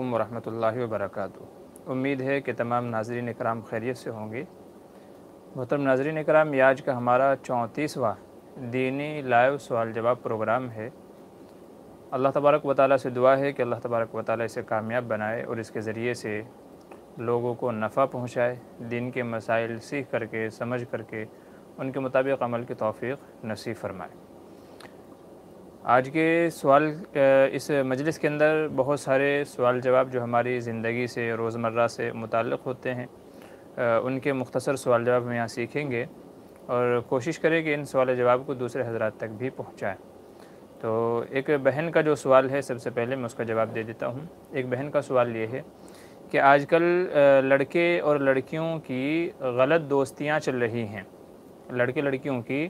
वरहमतुल्लाह वरक उम्मीद है कि तमाम नाजरन कराम खैरियत से होंगे मोहतरम नाजरन कराम ये आज का हमारा चौंतीसवा दीनी लाइव सवाल जवाब प्रोग्राम है अल्लाह तबारक व ताली से दुआ है कि अल्लाह तबारक व ताली इसे कामयाब बनाए और इसके ज़रिए से लोगों को नफ़ा पहुँचाए दिन के मसाइल सीख करके समझ करके उनके मुताबिक अमल की तोफ़ी नसीब फरमाए आज के सवाल इस मजलिस के अंदर बहुत सारे सवाल जवाब जो हमारी ज़िंदगी से रोज़मर्रा से मुतक़ होते हैं उनके मुख्तसर सवाल जवाब हम यहाँ सीखेंगे और कोशिश करें कि इन सवाल जवाब को दूसरे हजरात तक भी पहुँचाएँ तो एक बहन का जो सवाल है सबसे पहले मैं उसका जवाब दे देता हूँ एक बहन का सवाल ये है कि आजकल लड़के और लड़कियों की गलत दोस्तियाँ चल रही हैं लड़के लड़कियों की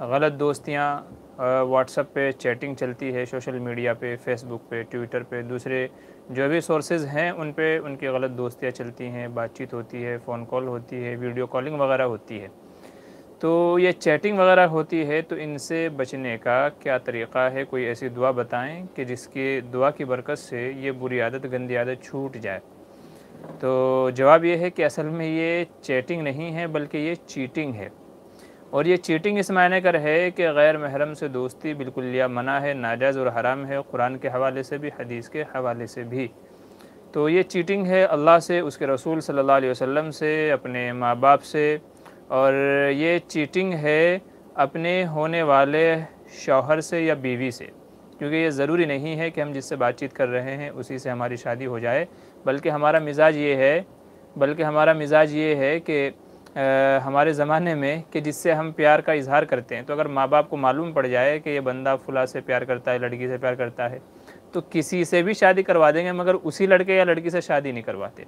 गलत दोस्तियाँ व्हाट्सएप पे चैटिंग चलती है सोशल मीडिया पे फेसबुक पे ट्विटर पे दूसरे जो भी सोर्सेज हैं उन पे उनकी गलत दोस्तियाँ चलती हैं बातचीत होती है फ़ोन कॉल होती है वीडियो कॉलिंग वगैरह होती है तो ये चैटिंग वगैरह होती है तो इनसे बचने का क्या तरीका है कोई ऐसी दुआ बताएं कि जिसकी दुआ की बरकत से ये बुरी आदत गंदी आदत छूट जाए तो जवाब ये है कि असल में ये चैटिंग नहीं है बल्कि ये चीटिंग है और ये चीटिंग इस मायने कर है कि गैर महरम से दोस्ती बिल्कुल लिया मना है नाजायज़ और हराम है कुरान के हवाले से भी हदीस के हवाले से भी तो ये चीटिंग है अल्लाह से उसके रसूल सल्लल्लाहु अलैहि वसल्लम से अपने माँ बाप से और ये चीटिंग है अपने होने वाले शौहर से या बीवी से क्योंकि ये ज़रूरी नहीं है कि हम जिससे बातचीत कर रहे हैं उसी से हमारी शादी हो जाए बल्कि हमारा मिजाज ये है बल्कि हमारा मिजाज ये है कि आ, हमारे ज़माने में कि जिससे हम प्यार का इजहार करते हैं तो अगर माँ बाप को मालूम पड़ जाए कि ये बंदा फुला से प्यार करता है लड़की से प्यार करता है तो किसी से भी शादी करवा देंगे मगर उसी लड़के या लड़की से शादी नहीं करवाते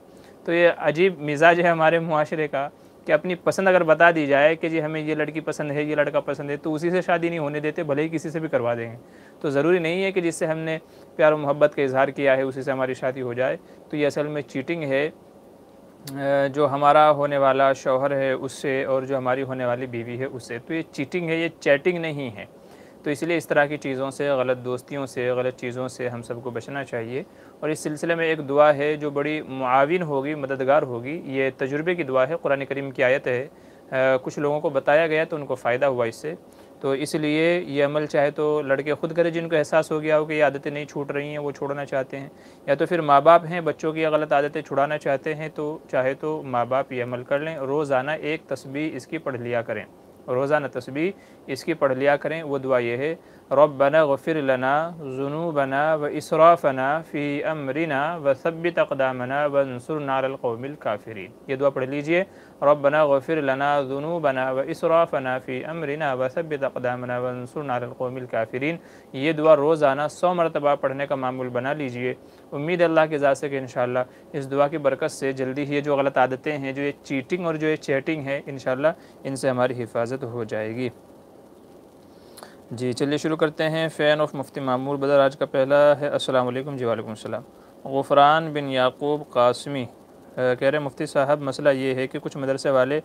तो ये अजीब मिजाज है हमारे माशरे का कि अपनी पसंद अगर बता दी जाए कि जी हमें ये लड़की पसंद है ये लड़का पसंद है तो उसी से शादी नहीं होने देते भले ही किसी से भी करवा देंगे तो ज़रूरी नहीं है कि जिससे हमने प्यार मोहब्बत का इजहार किया है उसी से हमारी शादी हो जाए तो ये असल में चीटिंग है जो हमारा होने वाला शौहर है उससे और जो हमारी होने वाली बीवी है उससे तो ये चीटिंग है ये चैटिंग नहीं है तो इसलिए इस तरह की चीज़ों से गलत दोस्तियों से गलत चीज़ों से हम सबको बचना चाहिए और इस सिलसिले में एक दुआ है जो बड़ी मुआविन होगी मददगार होगी ये तजुर्बे की दुआ है कुरान करीम की आयत है आ, कुछ लोगों को बताया गया तो उनको फ़ायदा हुआ इससे तो इसलिए ये अमल चाहे तो लड़के ख़ुद करें जिनको एहसास हो गया हो कि ये आदतें नहीं छूट रही हैं वो छोड़ना चाहते हैं या तो फिर माँ बाप हैं बच्चों की गलत आदतें छुड़ाना चाहते हैं तो चाहे तो माँ बाप ये अमल कर लें रोज़ाना एक तस्बी इसकी पढ़ लिया करें रोज़ाना तस्बी इसकी पढ़ लिया करें वो दुआ ये है रबना गफ़िर लना जुनूबना व इसराफ़ना फ़ी अमरिना व सब्बित अकदामना व नसर नारकौमिल काफिरीन ये दुआ पढ़ लीजिए रबना गफ़िर लना जुनूबना व इसराफ़ना फ़ी अमरिना व सब्बित अकदामना व नसर नारकौमिल काफिरीन ये दुआ रोज़ाना सौ मरतबा पढ़ने का मामूल बना लीजिए उम्मीद अल्लाह के ज़ा से कि इन इस दुआ की बरकत से जल्दी ही ये जो गलत आदतें हैं जो ये चीटिंग और जो ये चैटिंग है इन इनसे हमारी हिफाजत हो जाएगी जी चलिए शुरू करते हैं फ़ैन ऑफ मुफ्ती मामूर बदर आज का पहला है अस्सलाम वालेकुम जी वालेकुम सलाम गुफ़रान बिन याकूब कासमी कह रहे मुफ्ती साहब मसला ये है कि कुछ मदरसे वाले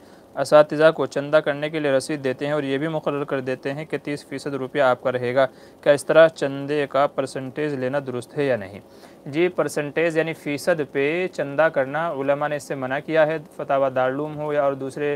इस को चंदा करने के लिए रसीद देते हैं और ये भी मुकर कर देते हैं कि तीस फ़ीसद रुपया आपका रहेगा क्या इस तरह चंदे का परसेंटेज लेना दुरुस्त है या नहीं जी परसेंटेज यानी फ़ीसद पे चंदा करना उलमा ने इससे मना किया है फतावा दारूम हो या और दूसरे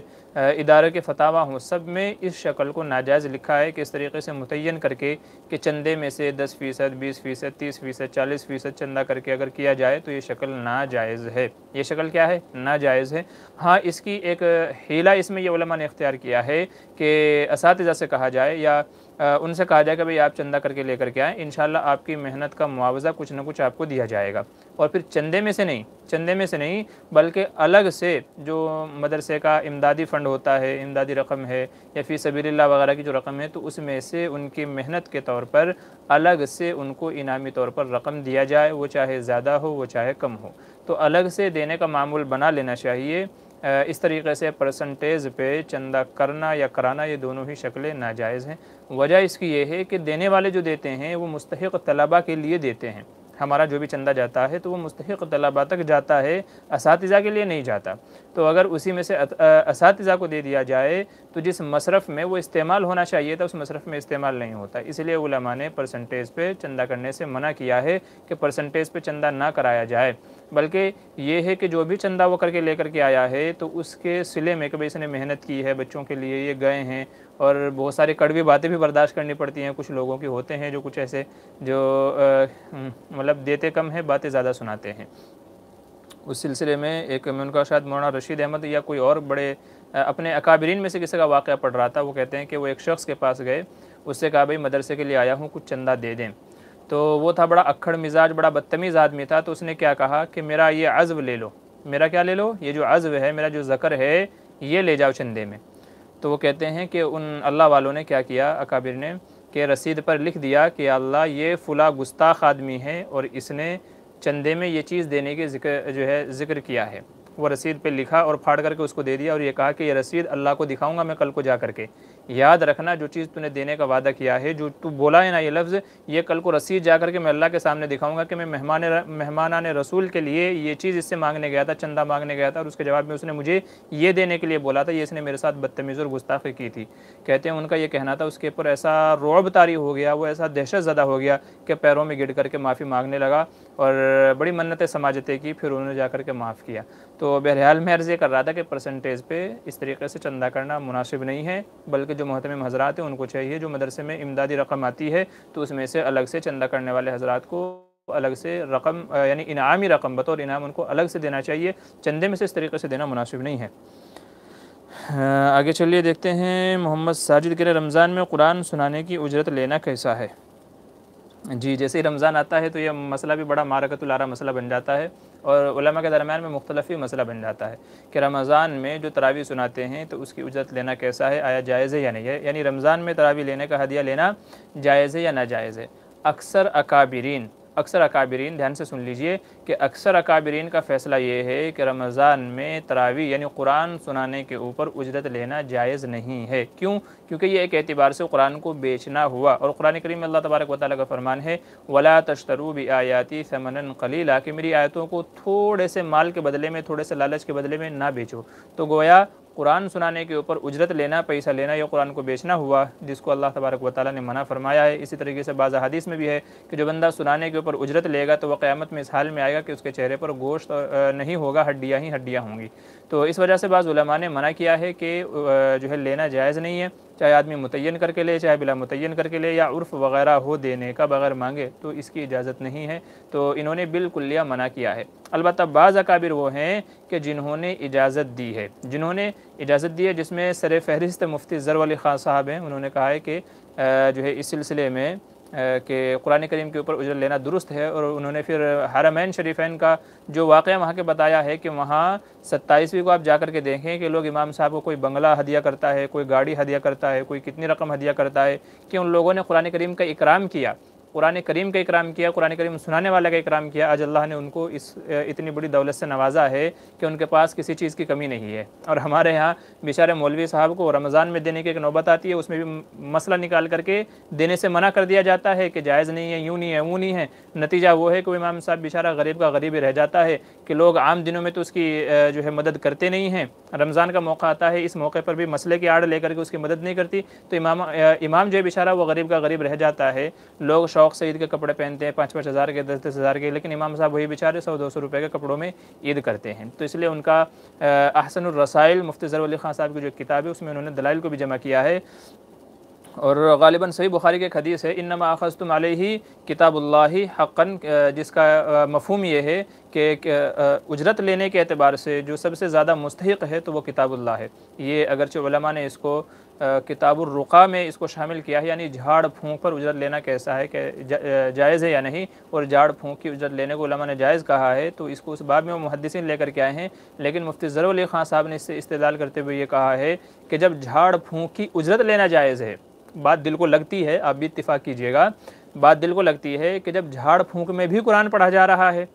इदारे के फतावा हो सब में इस शक्ल को नाजायज़ लिखा है कि इस तरीके से मुतन करके कि चंदे में से दस फ़ीसद बीस फ़ीसद तीस फ़ीसद चालीस फ़ीसद चंदा करके अगर किया जाए तो ये शक्ल नाजायज़ है ये शक्ल क्या है नाजायज़ है हाँ इसकी एक हीला इसमें यह ने इख्तियार किया है कि इस से कहा जाए या उनसे कहा जाएगा भाई आप चंदा करके लेकर के आएँ इन आपकी मेहनत का मुआवजा कुछ ना कुछ आपको दिया जाएगा और फिर चंदे में से नहीं चंदे में से नहीं बल्कि अलग से जो मदरसे का इमदादी फ़ंड होता है इमदादी रकम है या फिर सबील्ला वगैरह की जो रकम है तो उसमें से उनकी मेहनत के तौर पर अलग से उनको इनामी तौर पर रकम दिया जाए वो चाहे ज़्यादा हो वो चाहे कम हो तो अलग से देने का मामूल बना लेना चाहिए इस तरीके से परसेंटेज पे चंदा करना या कराना ये दोनों ही शक्लें नाजायज़ हैं वजह इसकी ये है कि देने वाले जो देते हैं वो मुस्तक तलबा के लिए देते हैं हमारा जो भी चंदा जाता है तो वो मुस्तक तलबा तक जाता है इस के लिए नहीं जाता तो अगर उसी में से इस को दे दिया जाए तो जिस मशरफ़ में वो इस्तेमाल होना चाहिए था उस मशरफ़ में इस्तेमाल नहीं होता इसलिए उलमा ने परसेंटेज पे चंदा करने से मना किया है कि परसेंटेज पे चंदा ना कराया जाए बल्कि ये है कि जो भी चंदा वो करके लेकर के आया है तो उसके सिले में कि भाई इसने मेहनत की है बच्चों के लिए ये गए हैं और बहुत सारी कड़वी बातें भी बर्दाश्त करनी पड़ती हैं कुछ लोगों के होते हैं जो कुछ ऐसे जो हम्म, मतलब देते कम है बातें ज़्यादा सुनाते हैं उस सिलसिले में एक मैं उनका शायद मौना रशीद अहमद या कोई और बड़े अपने अकाबरीन में से किसी का वाक़ पढ़ रहा था वो कहते हैं कि वो एक शख्स के पास गए उससे कहा भाई मदरसे के लिए आया हूँ कुछ चंदा दे दें तो वो था बड़ा अक्खड़ मिजाज बड़ा बदतमीज़ आदमी था तो उसने क्या कहा कि मेरा ये अज़व ले लो मेरा क्या ले लो ये जो अज़व है मेरा जो ज़कर है ये ले जाओ चंदे में तो वो कहते हैं कि उन अल्लाह वालों ने क्या किया अकाबिर ने कि रसीद पर लिख दिया कि अल्लाह ये फ़ुला गुस्ताख आदमी है और इसने चंदे में ये चीज़ देने के जिक्र जो है जिक्र किया है वो रसीद पे लिखा और फाड़ करके उसको दे दिया और ये कहा कि ये रसीद अल्लाह को दिखाऊंगा मैं कल को जा करके याद रखना जो चीज़ तूने देने का वादा किया है जो तू बोला है ना ये लफ्ज़ ये कल को रसीद जा करके मैं अल्लाह के सामने दिखाऊंगा कि मैं मेहमान मेहमाना ने रसूल के लिए ये चीज़ इससे मांगने गया था चंदा मांगने गया था और उसके जवाब में उसने मुझे ये देने के लिए बोला था ये इसने मेरे साथ बदतमीज़ और गुस्ताखी की थी कहते हैं उनका ये कहना था उसके ऊपर ऐसा रौब तारी हो गया वो ऐसा दहशत ज़दा हो गया कि पैरों में गिर करके माफ़ी मांगने लगा और बड़ी मन्नतें समाजते की फिर उन्होंने जा करके माफ़ किया तो बहरहाल मैं अर्ज़ ये कर रहा था कि परसेंटेज पे इस तरीके से चंदा करना मुनासिब नहीं है बल्कि जो महतम हजरात हैं उनको चाहिए जो मदरसे में इमदादी रकम आती है तो उसमें से अलग से चंदा करने वाले हजरात को अलग से रकम यानी इनामी रकम बतौर इनाम उनको अलग से देना चाहिए चंदे में से इस तरीके से देना मुनासिब नहीं है आगे चलिए देखते हैं मोहम्मद साजिद के रमज़ान में कुरान सुनाने की उजरत लेना कैसा है जी जैसे ही रमज़ान आता है तो यह मसला भी बड़ा मारकतुलारा मसला बन जाता है और के दरमियान में मुख्तलफ़ी मसला बन जाता है कि रमज़ान में जो तरावी सुनाते हैं तो उसकी उजरत लेना कैसा है आया जायज़ है या नहीं है यानी रमज़ान में तरावी लेने का हदिया लेना जायज़ है या ना जायज़ है अक्सर अकाबरीन अक्सर अकाबरीन ध्यान से सुन लीजिए कि अक्सर अकाबरीन का फ़ैसला ये है कि रमज़ान में तरावी यानी कुरान सुनाने के ऊपर उजरत लेना जायज़ नहीं है क्यों क्योंकि ये एक एतबार से कुरान को बेचना हुआ और कुरान करीम अल्लाह तबारक वाली का फरमान है वला तशतरू भी आयाती समन कलीला कि मेरी आयतों को थोड़े से माल के बदले में थोड़े से लालच के बदले में ना बेचो तो गोया कुरान सुनाने के ऊपर उजरत लेना पैसा लेना या कुरान को बेचना हुआ जिसको अल्लाह तबारक व ताली ने मना फरमाया है इसी तरीके से बाज़ हदीस में भी है कि जो बंदा सुनाने के ऊपर उजरत लेगा तो वह क़्यामत में इस हाल में आएगा कि उसके चेहरे पर गोश्त नहीं होगा हड्डियाँ ही हड्डियाँ होंगी तो इस वजह से बाज़ ने मना किया है कि जो है लेना जायज़ नहीं है चाहे आदमी मुतन करके ले चाहे बिला मुतन करके ले या उर्फ़ वगैरह हो देने का बगैर मांगे तो इसकी इजाज़त नहीं है तो इन्होंने बिल्कुल लिया मना किया है अलबत् बाज़ अकाबिर वो हैं कि जिन्होंने इजाज़त दी है जिन्होंने इजाज़त दी है जिसमें सर फहरिस्त मुफ्ती ज़रवली ख़ान साहब हैं उन्होंने कहा है कि जो है इस सिलसिले में कि कुरान करीम के ऊपर उजर लेना दुरुस्त है और उन्होंने फिर हरमैन शरीफान का जो वाक़ वहाँ के बताया है कि वहाँ सत्ताईसवीं को आप जा कर के देखें कि लोग इमाम साहब को कोई बंगला हदिया करता है कोई गाड़ी हदिया करता है कोई कितनी रकम हदिया करता है कि उन लोगों ने कुरान करीम का इकराम किया कुरान करीम का इकराम किया कुरान करीम सुनाने वाले का इकराम किया आज अल्लाह ने उनको इस इतनी बड़ी दौलत से नवाजा है कि उनके पास किसी चीज़ की कमी नहीं है और हमारे यहाँ बेचारे मौलवी साहब को रमज़ान में देने की एक नौबत आती है उसमें भी मसला निकाल करके देने से मना कर दिया जाता है कि जायज़ नहीं है यूँ नहीं है वो नहीं है नतीजा वो है कि इमाम साहब बेचारा गरीब का गरीब रह जाता है कि लोग आम दिनों में तो उसकी जो है मदद करते नहीं हैं रमज़ान का मौका आता है इस मौके पर भी मसले की आड़ लेकर के उसकी मदद नहीं करती तो इमाम इमाम जो है बेचारा वो गरीब का गरीब रह जाता है लोग शौक शौक से ईद के कपड़े पहनते हैं पाँच पाँच हज़ार के दस दस हज़ार के लेकिन इमाम साहब वही बेचारे सौ दो सौ रुपये के कपड़ों में ईद करते हैं तो इसलिए उनका अहसन रसाइल मुफ्ती ज़रवली खान साहब की जो किताब है उसमें उन्होंने दलाइल को भी जमा किया है और गालिबा सही बुखारी के खदीस है इन नमा आखज़ तुम आल ही किताबुल्ला हक़न जिसका मफहम यह है कि उजरत लेने के अतबार से जो सबसे ज़्यादा मुस्तक है तो वह किताबुल्ला है ये अगरचे ने इसको किताबुलरुक़ा में इसको शामिल किया है यानी झाड़ फूँक पर उजरत लेना कैसा है कि जायज़ है या नहीं और झाड़ फूँक की उजरत लेने को लमा ने जायज़ कहा है तो इसको उस बाब में वो मुहदसिन लेकर के आए हैं लेकिन मुफ्ती ज़रूल ख़ान साहब ने इससे इस्तेदाल करते हुए ये कहा है कि जब झाड़ फूँक की उजरत लेना जायज़ है बात दिल को लगती है आप भी इतफ़ाक़ कीजिएगा बात दिल को लगती है कि जब झाड़ फूँक में भी कुरान पढ़ा जा रहा है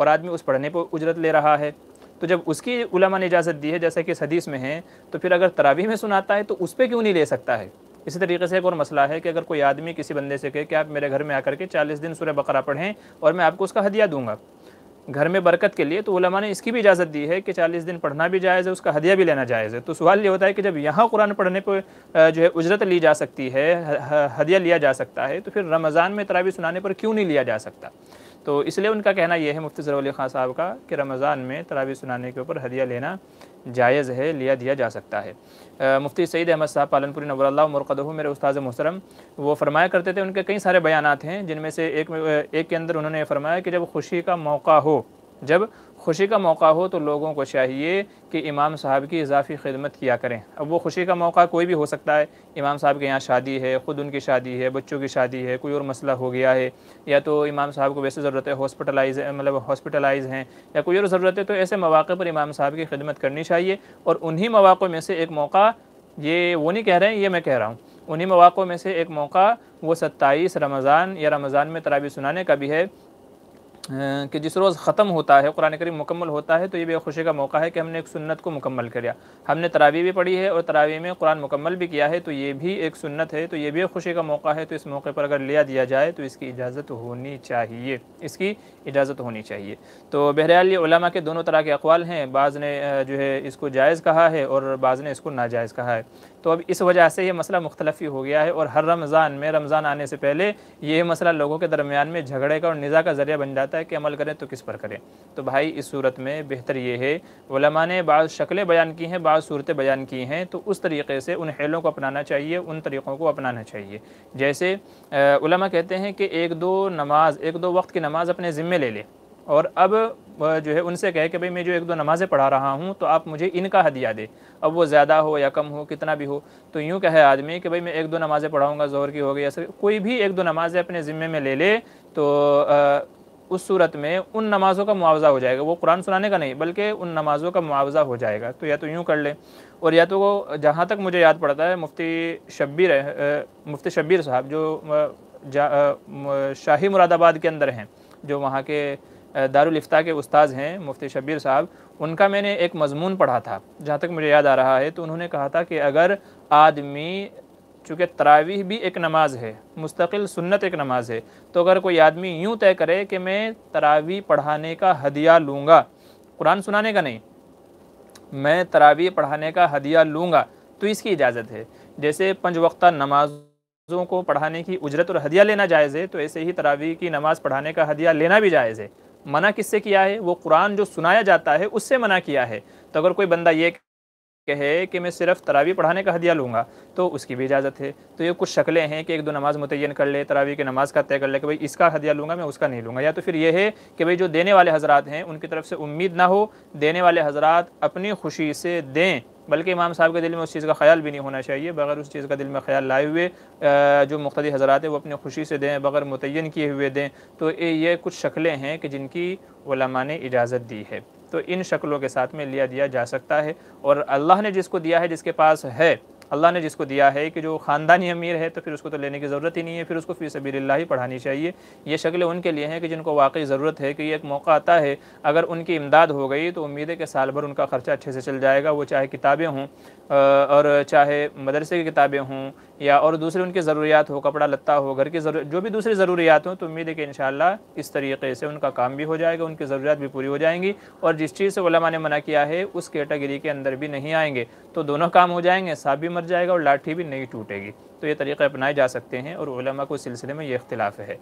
और आदमी उस पढ़ने पर उजरत ले रहा है तो जब उसकी उलमा ने इजाज़त दी है जैसा कि हदीस में है तो फिर अगर तरावी में सुनाता है तो उस पर क्यों नहीं ले सकता है इसी तरीके से एक और मसला है कि अगर कोई आदमी किसी बंदे से कहे कि आप मेरे घर में आकर के चालीस दिन सूर्य बकरा पढ़ें और मैं आपको उसका हदिया दूंगा घर में बरकत के लिए तो उलमा ने इसकी भी इजाज़त दी है कि 40 दिन पढ़ना भी जायज़ है उसका हदिया भी लेना जायज़ है तो सवाल ये होता है कि जब यहाँ कुरान पढ़ने पर जो है उजरत ली जा सकती है हदिया लिया जा सकता है तो फिर रमज़ान में तरावी सुनाने पर क्यों नहीं लिया जा सकता तो इसलिए उनका कहना यह है मुफ्ती जरवली खान साहब का कि रमज़ान में तरावी सुनाने के ऊपर हदिया लेना जायज़ है लिया दिया जा सकता है आ, मुफ्ती सईद अहमद साहब पालनपुरी नवरल्ला मरकदह मेरे उस्ताद मुहतरम वो फरमाया करते थे उनके कई सारे बयान हैं जिनमें से एक एक के अंदर उन्होंने फरमाया कि जब खुशी का मौका हो जब खुशी का मौका हो तो लोगों को चाहिए कि इमाम साहब की इजाफी खिदमत किया करें अब वो खुशी का मौका कोई भी हो सकता है इमाम साहब के यहाँ शादी है ख़ुद उनकी शादी है बच्चों की शादी है कोई और मसला हो गया है या तो इमाम साहब को वैसे ज़रूरत है हॉस्पिटलाइज मतलब हॉस्पिटलाइज हैं या कोई और ज़रूरत है तो ऐसे मौाक़े पर इमाम साहब की खिदमत करनी चाहिए और उन्हीं मौाक़ों में से एक मौका ये वो नहीं कह रहे हैं ये मैं कह रहा हूँ उन्हीं मौाक़ों में से एक मौका वो सत्ताईस रमज़ान या रमज़ान में तरावी सुनाने का भी है कि जिस रोज़ ख़त्म होता है कुरान करीम मुकम्मल होता है तो ये बेखुशी का मौका है कि हमने एक सुन्नत को मुकम्मल किया हमने तरावी भी पढ़ी है और तरावी में कुरान मुकम्मल भी किया है तो ये भी एक सुन्नत है तो ये भी खुशी का मौका है तो इस मौके पर अगर लिया दिया जाए तो इसकी इजाज़त होनी चाहिए इसकी इजाज़त होनी चाहिए तो बहरहाल ये उलमा के दोनों तरह के अकवाल हैं बाज़ ने जो है इसको जायज़ कहा है और बाज़ ने इसको नाजायज़ कहा है तो अब इस वजह से ये मसला मुख्तलफी ही हो गया है और हर रमज़ान में रमज़ान आने से पहले ये मसला लोगों के दरमियान में झगड़े का और निज़ा का ज़रिया बन जाता है कि अमल करें तो किस पर करें तो भाई इस सूरत में बेहतर ये है वलमा ने बाज़ शक्लें बयान की हैं बाज़ सूरतें बयान की हैं तो उस तरीके से उन हेलों को अपनाना चाहिए उन तरीक़ों को अपनाना चाहिए जैसे कहते हैं कि एक दो नमाज एक दो वक्त की नमाज अपने ज़िम्मे ले लें और अब जो है उनसे कहे कि भाई मैं जो एक दो नमाज़ें पढ़ा रहा हूँ तो आप मुझे इनका हदिया दे अब वो ज़्यादा हो या कम हो कितना भी हो तो यूँ कहे आदमी कि भाई मैं एक दो नमाज़ें पढ़ाऊँगा जोर की हो गई या सर कोई भी एक दो नमाज़ें अपने ज़िम्मे में ले ले तो उस सूरत में उन नमाज़ों का मुआवजा हो जाएगा वो कुरान सुनाने का नहीं बल्कि उन नमाज़ों का मुआवजा हो जाएगा तो या तो यूँ कर लें और या तो वो जहाँ तक मुझे याद पड़ता है मुफ्ती शब्बीर मुफ्ती शब्बीर साहब जो शाही मुरादाबाद के अंदर हैं जो वहाँ के दारुलफ्ता के उस्ताद हैं मुफ्ती शबीर साहब उनका मैंने एक मजमून पढ़ा था जहाँ तक मुझे याद आ रहा है तो उन्होंने कहा था कि अगर आदमी चूँकि तरावीह भी एक नमाज है मुस्तकिल सुन्नत एक नमाज है तो अगर कोई आदमी यूँ तय करे कि मैं तरावी पढ़ाने का हदिया लूँगा कुरान सुनाने का नहीं मैं तरावी पढ़ाने का हदिया लूँगा तो इसकी इजाज़त है जैसे पंच वक्ता नमाज़ों को पढ़ाने की उजरत और हदिया लेना जायज़ है तो ऐसे ही तरावी की नमाज़ पढ़ाने का हदिया लेना भी जायज़ है मना किससे किया है वो कुरान जो सुनाया जाता है उससे मना किया है तो अगर कोई बंदा ये कहे कि मैं सिर्फ तरावी पढ़ाने का हदिया लूँगा तो उसकी भी इजाज़त है तो ये कुछ शक्लें हैं कि एक दो नमाज़ मुतन कर ले तरावी की नमाज़ का तय कर ले कि भाई इसका हदिया लूँगा मैं उसका नहीं लूँगा या तो फिर यह है कि भाई जो देने वाले हजरात हैं उनकी तरफ से उम्मीद ना हो देने वाले हजरात अपनी खुशी से दें बल्कि इमाम साहब के दिल में उस चीज़ का ख्याल भी नहीं होना चाहिए बगैर उस चीज़ का दिल में ख्याल लाए हुए जो मुख्तदी हजरात हैं वो अपनी खुशी से दें बगैर मुतन किए हुए दें तो ये कुछ शक्लें हैं कि जिनकी ने इजाज़त दी है तो इन शक्लों के साथ में लिया दिया जा सकता है और अल्लाह ने जिसको दिया है जिसके पास है अल्लाह ने जिसको दिया है कि जो ख़ानदानी अमीर है तो फिर उसको तो लेने की ज़रूरत ही नहीं है फिर उसको फिर सबी ही पढ़ानी चाहिए ये शक्लें उनके लिए हैं कि जिनको वाकई ज़रूरत है कि ये एक मौका आता है अगर उनकी इमदाद हो गई तो उम्मीद है कि साल भर उनका ख़र्चा अच्छे से चल जाएगा वो चाहे किताबें हों और चाहे मदरसे की किताबें हों या और दूसरे उनकी ज़रूरियात हो कपड़ा लत्ता हो घर की जो भी दूसरी ज़रूरियात हों तो उम्मीद है कि इन इस तरीके से उनका काम भी हो जाएगा उनकी ज़रूरियात भी पूरी हो जाएंगी और जिस चीज़ से वलमा ने मना किया है उस कैटेगरी के अंदर भी नहीं आएंगे तो दोनों काम हो जाएंगे सांप भी मर जाएगा और लाठी भी नहीं टूटेगी तो ये तरीक़े अपनाए जा सकते हैं और वलमा को सिलसिले में ये इख्तलाफ है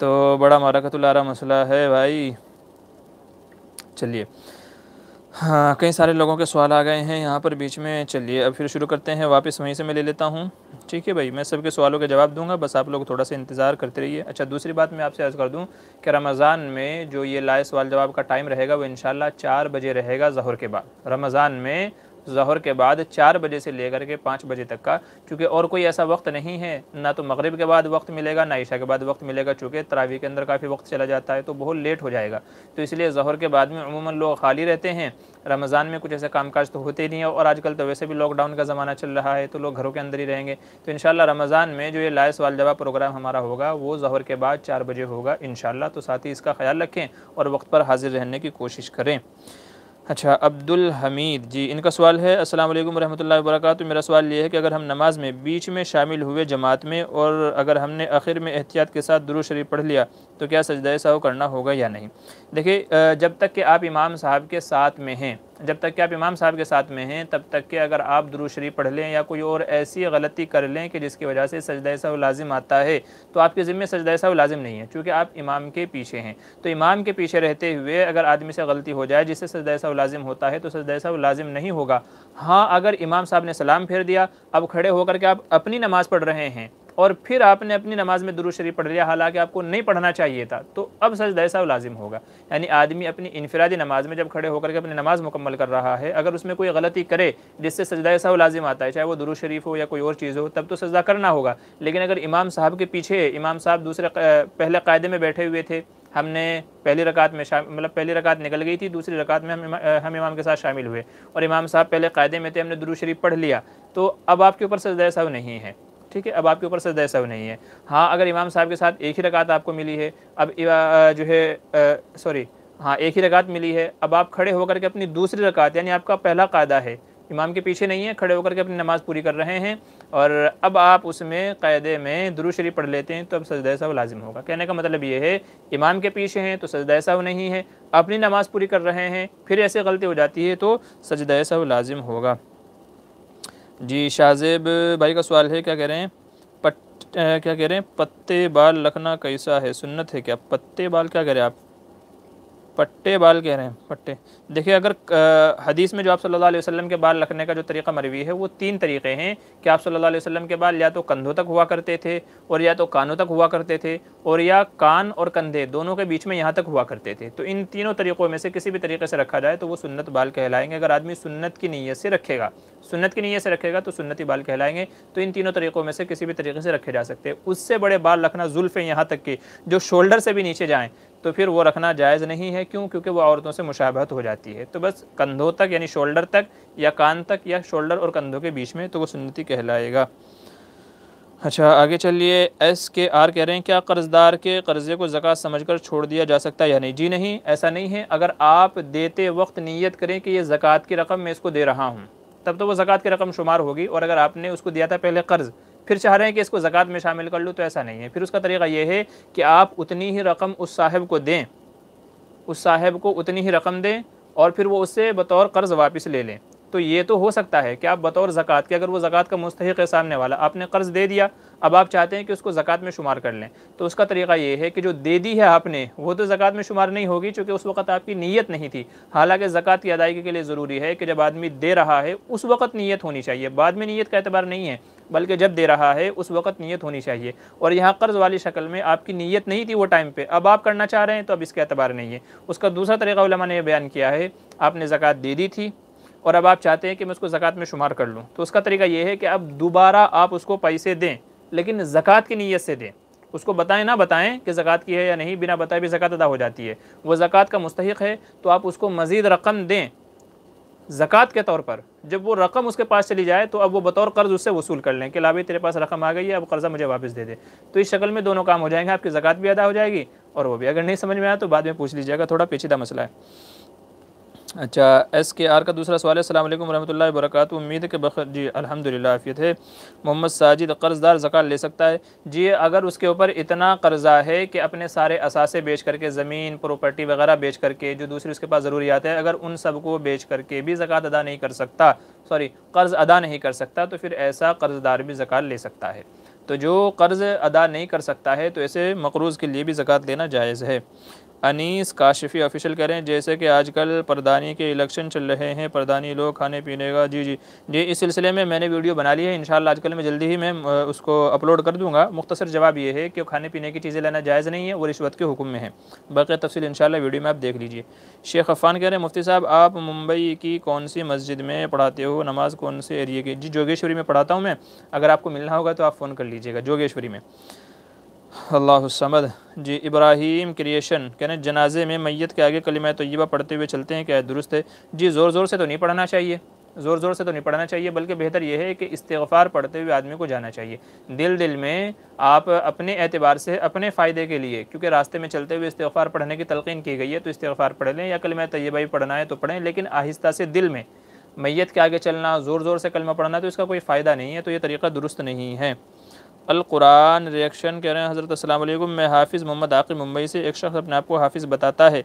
तो बड़ा मरकतुल्ला मसला है भाई चलिए हाँ कई सारे लोगों के सवाल आ गए हैं यहाँ पर बीच में चलिए अब फिर शुरू करते हैं वापस वहीं से मैं ले लेता हूँ ठीक है भाई मैं सबके सवालों के जवाब दूंगा बस आप लोग थोड़ा सा इंतज़ार करते रहिए अच्छा दूसरी बात मैं आपसे अर्ज़ कर दूँ कि रमज़ान में जो ये लाए सवाल जवाब का टाइम रहेगा वो इन चार बजे रहेगा जहर के बाद रमज़ान में जहर के बाद चार बजे से लेकर के पाँच बजे तक का क्योंकि और कोई ऐसा वक्त नहीं है ना तो मगरब के बाद वक्त मिलेगा ना ईशा के बाद वक्त मिलेगा चूँकि तरावी के अंदर काफ़ी वक्त चला जाता है तो बहुत लेट हो जाएगा तो इसलिए जहर के बाद में अमूमन लोग खाली रहते हैं रमज़ान में कुछ ऐसे कामकाज तो होते नहीं है और आजकल तो वैसे भी लॉकडाउन का ज़माना चल रहा है तो लोग घरों के अंदर ही रहेंगे तो इन रमज़ान में जो ये लाए सवाल जवाब प्रोग्राम हमारा होगा वो जहर के बाद चार बजे होगा इन तो साथ ही इसका ख्याल रखें और वक्त पर हाजिर रहने की कोशिश करें अच्छा अब्दुल हमीद जी इनका सवाल है अस्सलाम वालेकुम रहमतुल्लाहि बरकातहू मेरा सवाल ये है कि अगर हम नमाज में बीच में शामिल हुए जमात में और अगर हमने आखिर में एहतियात के साथ दुरू शरीफ पढ़ लिया तो क्या सजदा साहु करना होगा या नहीं देखिए जब तक कि आप इमाम साहब के साथ में हैं जब तक कि आप इमाम साहब के साथ में हैं तब तक कि अगर आप दुरुशरी पढ़ लें या कोई और ऐसी गलती कर लें कि जिसकी वजह से सजदा साहु लाजिम आता है तो आपके ज़िम्मे सजदा साहु लाजिम नहीं है चूँकि आप इमाम के पीछे हैं तो इमाम के पीछे रहते हुए अगर आदमी से गलती हो जाए जिससे सजदा साहु लाजिम होता है तो सजदा साहु लाजिम नहीं होगा हाँ अगर इमाम साहब ने सलाम फेर दिया अब खड़े होकर के आप अपनी नमाज़ पढ़ रहे हैं और फिर आपने अपनी नमाज में दुरू शरीफ पढ़ लिया हालांकि आपको नहीं पढ़ना चाहिए था तो अब सजद साहब लाजिम होगा यानी आदमी अपनी इनफरादी नमाज में जब खड़े होकर के अपनी नमाज मुकम्मल कर रहा है अगर उसमें कोई गलती करे जिससे सजदा साहब लाजिम आता है चाहे वो दुरू शरीफ हो या कोई और चीज़ हो तब तो सजदा करना होगा लेकिन अगर इमाम साहब के पीछे इमाम साहब दूसरे पहले कायदे में बैठे हुए थे हमने पहली रकात में मतलब पहली रकात निकल गई थी दूसरी रकात में हम इमा, हम इमाम के साथ शामिल हुए और इमाम साहब पहले कायदे में थे हमने दुरू शरीफ पढ़ लिया तो अब आपके ऊपर सजदा साहब नहीं है ठीक है अब आपके ऊपर सजदा सब नहीं है हाँ अगर इमाम साहब के साथ एक ही रकात आपको मिली है अब जो है सॉरी हाँ एक ही रकात मिली है अब आप खड़े होकर के अपनी दूसरी रकात यानी आपका पहला कायदा है इमाम के पीछे नहीं है खड़े होकर के अपनी नमाज़ पूरी कर रहे हैं और अब आप उसमें कायदे में दुरुशरी पढ़ लेते हैं तो अब सजदा साहब लाजिम होगा कहने का मतलब ये है इमाम के पीछे हैं तो सजदा साहब नहीं है अपनी नमाज़ पूरी कर रहे हैं फिर ऐसे गलती हो जाती है तो सजदा साहब लाजिम होगा जी शाहजेब भाई का सवाल है क्या कह रहे हैं पट क्या कह रहे हैं पत्ते बाल रखना कैसा है सुन्नत है क्या पत्ते बाल क्या कह रहे हैं आप पट्टे बाल कह रहे हैं पट्टे देखिए अगर हदीस में जो आप सल्लल्लाहु अलैहि वसल्लम के बाल रखने का जो तरीका मरवी है वो तीन तरीके हैं कि आप सल्लल्लाहु अलैहि वसल्लम के बाल या तो कंधों तक हुआ करते थे और या तो कानों तक हुआ करते थे और या कान और कंधे दोनों के बीच में यहाँ तक हुआ करते थे तो इन तीनों तरीक़ों में से किसी भी तरीके से रखा जाए तो वो सुन्नत बाल कहलाएंगे अगर आदमी सुन्नत की नीयत से रखेगा सुन्नत की नीयत से रखेगा तो सुन्नती बाल कहलाएंगे तो इन तीनों तरीक़ों में से किसी भी तरीके से रखे जा सकते हैं उससे बड़े बाल रखना जुल्फ़ें यहाँ तक के जो शोल्डर से भी नीचे जाएँ तो फिर वो रखना जायज़ नहीं है क्यों क्योंकि वो औरतों से मुशाबहत हो जाती है तो बस कंधों तक यानी शोल्डर तक या कान तक या शोल्डर और कंधों के बीच में तो वो सुन्नति कहलाएगा अच्छा आगे चलिए एस के आर कह रहे हैं क्या कर्जदार के कर्ज़े को ज़क़़त समझकर छोड़ दिया जा सकता है या नहीं जी नहीं ऐसा नहीं है अगर आप देते वक्त नीयत करें कि ये ज़क़़त की रकम मैं इसको दे रहा हूँ तब तो वो ज़क़़त की रकम शुमार होगी और अगर आपने उसको दिया था पहले कर्ज़ फिर चाह रहे हैं कि इसको ज़क़ात में शामिल कर लूँ तो ऐसा नहीं है फिर उसका तरीका यह है कि आप उतनी ही रकम उस साहब को दें उस साहब को उतनी ही रकम दें और फिर वो उससे बतौर कर्ज़ वापस ले लें तो ये तो हो सकता है कि आप बतौर ज़क़़त के अगर वो ज़क़़त का मुस्तक सामने वाला आपने कर्ज़ दे दिया अब आप चाहते हैं कि उसको ज़क़़त में शुमार कर लें तो उसका तरीका ये है कि जो दे दी है आपने वो तो ज़क़़त में शुमार नहीं होगी चूँकि उस वक्त आपकी नीयत नहीं थी हालांकि ज़क़़त की अदायगी के लिए ज़रूरी है कि जब आदमी दे रहा है उस वक्त नीयत होनी चाहिए बाद में नीयत का एतबार नहीं है बल्कि जब दे रहा है उस वक्त नीयत होनी चाहिए और यहाँ कर्ज़ वाली शक्ल में आपकी नीयत नहीं थी वो टाइम पे अब आप करना चाह रहे हैं तो अब इसके अतबार नहीं है उसका दूसरा तरीका ने बयान किया है आपने ज़क़़त दे दी थी और अब आप चाहते हैं कि मैं उसको ज़क़़त में शुमार कर लूँ तो उसका तरीका ये है कि अब दोबारा आप उसको पैसे दें लेकिन ज़क़़त की नीयत से दें उसको बताएं ना बताएं कि ज़क़़त की है या नहीं बिना बताए भी ज़क़़त अदा हो जाती है वो ज़क़़त का मुस्तक है तो आप उसको मज़ीद रकम दें ज़क़़त के तौर पर जब वो रकम उसके पास चली जाए तो अब वो बतौर कर्ज़ उससे वसूल कर लें कि लाभ तेरे पास रकम आ गई है अब कर्ज़ा मुझे वापस दे दे तो इस शक्ल में दोनों काम हो जाएंगे आपकी ज़क़़त भी अदा हो जाएगी और वो भी अगर नहीं समझ में आया तो बाद में पूछ लीजिएगा थोड़ा पेचीदा मसला है अच्छा एस के आर का दूसरा सवाल है अलैक्म वरहमल वरक उम्मीद है कि बखर जी अलहमदिल्ला आफियत है मोहम्मद साजिद कर्ज़दार जक़ात ले सकता है जी अगर उसके ऊपर इतना कर्ज़ा है कि अपने सारे असासे बेच करके ज़मीन प्रॉपर्टी वगैरह बेच करके जो दूसरी उसके पास ज़रूरियात है अगर उन सबको बेच करके भी ज़क़ात अदा नहीं कर सकता सॉरी कर्ज़ अदा नहीं कर सकता तो फिर ऐसा कर्ज़दार भी ज़क़ात ले सकता है तो जो कर्ज़ अदा नहीं कर सकता है तो ऐसे मकरूज़ के लिए भी ज़क़ात लेना जायज़ है अनीस काशिफ़ी ऑफिशियल हैं जैसे कि आजकल प्रधानी के इलेक्शन चल रहे हैं परदानी लोग खाने पीने का जी जी जी इस सिलसिले में मैंने वीडियो बना ली है इन आजकल मैं जल्दी ही मैं उसको अपलोड कर दूंगा मुख्तर जवाब ये है कि खाने पीने की चीज़ें लेना जायज़ नहीं है और रिश्वत के हुक्म में है बाकी तफसील इन वीडियो में आप देख लीजिए शेख अफ़ान कह रहे हैं मुफ्ती साहब आप मुंबई की कौन सी मस्जिद में पढ़ाते हो नमाज कौन से एरिए की जी जोगेश्वरी में पढ़ाता हूँ मैं अगर आपको मिलना होगा तो आप फ़ोन कर लीजिएगा जोगेश्वरी में अल्लाह समद जी इब्राहीम क्रिएशन कहने जनाजे में मैत के आगे कलिमा तय्यबा पढ़ते हुए चलते हैं क्या दुरुस्त है जी ज़ोर ज़ोर से तो नहीं पढ़ना चाहिए ज़ोर ज़ोर से तो नहीं पढ़ना चाहिए बल्कि बेहतर यह है कि इस्तफ़ार पढ़ते हुए आदमी को जाना चाहिए दिल दिल में आप अपने एतबार से अपने फ़ायदे के लिए क्योंकि रास्ते में चलते हुए इस्तफ़ार पढ़ने की तलकिन की गई है तो इस्तफ़ार पढ़ लें या कलमा तयबा ही पढ़ना है तो पढ़ें लेकिन आहिस्ता से दिल में मैत के आगे चलना ज़ोर ज़ोर से कलमा पढ़ना तो इसका कोई फ़ायदा नहीं है तो ये तरीका दुरुस्त नहीं है अलकुरान रिएक्शन कह रहे हैं हज़रत असलम मैं हाफिज़ मोहम्मद आकिब मुंबई से एक शख्स अपने आप को हाफिज़ बताता है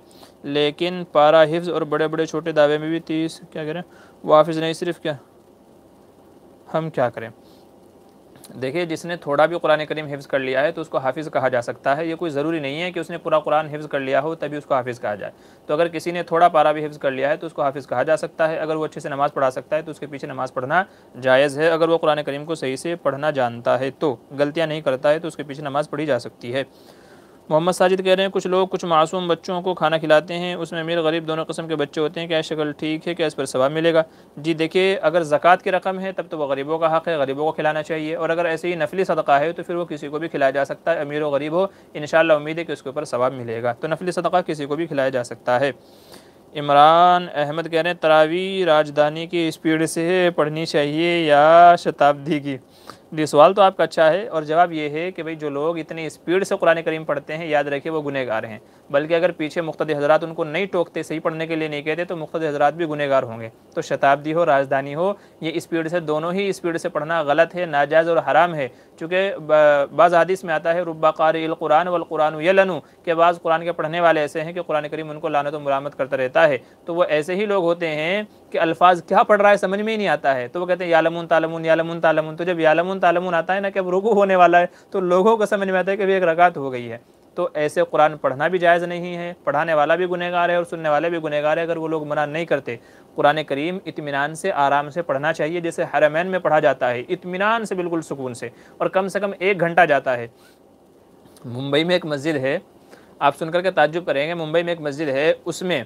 लेकिन पारा हिफ्ज़ और बड़े बड़े छोटे दावे में भी तीस क्या कह रहे हैं वो हाफिज़ नहीं सिर्फ क्या हम क्या करें देखिए जिसने थोड़ा भी कुरान करीम हिफ्ज़ कर लिया है तो उसको हाफिज़ कहा जा सकता है ये कोई ज़रूरी नहीं है कि उसने पूरा कुरान हिफ्ज़ कर लिया हो तभी उसको हाफिज़ कहा जाए तो अगर किसी ने थोड़ा पारा भी हिफ्ज़ कर लिया है तो उसको हाफिज़ कहा जा सकता है अगर वो अच्छे से नमाज़ पढ़ा सकता है तो उसके पीछे नमाज़ पढ़ना जायज़ है अगर वो कुरान करीम को सही से पढ़ना जानता है तो गलतियाँ नहीं करता है तो उसके पीछे नमाज़ पढ़ी जा सकती है मोहम्मद साजिद कह रहे हैं कुछ लोग कुछ मासूम बच्चों को खाना खिलाते हैं उसमें अमीर गरीब दोनों कस्म के बच्चे होते हैं क्या शक्ल ठीक है क्या इस पर सवाब मिलेगा जी देखिए अगर ज़क़ात की रकम है तब तो वह गरीबों का हक़ है गरीबों को खिलाना चाहिए और अगर ऐसे ही नफली सदका है तो फिर वो किसी को भी खिलाया जा सकता है अमीर व गरीब हो इन उम्मीद है कि उसके ऊपर सवाब मिलेगा तो नफली सदका किसी को भी खिलाया जा सकता है इमरान अहमद कह रहे हैं तरावी राजधानी की स्पीड से पढ़नी चाहिए या शताब्दी की जी सवाल तो आपका अच्छा है और जवाब ये है कि भाई जो लोग इतनी स्पीड से कुरान करीम पढ़ते हैं याद रखिए वो गुनहगार हैं बल्कि अगर पीछे मुख्तद हजरात उनको नहीं टोकते सही पढ़ने के लिए नहीं कहते तो मुख्तद हजरात भी गुनहगार होंगे तो शताब्दी हो राजधानी हो ये स्पीड से दोनों ही स्पीड से पढ़ना गलत है नाजायज़ और हराम है चूँकि बाज़ हदीस में आता है रुब्बा क़ारक़ुरान वलकुरान यलनु के बाद कुरान के पढ़ने वाले ऐसे हैं कि कुरान करीम उनको तो मरामत करता रहता है तो वो ऐसे ही लोग होते हैं कि अल्फाज क्या पढ़ रहा है समझ में ही नहीं आता है तो वो कहते हैं यालमन तालमन यालमन तालमन तो जब यालमन तालमन आता है ना कि अब रुकू होने वाला है तो लोगों को समझ में आता है कि अभी एक रकात हो गई है तो ऐसे कुरान पढ़ना भी जायज़ नहीं है पढ़ाने वाला भी गुनहगार है और सुनने वाले भी गुनहगार है अगर वो लोग मना नहीं करते कुरान करीम इतमान से आराम से पढ़ना चाहिए जैसे हरमैन में पढ़ा जाता है इतमान से बिल्कुल सुकून से और कम से कम एक घंटा जाता है मुंबई में एक मस्जिद है आप सुनकर के ताजुब करेंगे मुंबई में एक मस्जिद है उसमें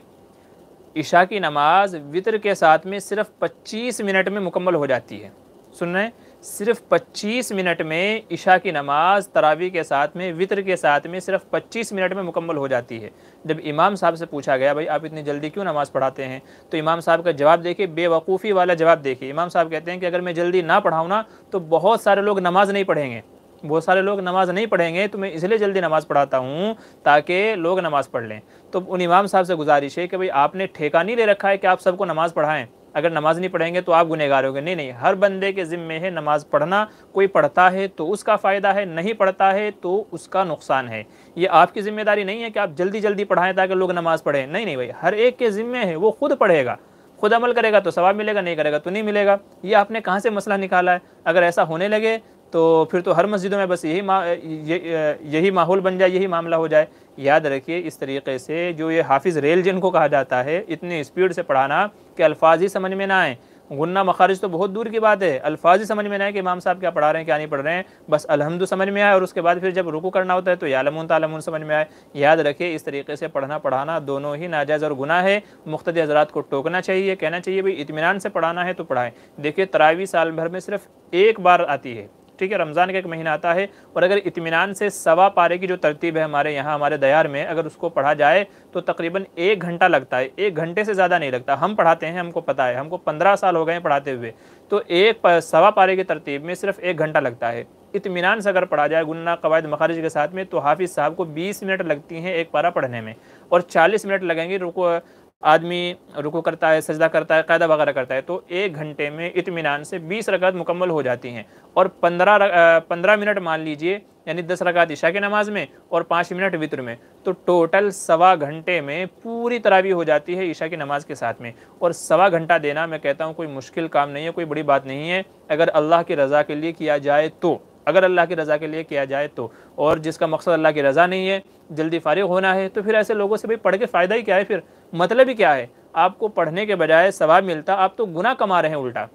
ईशा की नमाज वितर के साथ में सिर्फ पच्चीस मिनट में मुकम्मल हो जाती है सुन रहे हैं सिर्फ 25 मिनट में इशा की नमाज तरावी के साथ में वितर के साथ में सिर्फ 25 मिनट में मुकम्मल हो जाती है जब इमाम साहब से पूछा गया भाई आप इतनी जल्दी क्यों नमाज़ पढ़ाते हैं तो इमाम साहब का जवाब देखिए बेवकूफ़ी वाला जवाब देखिए इमाम साहब कहते हैं कि अगर मैं जल्दी ना पढ़ाऊँ ना तो बहुत सारे लोग नमाज़ नहीं पढ़ेंगे बहुत सारे लोग नमाज़ नहीं पढ़ेंगे तो मैं इसलिए जल्दी नमाज़ पढ़ाता हूँ ताकि लोग नमाज़ पढ़ लें तो उन इमाम साहब से गुजारिश है कि भाई आपने ठेका नहीं ले रखा है कि आप सबको नमाज़ पढ़ाएँ अगर नमाज नहीं पढ़ेंगे तो आप गुनहगार होंगे नहीं नहीं हर बंदे के ज़िम्मे है नमाज पढ़ना कोई पढ़ता है तो उसका फ़ायदा है नहीं पढ़ता है तो उसका नुकसान है ये आपकी ज़िम्मेदारी नहीं है कि आप जल्दी जल्दी पढ़ाएं ताकि लोग नमाज़ पढ़ें नहीं नहीं भाई हर एक के ज़िम्मे है वो खुद पढ़ेगा खुद अमल करेगा तो सवाब मिलेगा नहीं करेगा तो नहीं मिलेगा ये आपने कहाँ से मसला निकाला है अगर ऐसा होने लगे तो फिर तो हर मस्जिदों में बस यही मा यही माहौल बन जाए यही मामला हो जाए याद रखिए इस तरीके से जो ये हाफिज़ रेल जिनको कहा जाता है इतनी स्पीड से पढ़ाना कि अल्फाज ही समझ में ना आए गुन्ना मखारिज तो बहुत दूर की बात है अल्फाज ही समझ में ना आए कि इमाम साहब क्या पढ़ा रहे हैं क्या नहीं पढ़ रहे हैं बस अलहमद समझ में आए और उसके बाद फिर जब रुकू करना होता है तो यालमून तालमून समझ में आए याद रखिए इस तरीके से पढ़ना पढ़ाना दोनों ही नाजायज़ और गुना है मुख्त हजरात को टोकना चाहिए कहना चाहिए भाई इतमान से पढ़ाना है तो पढ़ाएँ देखिए तरावी साल भर में सिर्फ एक बार आती है ठीक है रमज़ान का एक महीना आता है और अगर इतमान से सवा पारे की जो तरतीब है हमारे यहाँ हमारे दयार में अगर उसको पढ़ा जाए तो तकरीबन एक घंटा लगता है एक घंटे से ज़्यादा नहीं लगता हम पढ़ाते हैं हमको पता है हमको पंद्रह साल हो गए पढ़ाते हुए तो एक सवा पारे की तरतीब में सिर्फ एक घंटा लगता है इतमान से अगर पढ़ा जाए गुन्ना कवायद मखारिज के साथ में तो हाफिज़ साहब को बीस मिनट लगती हैं एक पारा पढ़ने में और चालीस मिनट लगेंगे रुको आदमी रुको करता है सजदा करता है कायदा वगैरह करता है तो एक घंटे में इतमान से बीस रकात मुकम्मल हो जाती हैं और पंद्रह पंद्रह मिनट मान लीजिए यानी दस रकात ईशा की नमाज़ में और पाँच मिनट वित्र में तो टोटल सवा घंटे में पूरी तरावी हो जाती है ईशा की नमाज़ के साथ में और सवा घंटा देना मैं कहता हूँ कोई मुश्किल काम नहीं है कोई बड़ी बात नहीं है अगर अल्लाह की रज़ा के लिए किया जाए तो अगर अल्लाह की रज़ा के लिए किया जाए तो और जिसका मकसद अल्लाह की रज़ा नहीं है जल्दी फारिग होना है तो फिर ऐसे लोगों से भाई पढ़ के फ़ायदा ही क्या है फिर मतलब ही क्या है आपको पढ़ने के बजाय सवाब मिलता आप तो गुना कमा रहे हैं उल्टा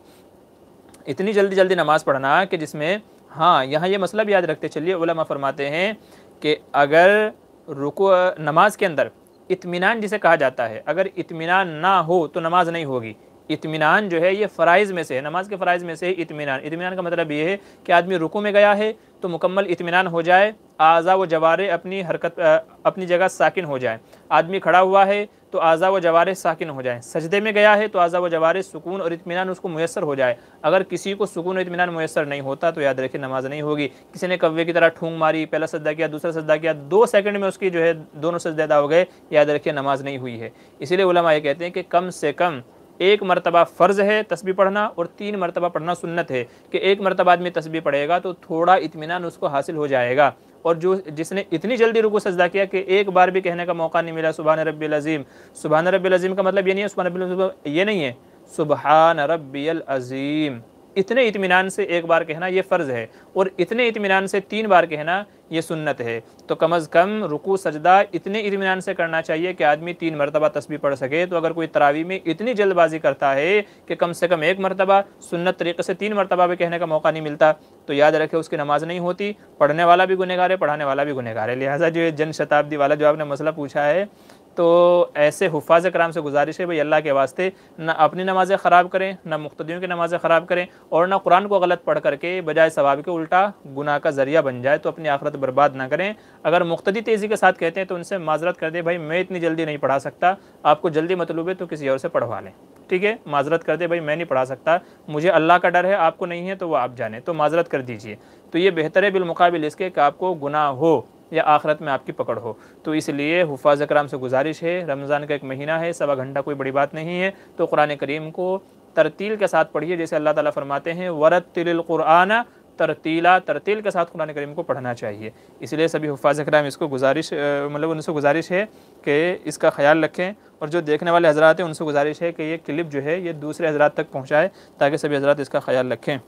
इतनी जल्दी जल्दी नमाज़ पढ़ना कि जिसमें हाँ यहाँ ये मसला भी याद रखते चलिए उलमा फरमाते हैं कि अगर रुको नमाज के अंदर इतमान जिसे कहा जाता है अगर इतमान ना हो तो नमाज नहीं होगी इतमान जो है ये फ़राइज़ में से है नमाज के फ़राइज़ में से इतमान इतमान का मतलब ये है कि आदमी रुकू में गया है तो मुकम्मल इतमान हो जाए आज़ा व जवारे अपनी हरकत अपनी जगह साकिन हो जाए आदमी खड़ा हुआ है तो आज़ा व जवार साकिन हो जाए सजदे में गया है तो आज़ा व जवार सुकून और इतमान उसको मैसर हो जाए अगर किसी को सुकून और इतमान मैसर नहीं होता तो याद रखे नमाज नहीं होगी किसी ने कव्वे की तरह ठूंग मारी पहला सजदा किया दूसरा सजदा किया दो सेकंड में उसकी जो है दोनों सजदे अदा हो गए याद रखे नमाज नहीं हुई है इसीलिए ये कहते हैं कि कम से कम एक मरतबा फ़र्ज़ है तस्बी पढ़ना और तीन मरतबा पढ़ना सुन्नत है कि एक मरतबा आदमी तस्बी पढ़ेगा तो थोड़ा इतमान उसको हासिल हो जाएगा और जो जिसने इतनी जल्दी रुको सजदा किया कि एक बार भी कहने का मौका नहीं मिला सुबहान रबीम अज़ीम सुबहान रबीम अज़ीम का मतलब ये नहीं है सुबहान रबी मतलब ये नहीं है सुबहान रबीम अज़ीम इतने इतमान से एक बार कहना ये फ़र्ज़ है और इतने इतमान से तीन बार कहना ये सुन्नत है तो कम अज़ कम रुकू सजदा इतने इतमान से करना चाहिए कि आदमी तीन मरतबा तस्वीर पढ़ सके तो अगर कोई तरावी में इतनी जल्दबाजी करता है कि कम से कम एक मरतबा सुन्नत तरीके से तीन मरतबा भी कहने का मौका नहीं मिलता तो याद रखे उसकी नमाज़ नहीं होती पढ़ने वाला भी गुनहगार है पढ़ाने वाला भी गुनहगार है लिहाजा जो जन शताब्दी वाला जो आपने मसला पूछा है तो ऐसे हफाज कराम से गुजारिश है भाई अल्लाह के वास्ते ना अपनी नमाज़ें ख़राब करें ना मुख्तियों की नमाज़ें ख़राब करें और ना कुरान को गलत पढ़ करके बजाय सवाब के उल्टा गुनाह का ज़रिया बन जाए तो अपनी आखरत बर्बाद ना करें अगर मुख्तदी तेज़ी के साथ कहते हैं तो उनसे माजरत कर दे भाई मैं इतनी जल्दी नहीं पढ़ा सकता आपको जल्दी मतलूब है तो किसी और से पढ़वा लें ठीक है माजरत कर दे भाई मैं नहीं पढ़ा सकता मुझे अल्लाह का डर है आपको नहीं है तो वह आप जाने तो माजरत कर दीजिए तो ये बेहतर है बिलमुकाबिल इसके कि आपको गुना हो या आखरत में आपकी पकड़ हो तो इसलिए हफाज कराम से गुजारिश है रमज़ान का एक महीना है सवा घंटा कोई बड़ी बात नहीं है तो कुरान करीम को तरतील के साथ पढ़िए जैसे अल्लाह ताला फरमाते हैं वरत तिलकुराना तरतीला तरतील के साथ कुरान करीम को पढ़ना चाहिए इसलिए सभी हफाज कराम इसको गुजारिश मतलब उनसे गुजारिश है कि इसका ख्याल रखें और जो देखने वाले हजरात हैं उनसे गुजारिश है कि ये क्लिप जो है ये दूसरे हजरात तक पहुँचाए ताकि सभी हजरात इसका ख्याल रखें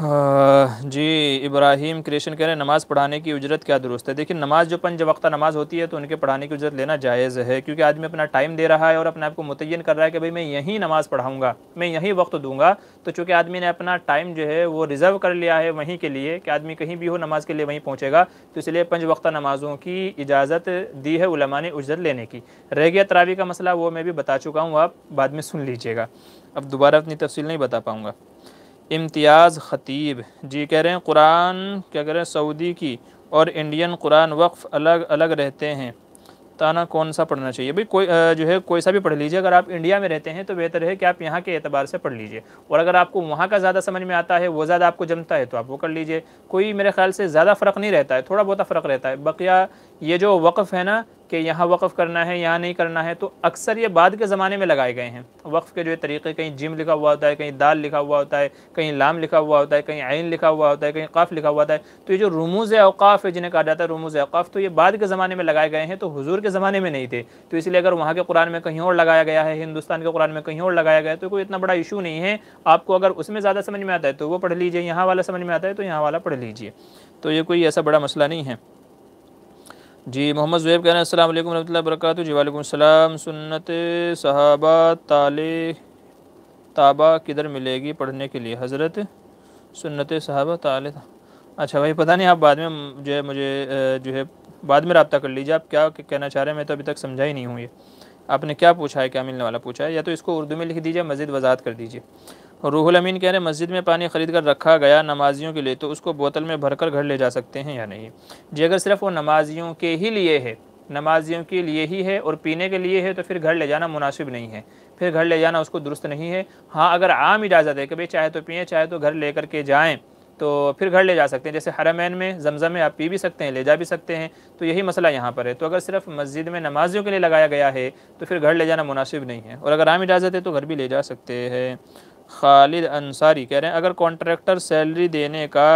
जी इब्राहिम क्रिएशन कह रहे हैं नमाज़ पढ़ाने की उजरत क्या दुरुस्त है देखिए नमाज़ जो पंज वक्ता नमाज़ होती है तो उनके पढ़ाने की उजरत लेना जायज़ है क्योंकि आदमी अपना टाइम दे रहा है और अपने आप को मुतयन कर रहा है कि भाई मैं यहीं नमाज़ पढ़ाऊँगा मैं यहीं वक्त दूंगा तो चूँकि आदमी ने अपना टाइम जो है वो रिज़र्व कर लिया है वहीं के लिए कि आदमी कहीं भी हो नमाज़ के लिए वहीं पहुँचेगा तो इसलिए पंज वक्ता नमाज़ों की इजाज़त दी है उलमा ने उजरत लेने की रह गया तरावी का मसला वो मैं भी बता चुका हूँ आप बाद में सुन लीजिएगा अब दोबारा अपनी तफसील नहीं बता पाऊँगा इम्तियाज़ ख़तीब जी कह रहे हैं कुरान क्या कह रहे हैं सऊदी की और इंडियन कुरान वक्फ़ अलग अलग रहते हैं ताना कौन सा पढ़ना चाहिए भाई कोई जो है कोई सा भी पढ़ लीजिए अगर आप इंडिया में रहते हैं तो बेहतर है कि आप यहाँ के एतबार से पढ़ लीजिए और अगर आपको वहाँ का ज़्यादा समझ में आता है वो ज़्यादा आपको जमता है तो आप वो कर लीजिए कोई मेरे ख्याल से ज़्यादा फ़र्क नहीं रहता है थोड़ा बहुत फ़र्क रहता है बकिया ये जो वक़्फ़ है ना कि यहाँ वक़ करना है यहाँ नहीं करना है तो अक्सर ये बाद के ज़माने में लगाए गए हैं वक्फ़ के जो तरीक़े कहीं जिम लिखा हुआ होता है कहीं दाल लिखा हुआ होता है कहीं लाम लिखा हुआ होता है कहीं आइन लिखा हुआ होता है कहीं काफ़ लिखा हुआ होता है तो ये जो रमूज़ अवकाफ़ है जिन्हें कहा जाता है रमूज़ अवकाफ़ तो ये बाद के ज़माने में लगाए गए हैं तो हजूर के ज़माने में नहीं थे तो इसलिए अगर वहाँ के कुरान में कहीं और लगाया गया है हिंदुस्तान के कुरान में कहीं और लगाया गया तो कोई इतना बड़ा इशू नहीं है आपको अगर उसमें ज़्यादा समझ में आता है तो वो पढ़ लीजिए यहाँ वाला समझ में आता है तो यहाँ वाला पढ़ लीजिए तो ये कोई ऐसा बड़ा मसला नहीं है जी मोहम्मद जुहैब कह रहे हैं असल वरहमल वर्क जी वालेकाम सुन्नत सहाबा ताले ताबा किधर मिलेगी पढ़ने के लिए हज़रत सुन्नत सहाबा ताले अच्छा भाई पता नहीं आप बाद में जो है मुझे जो है बाद में रबता कर लीजिए आप क्या कहना चाह रहे हैं मैं तो अभी तक समझा ही नहीं हूँ ये आपने क्या पूछा है क्या मिलने वाला पूछा है या तो इसको उर्दू में लिख दीजिए मज़ीद वजात कर दीजिए रूहुल अमीन कह रहे हैं मस्जिद में पानी खरीद कर रखा गया नमाजियों के लिए तो उसको बोतल में भरकर घर ले जा सकते हैं या नहीं जी अगर सिर्फ वो नमाजियों के ही लिए है नमाजियों के लिए ही है और पीने के लिए है तो फिर घर ले जाना मुनासिब नहीं है फिर घर ले जाना उसको दुरुस्त नहीं है हाँ अगर आम इजाज़त है कि भाई चाहे तो पिए चाहे तो घर ले कर के जाएँ तो फिर घर ले जा सकते हैं जैसे हरमैन में जमजम में आप पी भी सकते हैं ले जा भी सकते हैं तो यही मसला यहाँ पर है तो अगर सिर्फ मस्जिद में नमाजियों के लिए लगाया गया है तो फिर घर ले जाना मुनासिब नहीं है और अगर आम इजाज़त है तो घर भी ले जा सकते हैं खालिद अंसारी कह रहे हैं अगर कॉन्ट्रैक्टर सैलरी देने का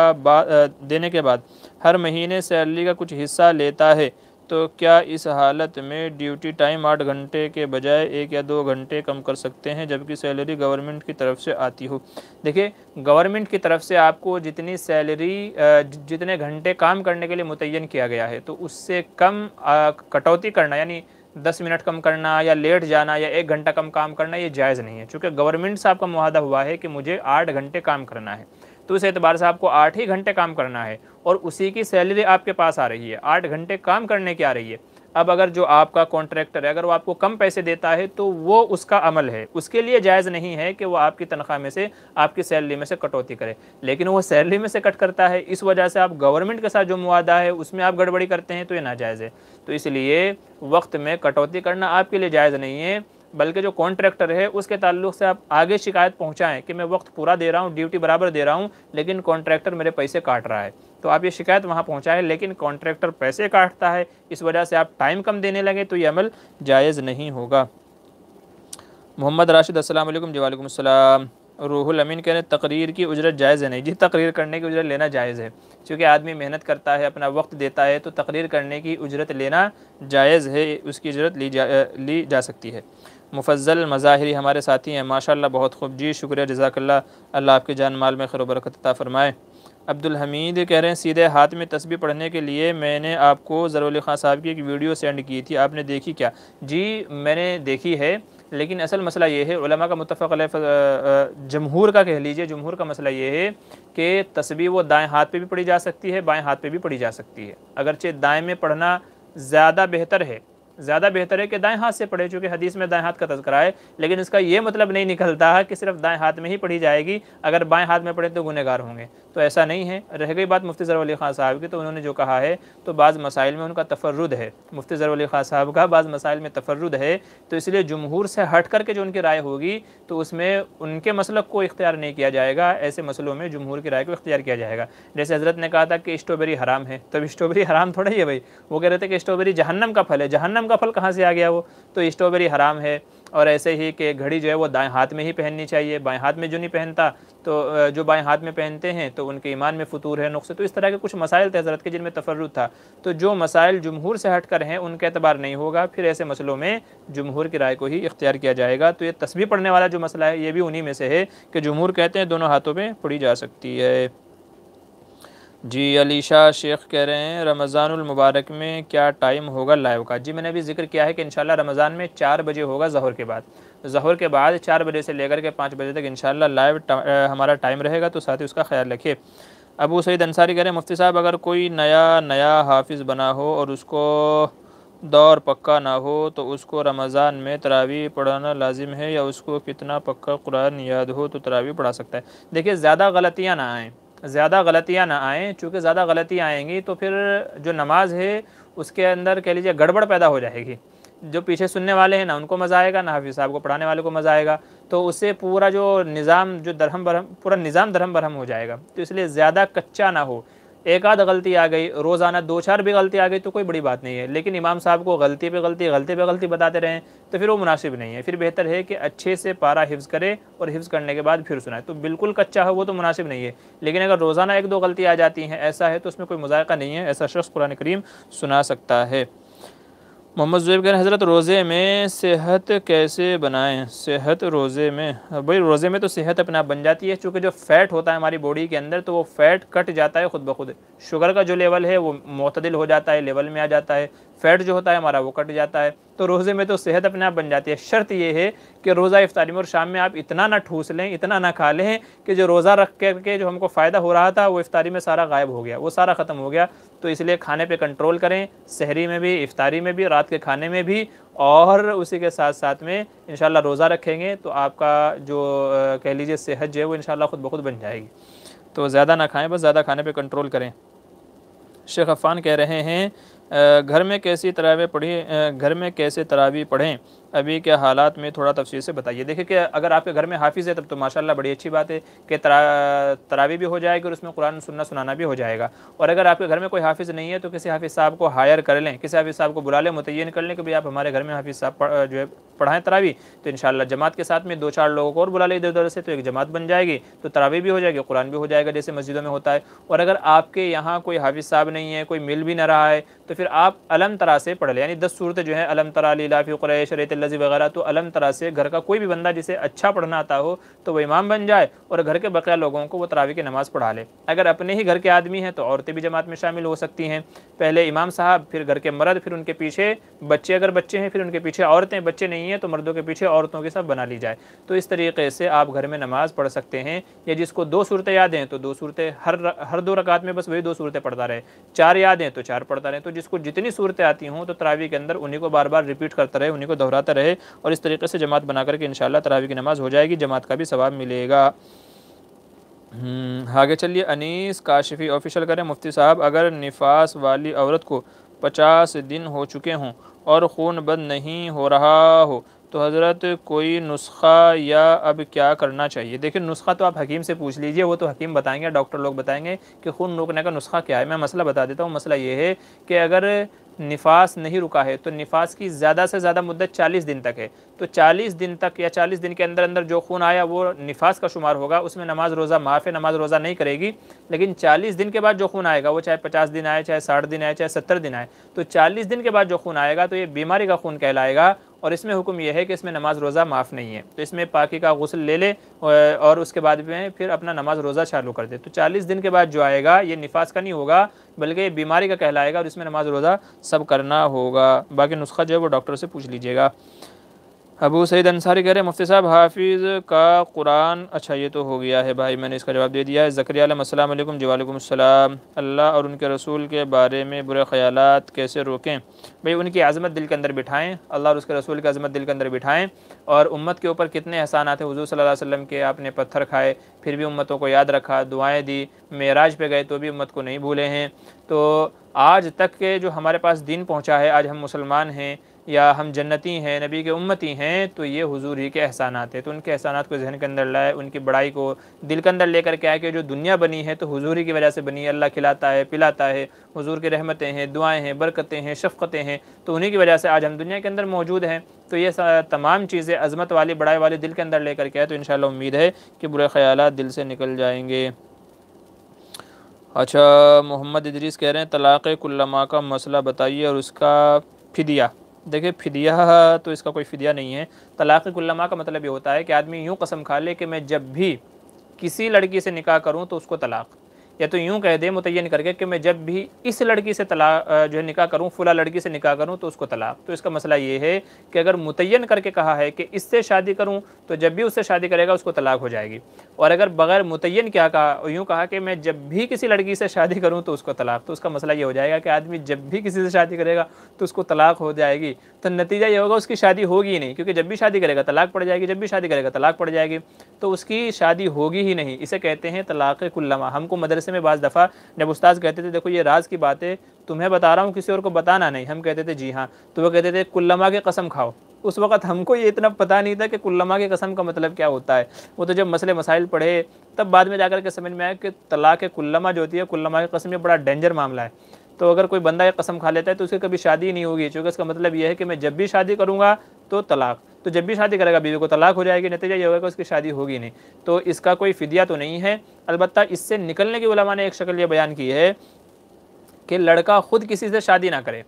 देने के बाद हर महीने सैलरी का कुछ हिस्सा लेता है तो क्या इस हालत में ड्यूटी टाइम आठ घंटे के बजाय एक या दो घंटे कम कर सकते हैं जबकि सैलरी गवर्नमेंट की तरफ से आती हो देखिए गवर्नमेंट की तरफ से आपको जितनी सैलरी जितने घंटे काम करने के लिए मुतन किया गया है तो उससे कम कटौती करना यानी दस मिनट कम करना या लेट जाना या एक घंटा कम काम करना ये जायज़ नहीं है चूँकि गवर्नमेंट से आपका मुहदा हुआ है कि मुझे आठ घंटे काम करना है तो इस एतबार से आपको आठ ही घंटे काम करना है और उसी की सैलरी आपके पास आ रही है आठ घंटे काम करने की आ रही है अब अगर जो आपका कॉन्ट्रैक्टर है अगर वो आपको कम पैसे देता है तो वो उसका अमल है उसके लिए जायज़ नहीं है कि वो आपकी तनख्वाह में से आपकी सैलरी में से कटौती करे लेकिन वो सैलरी में से कट करता है इस वजह से आप गवर्नमेंट के साथ जो मुआदा है उसमें आप गड़बड़ी करते हैं तो ये नाजायज़ है तो इसलिए वक्त में कटौती करना आपके लिए जायज़ नहीं है बल्कि जो कॉन्ट्रैक्टर है उसके ताल्लुक से आप आगे शिकायत पहुँचाएँ कि मैं वक्त पूरा दे रहा हूँ ड्यूटी बराबर दे रहा हूँ लेकिन कॉन्ट्रैक्टर मेरे पैसे काट रहा है तो आप ये शिकायत वहाँ पहुँचाएँ लेकिन कॉन्ट्रैक्टर पैसे काटता है इस वजह से आप टाइम कम देने लगे तो ये अमल जायज़ नहीं होगा मोहम्मद राशिद असलम जी वालेकुम असलम रूहुल अमीन कह रहे तकरीर की उजरत जायज़ है नहीं जी तकरीर करने की उजरत लेना जायज़ है क्योंकि आदमी मेहनत करता है अपना वक्त देता है तो तकरीर करने की उजरत लेना जायज़ है उसकी उजरत ली जा ली जा सकती है मुफजल मज़ाहरी हमारे साथी हैं माशाल्लाह बहुत खूब जी शुक्रिया जजाकल्ला अल्लाह आपके जान माल में खर बरकता फ़रमाए अब्दुल हमीद कह रहे हैं सीधे हाथ में तस्वीर पढ़ने के लिए मैंने आपको ज़रूल ख़ान साहब की एक वीडियो सेंड की थी आपने देखी क्या जी मैंने देखी है लेकिन असल मसला ये है उलमा का मुतफ़ जमहूर का कह लीजिए जमहूर का मसला ये है कि तस्वीर वो दाएँ हाथ पे भी पढ़ी जा सकती है बाएँ हाथ पे भी पढ़ी जा सकती है अगरचे दाएँ में पढ़ना ज़्यादा बेहतर है ज़्यादा बेहतर है कि दाएं हाथ से पढ़े चूँकि हदीस में दाएं हाथ का तस्करा है लेकिन इसका ये मतलब नहीं निकलता कि सिर्फ दाएं हाथ में ही पढ़ी जाएगी अगर बाएं हाथ में पढ़े तो गुनहगार होंगे तो ऐसा नहीं है रह गई बात मुफ्ती ज़रवली ख़ान साहब की तो उन्होंने जो कहा है तो बाज़ मसाइल में उनका तफरुद है मुफ्ती ज़रवली ख़ान साहब का बाज़ मसाइल में तफरुद है तो इसलिए जमहूर से हट करके जो उनकी राय होगी तो उसमें उनके मसलक को इख्तियार नहीं किया जाएगा ऐसे मसलों में जमहूर की राय को इख्तियार किया जाएगा जैसे हज़रत ने कहा था कि स्ट्रॉबेरी हराम है तब स्ट्रॉबेरी हराम थोड़ा ही है भाई वो कह रहे थे कि स्ट्रॉबेरी जहन्नम का फल है जहन्नम का फल कहाँ से आ गया वो तो स्ट्रॉबेरी हराम है और ऐसे ही कि घड़ी जो है वो दाएं हाथ में ही पहननी चाहिए बाएं हाथ में जो नहीं पहनता तो जो बाएं हाथ में पहनते हैं तो उनके ईमान में फतूर है नुख्स तो इस तरह के कुछ मसाइल थे हज़रत के जिनमें तफरु था तो जो मसाइल जमहूर से हट कर हैं उनका अतबार नहीं होगा फिर ऐसे मसलों में जमहूर की राय को ही इख्तियार किया जाएगा तो ये तस्वीर पढ़ने वाला जो मसला है ये भी उन्हीं में से है कि जमहूर कहते हैं दोनों हाथों में पढ़ी जा सकती है जी अली शाह शेख कह रहे हैं रमज़ानमबारक में क्या टाइम होगा लाइव का जी मैंने अभी जिक्र किया है कि इन रमज़ान में चार बजे होगा जहर के बाद जहर के बाद चार बजे से लेकर के पाँच बजे तक इन लाइव टा, हमारा टाइम रहेगा तो साथ ही उसका ख्याल रखिए अबू सईद अंसारी कह रहे हैं मुफ्ती साहब अगर कोई नया नया हाफिज़ बना हो और उसको दौर पक्का ना हो तो उसको रमज़ान में तरावी पढ़ाना लाजिम है या उसको कितना पक्का कुरान याद हो तो तरावी पढ़ा सकता है देखिए ज़्यादा गलतियाँ ना आएँ ज़्यादा गलतियाँ ना आएँ चूँकि ज़्यादा गलतियाँ आएँगी तो फिर जो नमाज है उसके अंदर कह लीजिए गड़बड़ पैदा हो जाएगी जो पीछे सुनने वाले हैं ना उनको मज़ा आएगा ना हाफिज़ साहब को पढ़ाने वाले को मज़ा आएगा तो उससे पूरा जो निज़ाम जो दरहम बरहम पूरा निज़ाम दरहम बरहम हो जाएगा तो इसलिए ज़्यादा कच्चा ना हो एक आध गलती आ गई रोज़ाना दो चार भी गलती आ गई तो कोई बड़ी बात नहीं है लेकिन इमाम साहब को गलती पे गलती गलती पे गलती बताते रहें तो फिर वो मुनासिब नहीं है फिर बेहतर है कि अच्छे से पारा हिफ्ज़ करे और हिफ्ज़ करने के बाद फिर सुनाए तो बिल्कुल कच्चा हो वो तो मुनासिब नहीं है लेकिन अगर रोज़ाना एक दो गलती आ जाती हैं ऐसा है तो उसमें कोई मजायका नहीं है ऐसा शख्स कुरान करीम सुना सकता है मोहम्मद जुब कह रहे हज़रत रोज़े में सेहत कैसे बनाएं सेहत रोज़े में भाई रोज़े में तो सेहत अपने आप बन जाती है चूँकि जो फ़ैट होता है हमारी बॉडी के अंदर तो वो फ़ैट कट जाता है ख़ुद ब खुद शुगर का जो लेवल है वो मतदिल हो जाता है लेवल में आ जाता है फैट जो होता है हमारा वो कट जाता है तो रोज़े में तो सेहत अपने आप बन जाती है शर्त ये है कि रोज़ा इफ्तारी में और शाम में आप इतना ना ठूस लें इतना ना खा लें कि जो रोज़ा रख करके जो हमको फ़ायदा हो रहा था वो इफ्तारी में सारा गायब हो गया वो सारा ख़त्म हो गया तो इसलिए खाने पे कंट्रोल करें शहरी में भी इफ्तारी में भी रात के खाने में भी और उसी के साथ साथ में इन रोज़ा रखेंगे तो आपका जो कह लीजिए सेहत जो है वो इन खुद बखुद बन जाएगी तो ज़्यादा ना खाएँ बस ज़्यादा खाने पर कंट्रोल करें शेख अफ़ान कह रहे हैं घर में कैसी तरावे पढ़ी घर में कैसे तरावी पढ़ें अभी के हालात में थोड़ा तफसील से बताइए देखिए कि अगर आपके घर में हाफिज़ है तब तो माशाल्लाह बड़ी अच्छी बात है कि तरा तरावी भी हो जाएगी और उसमें कुरान सुनना सुनाना भी हो जाएगा और अगर आपके घर में कोई हाफिज़ नहीं है तो किसी हाफिज़ साहब को हायर कर लें किसी हाफिज़ साहब को बुला लें मुतन कर लें कि भाई आप हमारे घर में हाफिज़ साहब जो है पढ़ाएँ तरावी तो इन जमात के साथ में दो चार लोगों को और बुला लें इधर उधर से तो एक जमात बन जाएगी तो तरावी भी हो जाएगी कुरान भी हो जाएगा जैसे मस्जिदों में होता है और अगर आपके यहाँ कोई हाफिज़ साहब नहीं है कोई मिल भी ना रहा है तो फिर आप अलम तरह से पढ़ लें यानी दस सूरत जो है अलम तरा लीला फ़ी रेत लजी वगैरह तो अलम तरह से घर का कोई भी बंदा जिसे अच्छा पढ़ना आता हो तो वह इमाम बन जाए और घर के बकरा लोगों को वो तरावी की नमाज़ पढ़ा ले अगर अपने ही घर के आदमी हैं तो औरतें भी जमात में शामिल हो सकती हैं पहले इमाम साहब फिर घर के मर्द फिर उनके पीछे बच्चे अगर बच्चे हैं फिर उनके पीछे औरतें बच्चे नहीं हैं तो मर्दों के पीछे औरतों के साथ बना ली जाए तो इस तरीके से आप घर में नमाज़ पढ़ सकते हैं या जिसको दो सूरतें याद हैं तो दो सूरतें हर हर दो रकात में बस वही दो सूरतें पढ़ता रहे चार याद हैं तो चार पढ़ता रहे तो जिसको जितनी सूरतें आती हों तो तरावी के अंदर उन्हीं को बार बार रिपीट करता रहे उन्हीं को दोहराता रहे और इस तरीके से जमात बना करके इनशाला तरावी की नमाज़ हो जाएगी जमात का भी सवाब मिलेगा हम्म, आगे चलिए अनीस काशिफ़ी ऑफिशियल करें मुफ्ती साहब अगर निफास वाली औरत को पचास दिन हो चुके हों और खून बंद नहीं हो रहा हो तो हज़रत कोई नुस्खा या अब क्या करना चाहिए देखिए नुस्खा तो आप हकीम से पूछ लीजिए वो तो हकीम बताएंगे डॉक्टर लोग बताएंगे कि खून रोकने का नुस्खा क्या है मैं मसला बता देता हूँ मसला ये है कि अगर निफास नहीं रुका है तो निफास की ज़्यादा से ज़्यादा मुद्दत 40 दिन तक है तो 40 दिन तक या 40 दिन के अंदर अंदर जो खून आया वो निफास का शुमार होगा उसमें नमाज रोज़ा माफ़ है नमाज रोज़ा नहीं करेगी लेकिन 40 दिन के बाद जो खून आएगा वो चाहे 50 दिन आए चाहे साठ दिन आए चाहे सत्तर दिन आए तो चालीस दिन के बाद जो खून आएगा तो ये बीमारी का खून कहलाएगा और इसमें हुक्म यह है कि इसमें नमाज रोज़ा माफ़ नहीं है तो इसमें पाकि का गसल ले ले और उसके बाद में फिर अपना नमाज रोज़ा चालू कर दे तो चालीस दिन के बाद जो आएगा ये निफास का नहीं होगा बल्कि बीमारी का कहलाएगा और इसमें नमाज रोज़ा सब करना होगा बाकी नुस्खा जो है वो डॉक्टर से पूछ लीजिएगा अबू सईद अंसारी कह रहे हैं मुफ्ती साहब हाफिज़ का कुरान अच्छा ये तो हो गया है भाई मैंने इसका जवाब दे दिया है ज़क्रियाम जी वालेकुम अल्लाह और उनके रसूल के बारे में बुरे ख्याल कैसे रोकें भाई उनकी आज़मत दिल के अंदर बिठाएं अल्लाह और उसके रसूल की आज़मत दिल के अंदर बिठाएं और उम्मत के ऊपर कितने एहसान आते हजू सल वसम के आपने पत्थर खाए फिर भी उम्मतों को याद रखा दुआएँ दी मेराज पर गए तो भी उम्मत को नहीं भूले हैं तो आज तक के जो हमारे पास दिन पहुँचा है आज हम मुसलमान हैं या हम जन्नती हैं नबी के उम्मती हैं तो ये हुजूर ही के एहसान है तो उनके एहसान को जहन के अंदर लाए उनकी बड़ाई को दिल के अंदर लेकर के आए कि जो दुनिया बनी है तो हुजूरी की वजह से बनी है अल्लाह खिलाता है पिलाता है हुजूर की रहमतें हैं दुआएँ हैं बरकतें हैं शफ़क़तें हैं तो उन्हीं की वजह से आज हम दुनिया के अंदर मौजूद हैं तो ये तमाम चीज़ें अजमत वाली बड़ाई वाले दिल के अंदर लेकर के आए तो इन उम्मीद है कि बुरे ख्याल दिल से निकल जाएंगे अच्छा मोहम्मद इदरीस कह रहे हैं तलाक़ कुल्लमा का मसला बताइए और उसका फिदिया देखिए फ़िदिया तो इसका कोई फ़िदिया नहीं है तलाक़ गुलमा का मतलब ये होता है कि आदमी यूँ कसम खा ले कि मैं जब भी किसी लड़की से निकाह करूँ तो उसको तलाक़ या तो यूँ कह दे मुतन करके कि मैं जब भी इस लड़की से तलाक जो है निकाह करूँ फुला लड़की से निकाह करूँ तो उसको तलाक तो इसका मसला ये है कि अगर मुतन करके कहा है कि इससे शादी करूँ तो जब भी उससे शादी करेगा उसको तलाक हो जाएगी और अगर बगैर मुतन क्या कहा यूँ कहा कि मैं जब भी किसी लड़की से शादी करूँ तो उसको तलाक तो उसका मसला ये हो जाएगा कि आदमी जब भी किसी से शादी करेगा तो उसको तलाक हो जाएगी तो नतीजा ये होगा उसकी शादी होगी ही नहीं क्योंकि जब भी शादी करेगा तलाक पड़ जाएगी जब भी शादी करेगा तलाक पड़ जाएगी तो उसकी शादी होगी ही नहीं इसे कहते हैं तलाक़ कुल्लमा हमको मदरसे मदरसे में बज़ दफ़ा जब उस्ताद कहते थे देखो ये राज की बात है तुम्हें बता रहा हूँ किसी और को बताना नहीं हम कहते थे जी हाँ तो वह कहते थे कुल्लमा की कसम खाओ उस वक्त हमको ये इतना पता नहीं था कि कुल्लमा की कसम का मतलब क्या होता है वो तो जब मसले मसाइल पढ़े तब बाद में जाकर के समझ में आया कि तलाक कुल्लमा जो होती है कुल्लमा की कसम ये बड़ा डेंजर मामला है तो अगर कोई बंदा ये कसम खा लेता है तो उसकी कभी शादी नहीं होगी चूँकि इसका मतलब यह है कि मैं जब भी शादी करूँगा तो तलाक तो जब भी शादी करेगा बीवी को तलाक हो जाएगी नतीजा ये होगा कि उसकी शादी होगी नहीं तो इसका कोई फिदिया तो नहीं है अलबत्त इससे निकलने की वाला ने एक शक्ल ये बयान की है कि लड़का ख़ुद किसी से शादी ना करे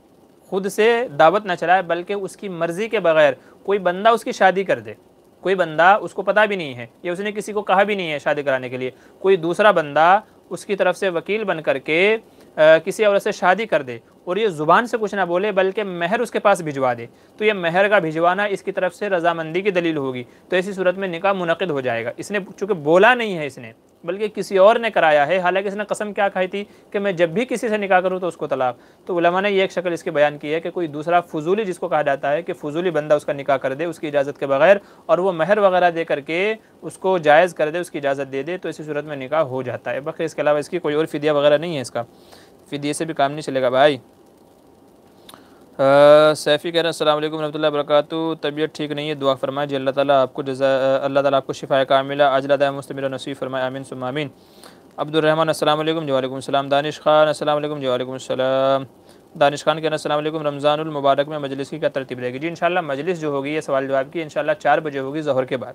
खुद से दावत ना चलाए बल्कि उसकी मर्ज़ी के बगैर कोई बंदा उसकी शादी कर दे कोई बंदा उसको पता भी नहीं है या उसने किसी को कहा भी नहीं है शादी कराने के लिए कोई दूसरा बंदा उसकी तरफ से वकील बन करके किसी औरत से शादी कर दे और ये ज़ुबान से कुछ ना बोले बल्कि महर उसके पास भिजवा दे तो ये महर का भिजवाना इसकी तरफ से रजामंदी की दलील होगी तो ऐसी सूरत में निकाह मुनद हो जाएगा इसने चूँकि बोला नहीं है इसने बल्कि किसी और ने कराया है हालांकि इसने कसम क्या खाई थी कि मैं जब भी किसी से निकाह करूँ तो उसको तलाक तो उलमा ने यह एक शक्ल इसकी बयान की है कि कोई दूसरा फजूली जिसको कहा जाता है कि फजूली बंदा उसका निकाह कर दे उसकी इजाज़त के बगैर और वो महर वगैरह दे करके उसको जायज़ कर दे उसकी इजाज़त दे दे तो इसी सूरत में निकाह हो जाता है बाकी इसके अलावा इसकी कोई और फ़िदिया वगैरह नहीं है इसका फ़िदिये से भी काम नहीं चलेगा भाई सैफ़ी कह रहे हैं असल वरहमल वरक तबीयत ठीक नहीं है दुआ फरमाए जी अल्लाह ताला आपको जजा अल्लाह ताला आपको का मिला अजला मुस्तमिर नसी फरमाए आमीन सुमामीन अब्दुलरहमान असल वालेकुम दानिश खान असल सलाम दानिश खान कहना अल्लाम रमज़ान मुबारक में मजलिस की क्या तरतीब रहेगी जी इनशाला मजलिस जो होगी ये सवाल जवाब की शाला चार बजे होगी जहर के बाद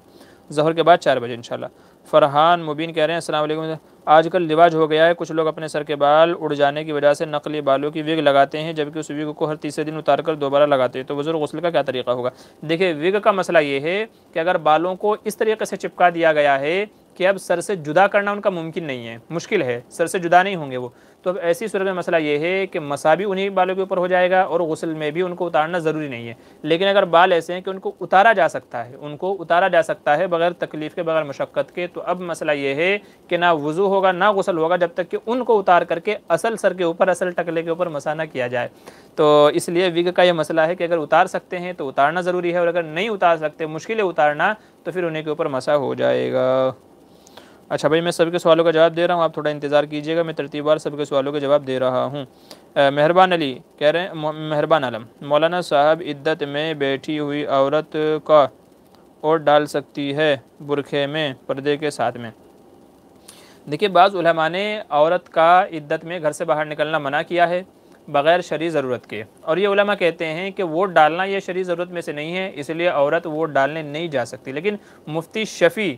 जहर के बाद चार बजे इनशाला फरहान मुबीन कह रहे हैं असल आजकल रिवाज हो गया है कुछ लोग अपने सर के बाल उड़ जाने की वजह से नकली बालों की विग लगाते हैं जबकि उस विग को हर तीसरे दिन उतार कर दोबारा लगाते हैं तो बुजुर्ग गसल का क्या तरीका होगा देखिए विग का मसला ये है कि अगर बालों को इस तरीके से चिपका दिया गया है कि अब सर से जुदा करना उनका मुमकिन नहीं है मुश्किल है सर से जुदा नहीं होंगे वो तो अब ऐसी सूरत में मसला ये है कि मसा भी उन्हीं बालों के ऊपर हो जाएगा और गसल में भी उनको उतारना ज़रूरी नहीं है लेकिन अगर बाल ऐसे हैं कि उनको उतारा जा सकता है उनको उतारा जा सकता है बगैर तकलीफ़ के बगैर मशक्क़त के तो अब मसला ये है कि ना वज़ू होगा ना गसल होगा जब तक कि उनको उतार करके असल सर के ऊपर असल टकले के ऊपर मसा ना किया जाए तो इसलिए विग का यह मसला है कि अगर उतार सकते हैं तो उतारना ज़रूरी है और अगर नहीं उतार सकते मुश्किल है उतारना तो फिर उन्हीं के ऊपर मसा हो जाएगा अच्छा भाई मैं के सवालों का जवाब दे रहा हूँ आप थोड़ा इंतज़ार कीजिएगा मैं सभी सबके सवालों का जवाब दे रहा हूँ मेहरबान अली कह रहे हैं मेहरबान आलम मौलाना साहब इद्दत में बैठी हुई औरत का और डाल सकती है बुरखे में पर्दे के साथ में देखिए बाज़ ने औरत का इद्दत में घर से बाहर निकलना मना किया है बग़ैर शरी ज़रूरत के और ये उलमा कहते हैं कि वोट डालना यह शरी ज़रूरत में से नहीं है इसलिए औरत वोट डालने नहीं जा सकती लेकिन मुफ्ती शफ़ी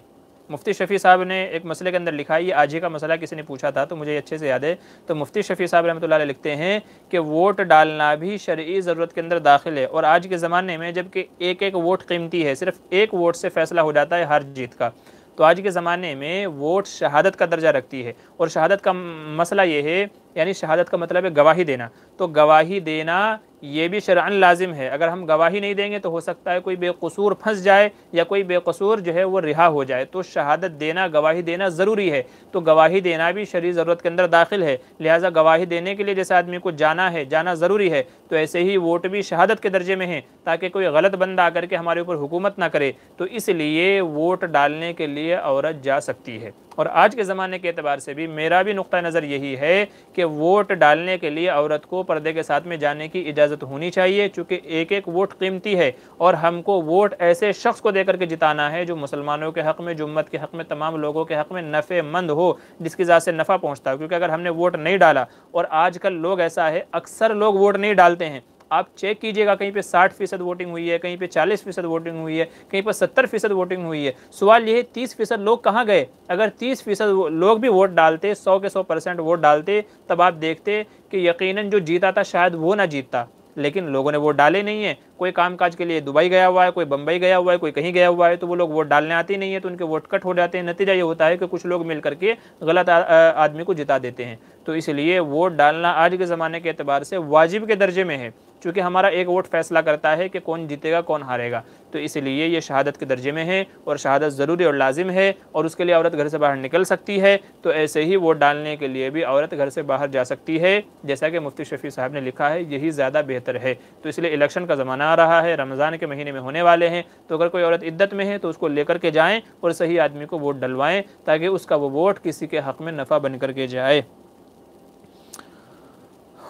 मुफ्ती शफ़ी साहब ने एक मसले के अंदर लिखा ये आज ही का मसला किसी ने पूछा था तो मुझे अच्छे से याद है तो मुफ्ती शफ़ी साहब रहमत लिखते हैं कि वोट डालना भी शर्य ज़रूरत के अंदर दाखिल है और आज के ज़माने में जबकि एक एक वोट कीमती है सिर्फ एक वोट से फ़ैसला हो जाता है हर जीत का तो आज के ज़माने में वोट शहादत का दर्जा रखती है और शहादत का मसला ये है यानी शहादत का मतलब है गवाही देना तो गवाही देना ये भी शरा लाजिम है अगर हम गवाही नहीं देंगे तो हो सकता है कोई बेकसूर फंस जाए या कोई बेकसूर जो है वो रिहा हो जाए तो शहादत देना गवाही देना ज़रूरी है तो गवाही देना भी शरीर ज़रूरत के अंदर दाखिल है लिहाजा गवाही देने के लिए जैसे आदमी को जाना है जाना ज़रूरी है तो ऐसे ही वोट भी शहादत के दर्जे में है ताकि कोई गलत बंदा आकर के हमारे ऊपर हुकूमत ना करे तो इसलिए वोट डालने के लिए औरत जा सकती है और आज के ज़माने के अतबार से भी मेरा भी नुक़ नज़र यही है कि वोट डालने के लिए औरत को पर्दे के साथ में जाने की इजाज़त होनी चाहिए चूँकि एक एक वोट कीमती है और हमको वोट ऐसे शख्स को देकर के जिताना है जो मुसलमानों के हक़ में जुम्मत के हक़ में तमाम लोगों के हक़ में नफ़ेमंद हो जिसकी वजह से नफ़ा पहुँचता हो क्योंकि अगर हमने वोट नहीं डाला और कल लोग ऐसा है अक्सर लोग वोट नहीं डालते हैं आप चेक कीजिएगा कहीं पे 60 फीसद वोटिंग हुई है कहीं पे 40 फीसद वोटिंग हुई है कहीं पर 70 फीसद वोटिंग हुई है सवाल ये है तीस फीसद लोग कहाँ गए अगर 30 फीसद लोग भी वोट डालते 100 के 100 परसेंट वोट डालते तब आप देखते कि यकीनन जो जीता था शायद वो ना जीतता लेकिन लोगों ने वोट डाले नहीं है कोई कामकाज के लिए दुबई गया हुआ है कोई बम्बई गया हुआ है कोई कहीं गया हुआ है तो वो लोग वोट डालने आते नहीं है तो उनके वोट कट हो जाते हैं नतीजा ये होता है कि कुछ लोग मिल करके गलत आदमी को जिता देते हैं तो इसलिए वोट डालना आज के ज़माने के अतबार से वाजिब के दर्जे में है चूँकि हमारा एक वोट फैसला करता है कि कौन जीतेगा कौन हारेगा तो इसलिए ये शहादत के दर्जे में है और शहादत ज़रूरी और लाजिम है और उसके लिए औरत घर से बाहर निकल सकती है तो ऐसे ही वोट डालने के लिए भी औरत घर से बाहर जा सकती है जैसा कि मुफ्ती शफी साहब ने लिखा है यही ज़्यादा बेहतर है तो इसलिए इलेक्शन का ज़माना आ रहा है रमज़ान के महीने में होने वाले हैं तो अगर कोई औरत इद्दत में है तो उसको लेकर के जाएँ और सही आदमी को वोट डलवाएँ ताकि उसका वो वोट किसी के हक़ में नफ़ा बन करके जाए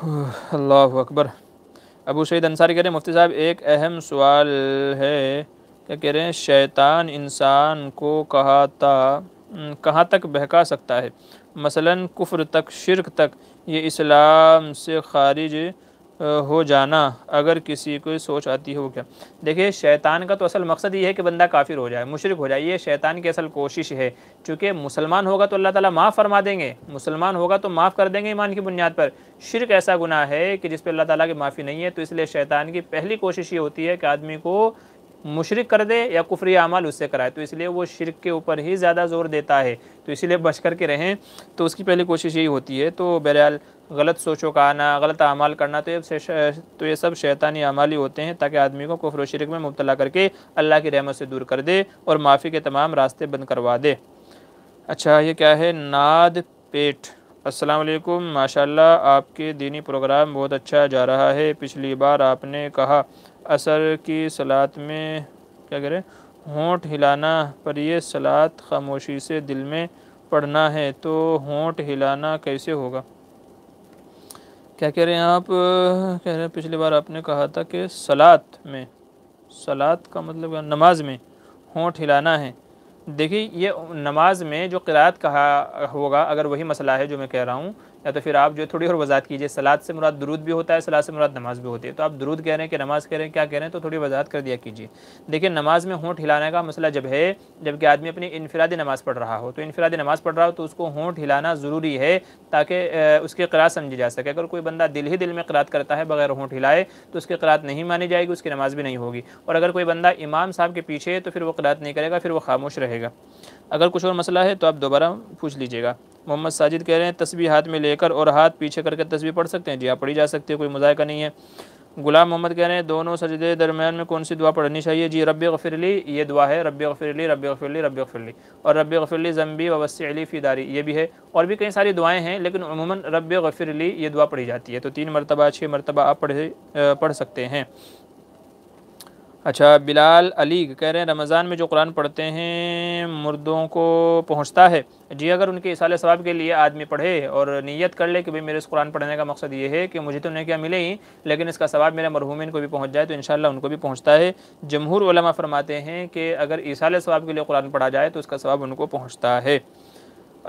अल्लाह अकबर अबू सईद अंसारी कह रहे हैं मुफ्ती साहब एक अहम सवाल है क्या कह रहे हैं शैतान इंसान को कहा था कहाँ तक बहका सकता है मसलन कुफ्र तक शिरक तक ये इस्लाम से खारिज हो जाना अगर किसी को सोच आती हो क्या देखिए शैतान का तो असल मकसद ये है कि बंदा काफिर हो जाए मुशरक हो जाए ये शैतान की असल कोशिश है चूँकि मुसलमान होगा तो अल्लाह ताला माफ़ फरमा देंगे मुसलमान होगा तो माफ़ कर देंगे ईमान की बुनियाद पर शिरक ऐसा गुना है कि जिस पर अल्लाह ताला की माफ़ी नहीं है तो इसलिए शैतान की पहली कोशिश ये होती है कि आदमी को मुशरक कर दे या कुफरी अमाल उससे कराए तो इसलिए वो शिरक के ऊपर ही ज़्यादा जोर देता है तो इसीलिए बच कर के रहें तो उसकी पहली कोशिश यही होती है तो बहरहाल गलत सोचों का आना गलत अमाल करना तो ये तो ये सब शैतानी अमाल ही होते हैं ताकि आदमी को कुफर शरक में मुबला करके अल्लाह की रहमत से दूर कर दे और माफ़ी के तमाम रास्ते बंद करवा दे अच्छा ये क्या है नाद पेट असलकुम माशाल्लाह आपके दीनी प्रोग्राम बहुत अच्छा जा रहा है पिछली बार आपने कहा असर की सलात में क्या करें होंठ हिलाना पर यह सलात खामोशी से दिल में पढ़ना है तो होंठ हिलाना कैसे होगा क्या कह रहे हैं आप कह रहे हैं पिछली बार आपने कहा था कि सलात में सलात का मतलब नमाज में होंठ हिलाना है देखिए ये नमाज में जो किरात कहा होगा अगर वही मसला है जो मैं कह रहा हूँ या तो फिर आप जो थोड़ी और वजात कीजिए सलाद से मुराद दरूद भी होता है सलाद से मुराद नमाज भी होती है तो आप दरूद कह रहे हैं कि नमाज़ कह रहे हैं क्या कह रहे हैं तो थोड़ी वजात कर दिया कीजिए देखिए नमाज़ में होंठ हिलाने का मसला जब है जबकि आदमी अपनी इनफरादी नमाज़ पढ़ रहा हो तो इनफरादी नमाज़ पढ़ रहा हो तो उसको होंठ हिलाना ज़रूरी है ताकि उसकी करात समझी जा सके अगर कोई बंदा दिल ही दिल में करात करता है बगैर होंठ हिलाए तो उसकी करात नहीं मानी जाएगी उसकी नमाज़ भी नहीं होगी और अगर कोई बंदा इमाम साहब के पीछे है तो फिर वो करात नहीं करेगा फिर वो खामोश रहेगा अगर कुछ और मसला है तो आप दोबारा पूछ लीजिएगा मोहम्मद साजिद कह रहे हैं तस्वीर हाथ में लेकर और हाथ पीछे करके तस्वीर पढ़ सकते हैं जी आप हाँ, पढ़ी जा सकती है कोई मजायका नहीं है गुलाम मोहम्मद कह रहे हैं दोनों सजदे दरमियान में कौन सी दुआ पढ़नी चाहिए जी रब गफिरली ये दुआ है रब गफिरली रब गफिरली रब गफिरली और रब गफिरली जम्बी वसी अली फ़ीदारी ये भी है और भी कई सारी दुआएं हैं लेकिन अमूमन रब गफिरली ये दुआ पढ़ी जाती है तो तीन मरतबा छः मरतबा आप पढ़ पढ़ सकते हैं अच्छा बिलाल अली कह रहे हैं रमज़ान में जो कुरान पढ़ते हैं मुर्दों को पहुंचता है जी अगर उनके इसाल सवाब के लिए आदमी पढ़े और नीयत कर ले कि भाई मेरे इस कुरान पढ़ने का मकसद ये है कि मुझे तो उन्हें क्या मिले ही लेकिन इसका सवाब मेरे मरहूमिन को भी पहुंच जाए तो इन उनको भी पहुँचता है जमहूर फरमाते हैं कि अगर इसाल सवाब के लिए कुरान पढ़ा जाए तो उसका सवाब उनको पहुँचता है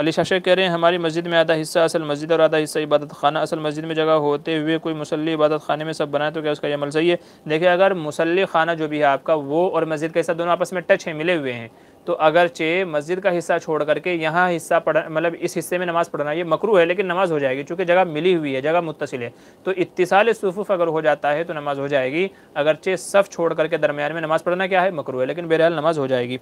अली शाशे कह रहे हैं हमारी मस्जिद में आधा हिस्सा असल मस्जिद और आधा हिस्सा इबादत खाना असल मस्जिद में जगह होते हुए कोई मुसल्ली इबादत खाने में सब बनाए तो क्या उसका ये अमल सही है देखिए अगर मुसल्ली खाना जो भी है आपका वो और मस्जिद का हिस्सा दोनों आपस में टच है मिले हुए हैं तो अगरचे मस्जिद का हिस्सा छोड़ करके यहाँ हिस्सा पढ़ मतलब इस हिस्से में नमाज़ पढ़ना ये मकरू है लेकिन नमाज़ हो जाएगी चूँकि जगह मिली हुई है जगह मुतसिल है तो इतिसाल सूफ़ अगर हो जाता है तो नमाज़ हो जाएगी अगरचे सफ़ छोड़ करके दरमियान में नमाज़ पढ़ना क्या है मकरू है लेकिन बहरहाल नमाज़ हो जाएगी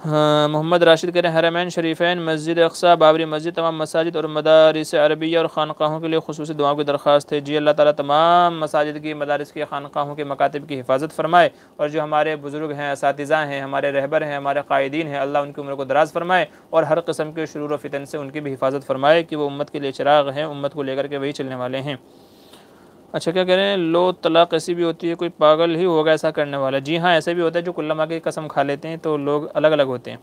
हाँ मोहम्मद राशिद करें हरमैन शरीफ़ैन मस्जिद अक्सा बाबरी मस्जिद तमाम मसाजिद और मदारस अरबिया और ख़ानकाहों के लिए खसूस दुआओं की दरख्वास्त है जी अल्लाह ताला तमाम मसाजिद की मदारस की ख़ानकाहों के मकातब की हिफाजत फरमाए और जो हमारे बुज़ुर्ग हैं इस हैं हमारे रहबर हैं हमारे कायदीन हैं अल्लाह उनकी उम्र को दराज फरमाए और हर कस्म के शुरू व फितन से उनकी भी हिफाजत फरमाए कि वो उम्मत के लिए चिराग हैं उम्मत को लेकर के वही चलने वाले हैं अच्छा क्या कह रहे हैं लो तलाक ऐसी भी होती है कोई पागल ही होगा ऐसा करने वाला जी हाँ ऐसे भी होता है जो कुल्ला की कसम खा लेते हैं तो लोग अलग अलग होते हैं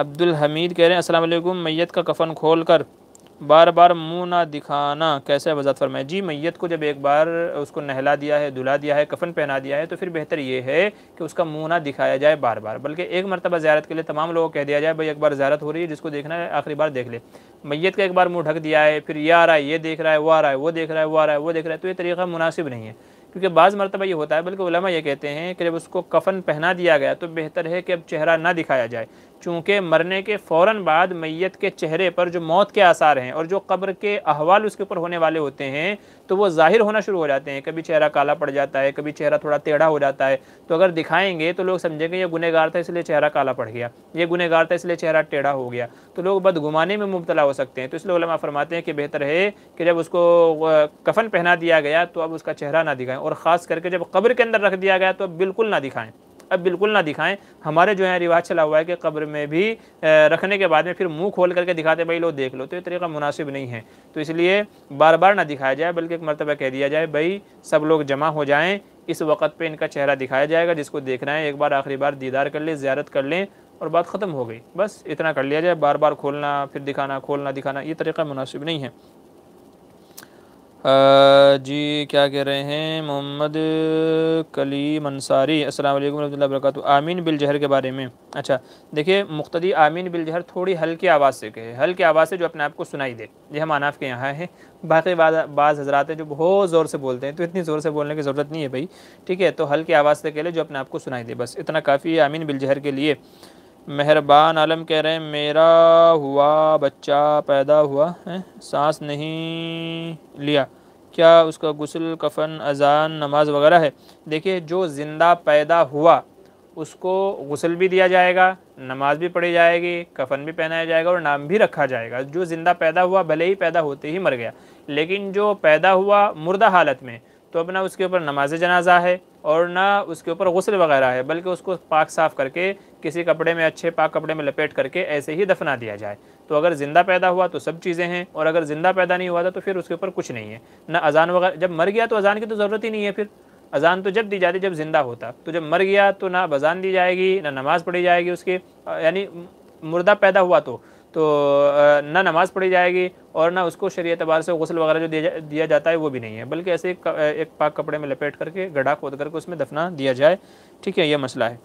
अब्दुल हमीद कह रहे हैं असलम मैयत का कफन खोल कर बार बार मुंह ना दिखाना कैसे वजात फरमाए जी मैयत को जब एक बार उसको नहला दिया है धुला दिया है कफन पहना दिया है तो फिर बेहतर ये है कि उसका मुंह ना दिखाया जाए बार बार बल्कि एक मरतबा ज्यारत के लिए तमाम लोगों को कह दिया जाए भाई एक बार ज्यारत हो रही है जिसको देखना है आखिरी बार देख ले मैयत का एक बार मुँह ढक दिया है फिर ये आ रहा है ये देख रहा है वो आ रहा है वो देख रहा है वो आ रहा है वो देख रहा है तो ये तरीका मुनासिब नहीं है क्योंकि बाज़ मरतबा ये होता है बल्कि ये कहते हैं कि जब उसको कफन पहना दिया गया तो बेहतर है कि अब चेहरा ना दिखाया जाए चूँकि मरने के फ़ौर बाद मैत के चेहरे पर जो मौत के आसार हैं और जो कब्र के अहवाल उसके ऊपर होने वाले होते हैं तो वो ज़ाहिर होना शुरू हो जाते हैं कभी चेहरा काला पड़ जाता है कभी चेहरा थोड़ा टेढ़ा हो जाता है तो अगर दिखाएंगे तो लोग समझेंगे ये गुनहगार था इसलिए चेहरा काला पड़ गया ये गुनहगार था इसलिए चेहरा टेढ़ा हो गया तो लोग बदगुमाने में मुबतला हो सकते हैं तो इसलिए उलमा फरमाते हैं कि बेहतर है कि जब उसको कफन पहना दिया गया तो अब उसका चेहरा ना दिखाएं और ख़ास करके जब कब्र के अंदर रख दिया गया तो अब बिल्कुल ना दिखाएं अब बिल्कुल ना दिखाएं हमारे जो है रिवाज चला हुआ है कि कब्र में भी रखने के बाद में फिर मुंह खोल करके दिखाते भाई लो देख लो तो ये तरीका मुनासिब नहीं है तो इसलिए बार बार ना दिखाया जाए बल्कि एक मरतबा कह दिया जाए भाई सब लोग जमा हो जाएँ इस वक्त पर इनका चेहरा दिखाया जाएगा जिसको देखना है एक बार आखिरी बार दीदार कर लें ज्यारत कर लें और बात ख़त्म हो गई बस इतना कर लिया जाए बार बार खोलना फिर दिखाना खोलना दिखाना ये तरीका मुनासिब नहीं है जी क्या कह रहे हैं मोहम्मद कलीम अंसारी अस्सलाम वालेकुम आमीन बिल जहर के बारे में अच्छा देखिए मुख्तदी आमीन बिल जहर थोड़ी हल्की आवाज़ से कहे हल्की आवाज़ से जो अपने आप को सुनाई दे यह हम अनाफ के यहाँ है बाकी बाज़ हजरात हैं जो बहुत ज़ोर से बोलते हैं तो इतनी ज़ोर से बोलने की ज़रूरत नहीं है भाई ठीक है तो हल्की आवाज़ से कह लें जो अपने आप को सुनाई दे बस इतना काफ़ी है आमीन बिल जहर के लिए मेहरबान आलम कह रहे हैं मेरा हुआ बच्चा पैदा हुआ है सांस नहीं लिया क्या उसका गसल कफन अजान नमाज वगैरह है देखिए जो ज़िंदा पैदा हुआ उसको गसल भी दिया जाएगा नमाज भी पढ़ी जाएगी कफन भी पहनाया जाएगा और नाम भी रखा जाएगा जो ज़िंदा पैदा हुआ भले ही पैदा होते ही मर गया लेकिन जो पैदा हुआ मुर्दा हालत में तो अपना उसके ऊपर नमाज जनाजा है और ना उसके ऊपर गसल वगैरह है बल्कि उसको पाक साफ़ करके किसी कपड़े में अच्छे पाक कपड़े में लपेट करके ऐसे ही दफना दिया जाए तो अगर ज़िंदा पैदा हुआ तो सब चीज़ें हैं और अगर ज़िंदा पैदा नहीं हुआ था तो फिर उसके ऊपर कुछ नहीं है ना अजान वगैरह जब मर गया तो अजान की तो ज़रूरत ही नहीं है फिर अजान तो जब दी जाती जब ज़िंदा होता तो जब मर गया तो ना अजान दी जाएगी ना नमाज़ पढ़ी जाएगी उसकी यानी मुर्दा पैदा हुआ तो तो ना नमाज़ पढ़ी जाएगी और ना उसको शरीय तबार से गसल वगैरह जो दिया, जाता है वो भी नहीं है बल्कि ऐसे एक पाक कपड़े में लपेट करके गड्ढा खोद करके उसमें दफना दिया जाए ठीक है यह मसला है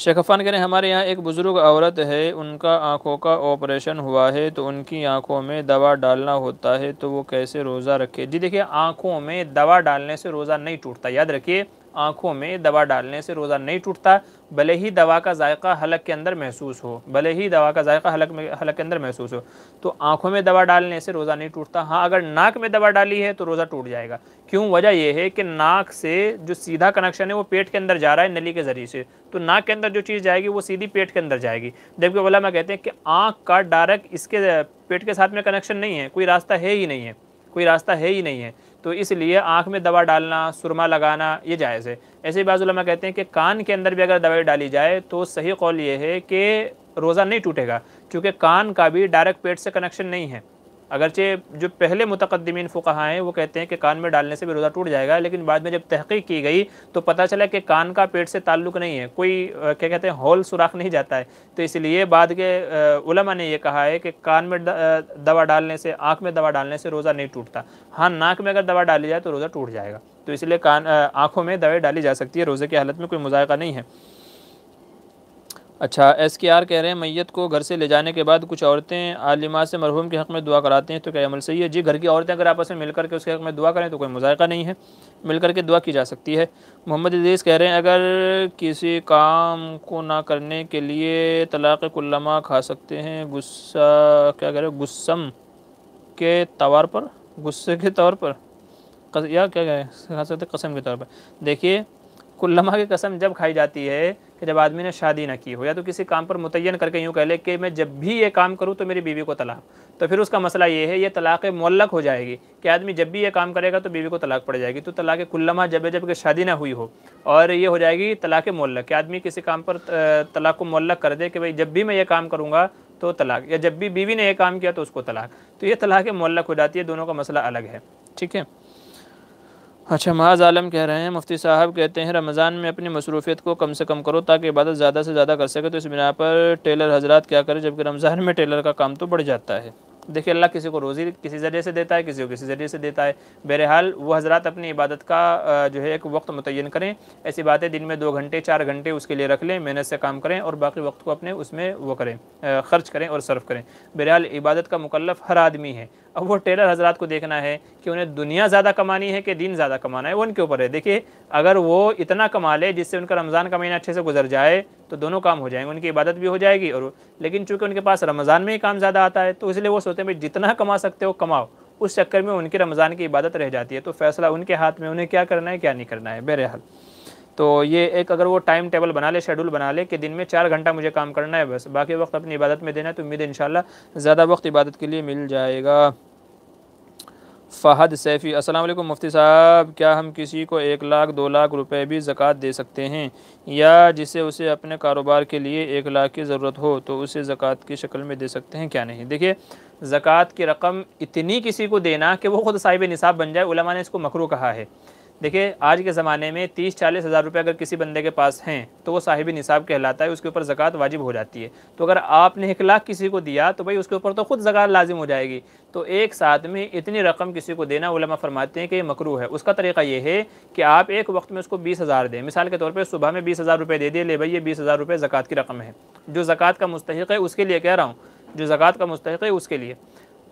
शेखफान रहे हमारे यहाँ एक बुज़ुर्ग औरत है उनका आँखों का ऑपरेशन हुआ है तो उनकी आँखों में दवा डालना होता है तो वो कैसे रोज़ा रखे जी देखिए आँखों में दवा डालने से रोज़ा नहीं टूटता याद रखिए आँखों में दवा डालने से रोज़ा नहीं टूटता भले ही दवा का जायका हलक के अंदर महसूस हो भले ही दवा का जायका हलक में हलक के अंदर महसूस हो तो आँखों में दवा डालने से रोज़ा नहीं टूटता हाँ अगर नाक में दवा डाली है तो रोज़ा टूट जाएगा क्यों वजह यह है कि नाक से जो सीधा कनेक्शन है वो पेट के अंदर जा रहा है नली के ज़रिए से तो नाक के अंदर जो चीज़ जाएगी वो सीधी पेट के अंदर जाएगी जबकि वाला मैं कहते हैं कि आँख का डायरेक्ट इसके पेट के साथ में कनेक्शन नहीं है कोई रास्ता है ही नहीं है कोई रास्ता है ही नहीं है तो इसलिए आँख में दवा डालना सुरमा लगाना ये जायज़ है ऐसे बाज़ुलमा कहते हैं कि कान के अंदर भी अगर दवाई डाली जाए तो सही कौल ये है कि रोज़ा नहीं टूटेगा क्योंकि कान का भी डायरेक्ट पेट से कनेक्शन नहीं है अगरचे जो पहले मुतकदमिन फ़ुकहा हैं वो कहते हैं कि कान में डालने से भी रोज़ा टूट जाएगा लेकिन बाद में जब तहकीक की गई तो पता चला कि कान का पेट से ताल्लुक़ नहीं है कोई क्या कहते हैं हॉल सुराख नहीं जाता है तो इसलिए बाद के उलमा ने यह कहा है कि कान में दवा डालने से आँख में दवा डालने से रोज़ा नहीं टूटता हाँ नाक में अगर दवा डाली जाए तो रोज़ा टूट जाएगा तो इसलिए कान आँखों में दवाई डाली जा सकती है रोज़े की हालत में कोई मुजायका नहीं है अच्छा एस के आर कह रहे हैं मैयत को घर से ले जाने के बाद कुछ औरतें आलिमा से मरहूम के हक़ में दुआ कराते हैं तो क्या अमल सही है जी घर की औरतें अगर आपस में मिलकर के उसके हक़ में दुआ करें तो कोई मुजायका नहीं है मिलकर के दुआ की जा सकती है मोहम्मद अजीज़ कह रहे हैं अगर किसी काम को ना करने के लिए तलाक़ कुल्लमा खा सकते हैं गुस्सा क्या कह रहे गुस्सम के तवार पर गुस्से के तौर पर या क्या कह रहे हैं खा सकते कसम के तौर पर देखिए कुल्लमा की कसम जब खाई जाती है कि जब आदमी ने शादी ना की हो या तो किसी काम पर मुतन करके यूँ कह ले कि मैं जब भी ये काम करूँ तो मेरी बीवी को तलाक तो फिर उसका मसला ये है ये तलाक़ मल्लक हो जाएगी कि आदमी जब भी ये काम करेगा तो बीवी को तलाक पड़ जाएगी तो तलाक़ कुल्लमा जब जब कि शादी ना हुई हो और ये हो जाएगी तलाक़ मल्लक कि आदमी किसी काम पर तलाक़ को मल्लक कर दे कि भाई जब भी मैं ये काम करूँगा तो तलाक या जब भी बीवी ने यह काम किया तो उसको तलाक तो ये तलाक़ मल्लक हो जाती है दोनों का मसला अलग है ठीक है अच्छा महाज आलम कह रहे हैं मुफ्ती साहब कहते हैं रमज़ान में अपनी मसरूफियत को कम से कम करो ताकि इबादत ज़्यादा से ज़्यादा कर सके तो इस बिना पर टेलर हजरात क्या करें जबकि रमज़ान में टेलर का काम तो बढ़ जाता है देखिए अल्लाह किसी को रोज़ी किसी ज़रिए से देता है किसी को किसी ज़रिए से देता है बहरहाल वो हजरा अपनी इबादत का जो है एक वक्त मुतिन करें ऐसी बातें दिन में दो घंटे चार घंटे उसके लिए रख लें मेहनत से काम करें और बाकी वक्त को अपने उसमें वो करें ख़र्च करें और सर्व करें बहरहाल इबादत का मुकलफ हर आदमी है अब वो टेलर हजरात को देखना है कि उन्हें दुनिया ज़्यादा कमानी है कि दिन ज़्यादा कमाना है वो उनके ऊपर है देखिए अगर वो इतना कमा ले जिससे उनका रमज़ान का महीना अच्छे से गुजर जाए तो दोनों काम हो जाएंगे उनकी इबादत भी हो जाएगी और लेकिन चूँकि उनके पास रमज़ान में ही काम ज़्यादा आता है तो इसलिए वो सोचते हैं भाई जितना कमा सकते हो कमाओ उस चक्कर में उनकी रमज़ान की इबादत रह जाती है तो फैसला उनके हाथ में उन्हें क्या करना है क्या नहीं करना है बहरहाल तो ये एक अगर वो टाइम टेबल बना ले शेड्यूल बना ले कि दिन में चार घंटा मुझे काम करना है बस बाकी वक्त अपनी इबादत में देना है तो उम्मीद इन ज़्यादा वक्त इबादत के लिए मिल जाएगा फ़हद सैफ़ी असलम मुफ्ती साहब क्या हम किसी को एक लाख दो लाख रुपए भी ज़क़़त दे सकते हैं या जिसे उसे अपने कारोबार के लिए एक लाख की ज़रूरत हो तो उसे ज़क़़त की शक्ल में दे सकते हैं क्या नहीं देखिए ज़क़़त की रकम इतनी किसी को देना कि वो ख़ुद साहिब निसाब बन जाए उलमा ने इसको मकरू कहा है देखिए आज के ज़माने में तीस चालीस हज़ार रुपये अगर किसी बंदे के पास हैं तो वो साहिब निसाब कहलाता है उसके ऊपर ज़क़़त वाजिब हो जाती है तो अगर आपने एक लाख किसी को दिया तो भाई उसके ऊपर तो खुद जक़ात लाजिम हो जाएगी तो एक साथ में इतनी रकम किसी को देना उलमा फरमाते हैं कि ये मकरू है उसका तरीका ये है कि आप एक वक्त में उसको बीस हज़ार दें मिसाल के तौर पर सुबह में बीस हज़ार रुपये दे दिए ले भाई ये बीस हज़ार रुपये ज़क़़त की रकम है जो ज़क़ात का मुस्तक है उसके लिए कह रहा हूँ जो ज़क़ात का मस्तक है उसके लिए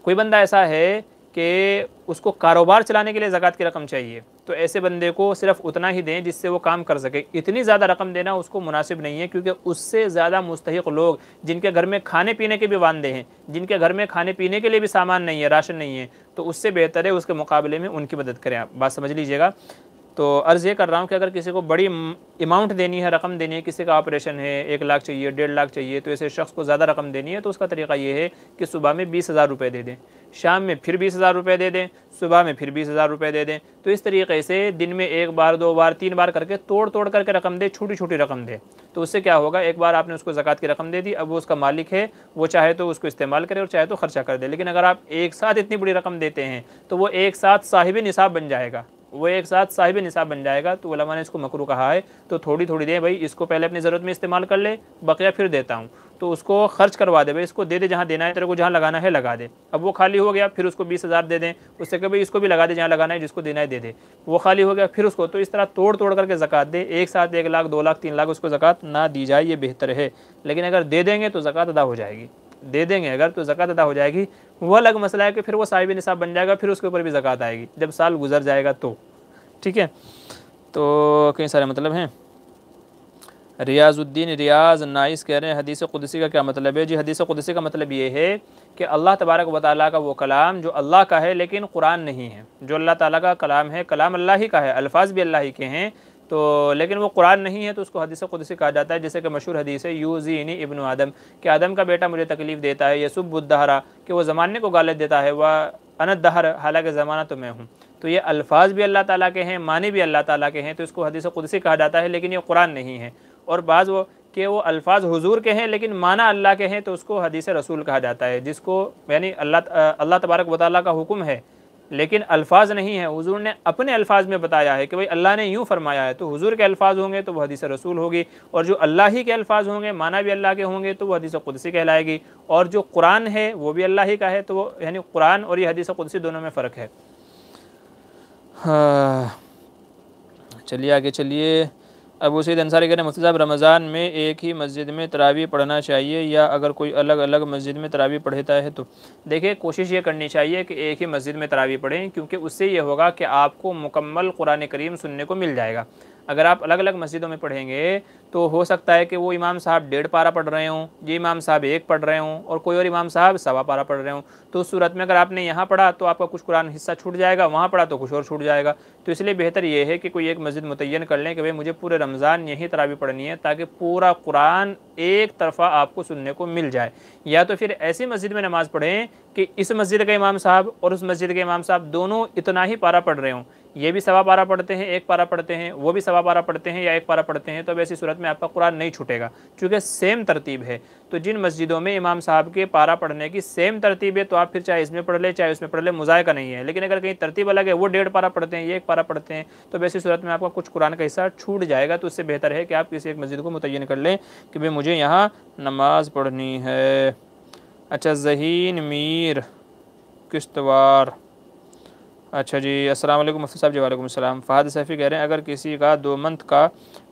कोई बंदा ऐसा है कि उसको कारोबार चलाने के लिए ज़क़़त की रकम चाहिए तो ऐसे बंदे को सिर्फ उतना ही दें जिससे वो काम कर सके इतनी ज़्यादा रकम देना उसको मुनासिब नहीं है क्योंकि उससे ज़्यादा मुस्तक लोग जिनके घर में खाने पीने के भी वादे हैं जिनके घर में खाने पीने के लिए भी सामान नहीं है राशन नहीं है तो उससे बेहतर है उसके मुकाबले में उनकी मदद करें आप बात समझ लीजिएगा तो अर्ज़ ये कर रहा हूँ कि अगर किसी को बड़ी अमाउंट देनी है रकम देनी है किसी का ऑपरेशन है एक लाख चाहिए डेढ़ लाख चाहिए तो ऐसे शख्स को ज़्यादा रकम देनी है तो उसका तरीका ये है कि सुबह में बीस हज़ार रुपये दे दें शाम में फिर बीस हज़ार रुपये दे दें सुबह में फिर बीस हज़ार रुपये दे दें तो इस तरीके से दिन में एक बार दो बार तीन बार करके तोड़ तोड़ करके रकम दे छोटी छोटी रकम दे तो उससे क्या होगा एक बार आपने उसको ज़क़़त की रकम दे दी अब वो उसका मालिक है वो चाहे तो उसको इस्तेमाल करे और चाहे तो ख़र्चा कर दे लेकिन अगर आप एक साथ इतनी बड़ी रकम देते हैं तो वो एक साथ साहिब निसाब बन जाएगा वो एक साथ साहिब निसाब बन जाएगा तो उलमा ने इसको मकरू कहा है तो थोड़ी थोड़ी दें भाई इसको पहले अपनी ज़रूरत में इस्तेमाल कर ले बकिया फिर देता हूँ तो उसको खर्च करवा दे भाई इसको दे दे जहाँ देना है तेरे को जहाँ लगाना है लगा दे अब वो खाली हो गया फिर उसको बीस हज़ार दे दें उससे भाई इसको भी लगा दे जहाँ लगाना है जिसको देना है दे दे वो खाली हो गया फिर उसको तो इस तरह तोड़ तोड़ करके जक़ात दे एक साथ एक लाख दो लाख तीन लाख उसको ज़क़़त ना दी जाए ये बेहतर है लेकिन अगर दे देंगे तो ज़क़़त अदा हो जाएगी दे देंगे अगर तो जक़ात अदा हो जाएगी वो अलग मसला है कि फिर वो साहिब निसाब बन जाएगा फिर उसके ऊपर भी ज़क़़त आएगी जब साल गुजर जाएगा तो ठीक है तो कई सारे मतलब हैं रियाज़ुद्दीन रियाज नाइस कह रहे हैं हदीस कुदसी का क्या मतलब है जी हदीस कुदसी का मतलब ये है कि अल्लाह तबारक व का वो कलाम जो अल्लाह का है लेकिन कुरान नहीं है जो अल्लाह ताली का कलाम है कलाम अल्लाह ही का है अल्फाज भी अल्लाह ही के हैं तो लेकिन वो कुरान नहीं है तो उसको हदीस कुदसी कहा जाता है जैसे कि मशहूर हदीस है जी इबन आदम कि आदम का बेटा मुझे तकलीफ़ देता है यसुब बुद्धहरा कि वो ज़माने को गालत देता है वह अनत दहर हालांकि ज़माना तो मैं हूँ तो ये अल्फाज भी अल्लाह ताला के हैं मानी भी अल्लाह ताला के हैं तो इसको हदीस खुदसी कहा जाता है लेकिन ये कुरान नहीं है और बाज़ वो कि वो अल्फाज हुजूर के हैं लेकिन माना अल्लाह के हैं तो उसको हदीस रसूल कहा जाता है जिसको यानी अल्लाह अल्लाह तबारक वाली का हुक्म है लेकिन अल्फाज नहीं है हुजूर ने अपने अल्फाज में बताया है कि भाई अल्लाह ने यूँ फरमाया है तो हुजूर के अल्फाज होंगे तो वह हदीस रसूल होगी और जो अल्लाह ही के अल्फाज होंगे माना भी अल्लाह के होंगे तो वह हदीस कुदसी कहलाएगी और जो कुरान है वो भी अल्लाह ही का है तो वो यानी कुरान और ये हदीस कुदसी दोनों में फ़र्क है हाँ। चलिए आगे चलिए अबू सैद अंसारी कह रहे मुफ्ती साहब रमज़ान में एक ही मस्जिद में तरावी पढ़ना चाहिए या अगर कोई अलग अलग मस्जिद में तरावी पढ़ता है तो देखिए कोशिश ये करनी चाहिए कि एक ही मस्जिद में तरावी पढ़ें क्योंकि उससे ये होगा कि आपको मुकम्मल कुरान करीम सुनने को मिल जाएगा अगर आप अलग अलग मस्जिदों में पढ़ेंगे तो हो सकता है कि वो इमाम साहब डेढ़ पारा पढ़ रहे हों ये इमाम साहब एक पढ़ रहे हों और कोई और इमाम साहब सवा पारा पढ़ रहे हों तो उस सूरत में अगर आपने यहाँ पढ़ा तो आपका कुछ कुरान हिस्सा छूट जाएगा वहाँ पढ़ा तो कुछ और छूट जाएगा तो इसलिए बेहतर ये है कि कोई एक मस्जिद मुतन कर लें कि भाई मुझे पूरे रमज़ान यहीं तरावी पढ़नी है ताकि पूरा कुरान एक तरफा आपको सुनने को मिल जाए या तो फिर ऐसी मस्जिद में नमाज़ पढ़ें कि इस मस्जिद का इमाम साहब और उस मस्जिद के इमाम साहब दोनों इतना ही पारा पढ़ रहे हों ये भी सवा पारा पढ़ते हैं एक पारा पढ़ते हैं वो भी सवा पारा पढ़ते हैं या एक पारा पढ़ते हैं तो अब ऐसी सूरत में आपका कुरान नहीं छूटेगा क्योंकि सेम तरतीब है तो जिन मस्जिदों में इमाम साहब के पारा पढ़ने की सेम तरतीब है तो आप फिर चाहे इसमें पढ़ ले चाहे उसमें पढ़ ले मुजायका नहीं है लेकिन अगर कहीं तरतीब अलग है वो डेढ़ पारा पढ़ते हैं ये एक पारा पढ़ते हैं तो वैसी सूरत में आपका कुछ कुरान का हिस्सा छूट जाएगा तो उससे बेहतर है कि आप किसी एक मस्जिद को मुतन कर लें कि भाई मुझे यहाँ नमाज पढ़नी है अच्छा जहीन मीर किश्तवार अच्छा जी अस्सलाम वालेकुम मुफ्ती साहब जी वालेकुम सलाम फ़हद सैफ़ी कह रहे हैं अगर किसी का दो मंथ का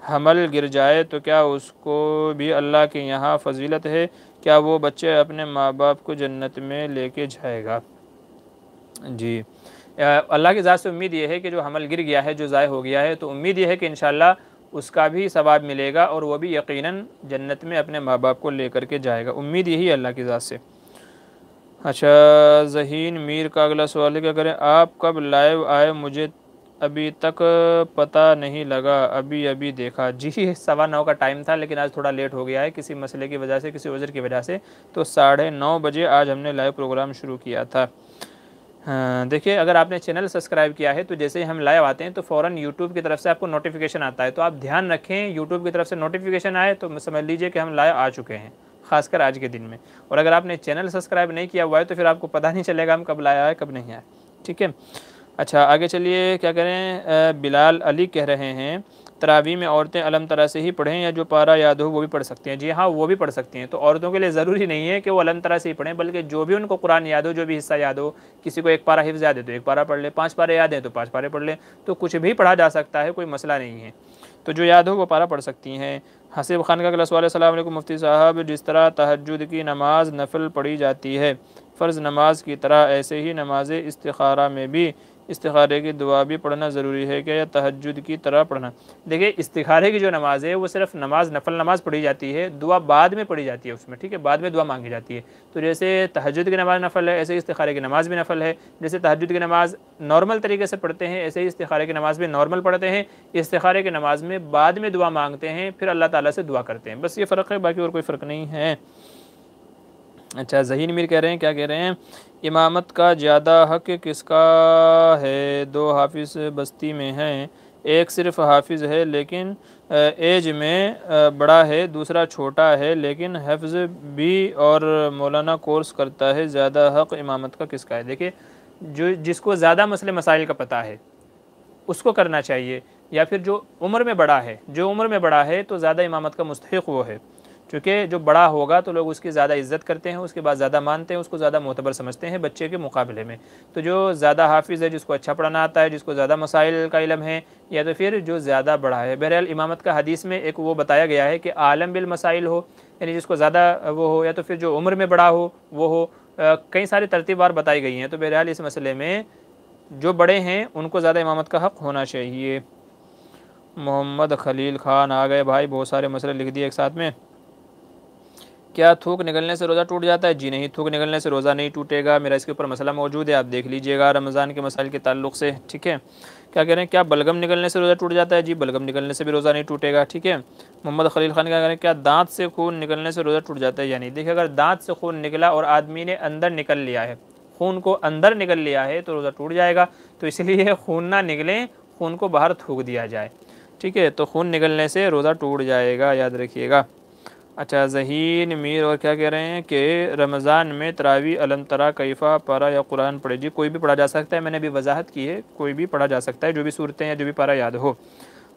हमल गिर जाए तो क्या उसको भी अल्लाह के यहाँ फजीलत है क्या वो बच्चे अपने माँ बाप को जन्नत में लेके जाएगा जी अल्लाह की ज़ात से उम्मीद ये है कि जो हमल गिर गया है जो ज़ाय हो गया है तो उम्मीद ये है कि इन उसका भी सवाब मिलेगा और वह भी यकीन जन्नत में अपने माँ बाप को लेकर के जाएगा उम्मीद यही अल्लाह की ज़ात से अच्छा जहीन मीर का अगला सवाल है क्या करें आप कब लाइव आए मुझे अभी तक पता नहीं लगा अभी अभी देखा जी सवा नौ का टाइम था लेकिन आज थोड़ा लेट हो गया है किसी मसले की वजह से किसी वजह की वजह से तो साढ़े नौ बजे आज हमने लाइव प्रोग्राम शुरू किया था हाँ, देखिए अगर आपने चैनल सब्सक्राइब किया है तो जैसे ही हम लाइव आते हैं तो फ़ौरन यूट्यूब की तरफ से आपको नोटिफिकेशन आता है तो आप ध्यान रखें यूट्यूब की तरफ से नोटिफिकेशन आए तो समझ लीजिए कि हम लाइव आ चुके हैं खासकर आज के दिन में और अगर आपने चैनल सब्सक्राइब नहीं किया हुआ है तो फिर आपको पता नहीं चलेगा हम कब लाया है कब नहीं आया ठीक है अच्छा आगे चलिए क्या करें बिलाल अली कह रहे हैं तरावी में औरतें अलम तरह से ही पढ़ें या जो पारा याद हो वो भी पढ़ सकती हैं जी हाँ वो भी पढ़ सकती हैं तो औरतों के लिए ज़रूरी नहीं है कि वो अलम तरह से ही पढ़ें बल्कि जो भी उनको कुरान याद हो जो भी हिस्सा याद हो किसी को एक पारा हिफ्ज़ याद है तो एक पारा पढ़ लें पाँच पारे याद हैं तो पाँच पारे पढ़ लें तो कुछ भी पढ़ा जा सकता है कोई मसला नहीं है तो जो याद हो वो पारा पढ़ सकती हैं हसीब खान का अगला सवाल अल्लाम मुफ्ती साहब जिस तरह तहजद की नमाज नफल पढ़ी जाती है फ़र्ज़ नमाज की तरह ऐसे ही नमाज इसतारा में भी इसतारे की दुआ भी पढ़ना ज़रूरी है क्या या तहजद की तरह पढ़ना देखिए इस्तारे की जो नमाज़ है वो सिर्फ नमाज नफल नमाज पढ़ी जाती है दुआ बाद में पढ़ी जाती है उसमें ठीक है बाद में दुआ मांगी जाती है तो जैसे तहजद की नमाज नफल है ऐसे ही इस्तारे की नमाज़ भी नफल है जैसे तहजद की नमाज़ नॉर्मल तरीके से पढ़ते हैं ऐसे ही इस्तारे की नमाज़ भी नॉर्मल पढ़ते हैं इस्तारे की नमाज़ में बाद में दुआ मांगते हैं फिर अल्लाह ताली से दुआ करते हैं बस ये फ़र्क है बाकी और कोई फ़र्क नहीं है अच्छा जहीन मीर कह रहे हैं क्या कह रहे हैं इमामत का ज़्यादा हक किसका है दो हाफिज़ बस्ती में हैं एक सिर्फ हाफिज़ है लेकिन एज में बड़ा है दूसरा छोटा है लेकिन हफ्ज़ भी और मौलाना कोर्स करता है ज़्यादा हक इमामत का किसका है देखिए जो जिसको ज़्यादा मसले मसाइल का पता है उसको करना चाहिए या फिर जो उम्र में बड़ा है जो उम्र में बड़ा है तो ज़्यादा इमामत का मुस्तक वो है क्योंकि जो बड़ा होगा तो लोग उसकी ज़्यादा इज्जत करते हैं उसके बाद ज़्यादा मानते हैं उसको ज़्यादा मोतबर समझते हैं बच्चे के मुकाबले में तो जो ज़्यादा हाफिज़ है जिसको अच्छा पढ़ाना आता है जिसको ज़्यादा मसाइल का इलम है या तो फिर जो ज़्यादा बड़ा है बहरहाल इमामत का हदीस में एक वो बताया गया है कि आलम बिल मसाइल हो यानी जिसको ज़्यादा वो हो या तो फिर जो उम्र में बड़ा हो वो हो कई सारी तरतीबार बताई गई हैं तो बहरहाल इस मसले में जो बड़े हैं उनको ज़्यादा इमामत का हक़ होना चाहिए मोहम्मद खलील खान आ गए भाई बहुत सारे मसले लिख दिए एक साथ में क्या थूक निकलने से रोज़ा टूट जाता है जी नहीं थूक निकलने से रोज़ा नहीं टूटेगा मेरा इसके ऊपर मसला मौजूद है आप देख लीजिएगा रमज़ान के मसाइल के तल्ल से ठीक है क्या कह रहे हैं क्या बलगम निकलने से रोज़ा टूट जाता है जी बलगम निकलने से भी रोज़ा नहीं टूटेगा ठीक है मोहम्मद खलील खान क्या कह रहे हैं क्या दांत से खून निकलने से रोज़ा टूट जाता है यानी देखिए अगर दांत से खून निकला और आदमी ने अंदर निकल लिया है खून को अंदर निकल लिया है तो रोज़ा टूट जाएगा तो इसलिए खून ना निकलें खून को बाहर थूक दिया जाए ठीक है तो खून निकलने से रोज़ा टूट जाएगा याद रखिएगा अच्छा जहीन मीर और क्या कह रहे हैं कि रमज़ान में तरावी अलंतरा कैफ़ा पारा या कुरान पढ़े जी कोई भी पढ़ा जा सकता है मैंने अभी वजाहत की है कोई भी पढ़ा जा सकता है जो भी सूरतें या जो भी पारा याद हो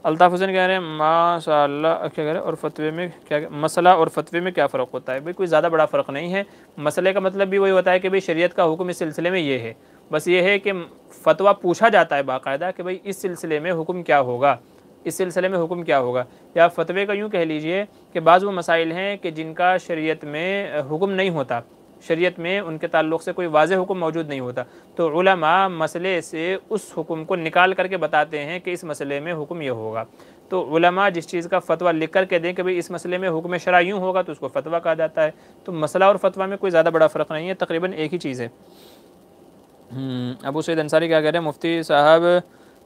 अल्ताफ़ हुसैन कह रहे हैं माशा क्या कह रहे हैं और फतवे में क्या मसला और फतवे में क्या फ़र्क होता है भाई कोई ज़्यादा बड़ा फ़र्क नहीं है मसले का मतलब भी वही होता है कि भाई शरीयत का हुक्म इस सिलसिले में ये है बस ये है कि फ़तवा पूछा जाता है बाकायदा कि भाई इस सिलसिले में हुक्म क्या होगा इस सिलसिले में हुक्म क्या होगा या फतवे का यूँ कह लीजिए कि बाज़ वो मसाइल हैं कि जिनका शरीयत में हुक्म नहीं होता शरीयत में उनके ताल्लुक से कोई वाज हुक्म मौजूद नहीं होता तो उलमा मसले से उस हुक्म को निकाल करके बताते हैं कि इस मसले में हुक्म यह होगा तो उलमा जिस चीज़ का फ़तवा लिख कर के दें कि भाई इस मसले में हुक्म शरा यूँ होगा तो उसको फ़तवा कहा जाता है तो मसला और फतवा में कोई ज़्यादा बड़ा फ़र्क नहीं है तकरीबन एक ही चीज़ है हम्म, अबू सैद अंसारी क्या कह रहे हैं मुफ्ती साहब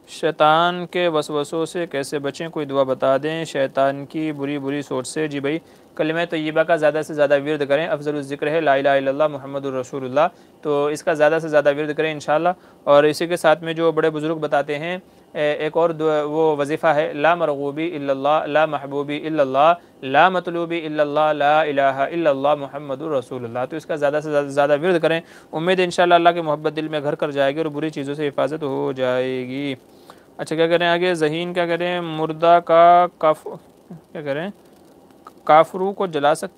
शैतान के वसवसों से कैसे बचें कोई दुआ बता दें शैतान की बुरी बुरी सोच से जी भाई कलम तय्यबा का ज़्यादा से ज़्यादा विरद करें अफजल ज़िक्र है ला ला मोहम्मद रसूलुल्लाह तो इसका ज़्यादा से ज़्यादा विरद करें इन और इसी के साथ में जो बड़े बुज़ुर्ग बताते हैं एक और वो वजीफ़ा है ला मरगूबी इल्लल्लाह ला महबूबी इल्लल्लाह ला मतलूबी इल्लल्लाह ला अला इल्लल्लाह मुहम्मद तो इसका ज़्यादा से ज़्यादा विरद करें उम्मीद इन अल्लाह की मोहब्बत दिल में घर कर जाएगी और बुरी चीज़ों से हिफाजत हो जाएगी अच्छा क्या करें आगे जहीन क्या करें मुर्दा का काफ क्या करें काफरू को जला सक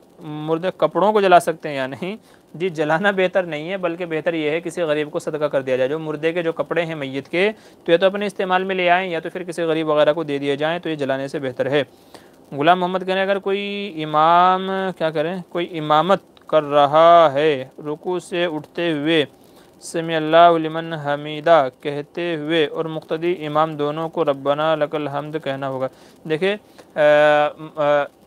मुर्दे कपड़ों को जला सकते हैं या नहीं जी जलाना बेहतर नहीं है बल्कि बेहतर यह है किसी गरीब को सदका कर दिया जाए जो मुर्दे के जो कपड़े हैं मैत के तो या तो अपने इस्तेमाल में ले आएँ या तो फिर किसी गरीब वगैरह को दे दिए जाएँ तो ये जलाने से बेहतर है गुलाम मोहम्मद कह रहे हैं अगर कोई इमाम क्या करें कोई इमामत कर रहा है रुकू से उठते हुए समन हमीदा कहते हुए और मुख्तदी इमाम दोनों को रबना लकल हमद कहना होगा देखिए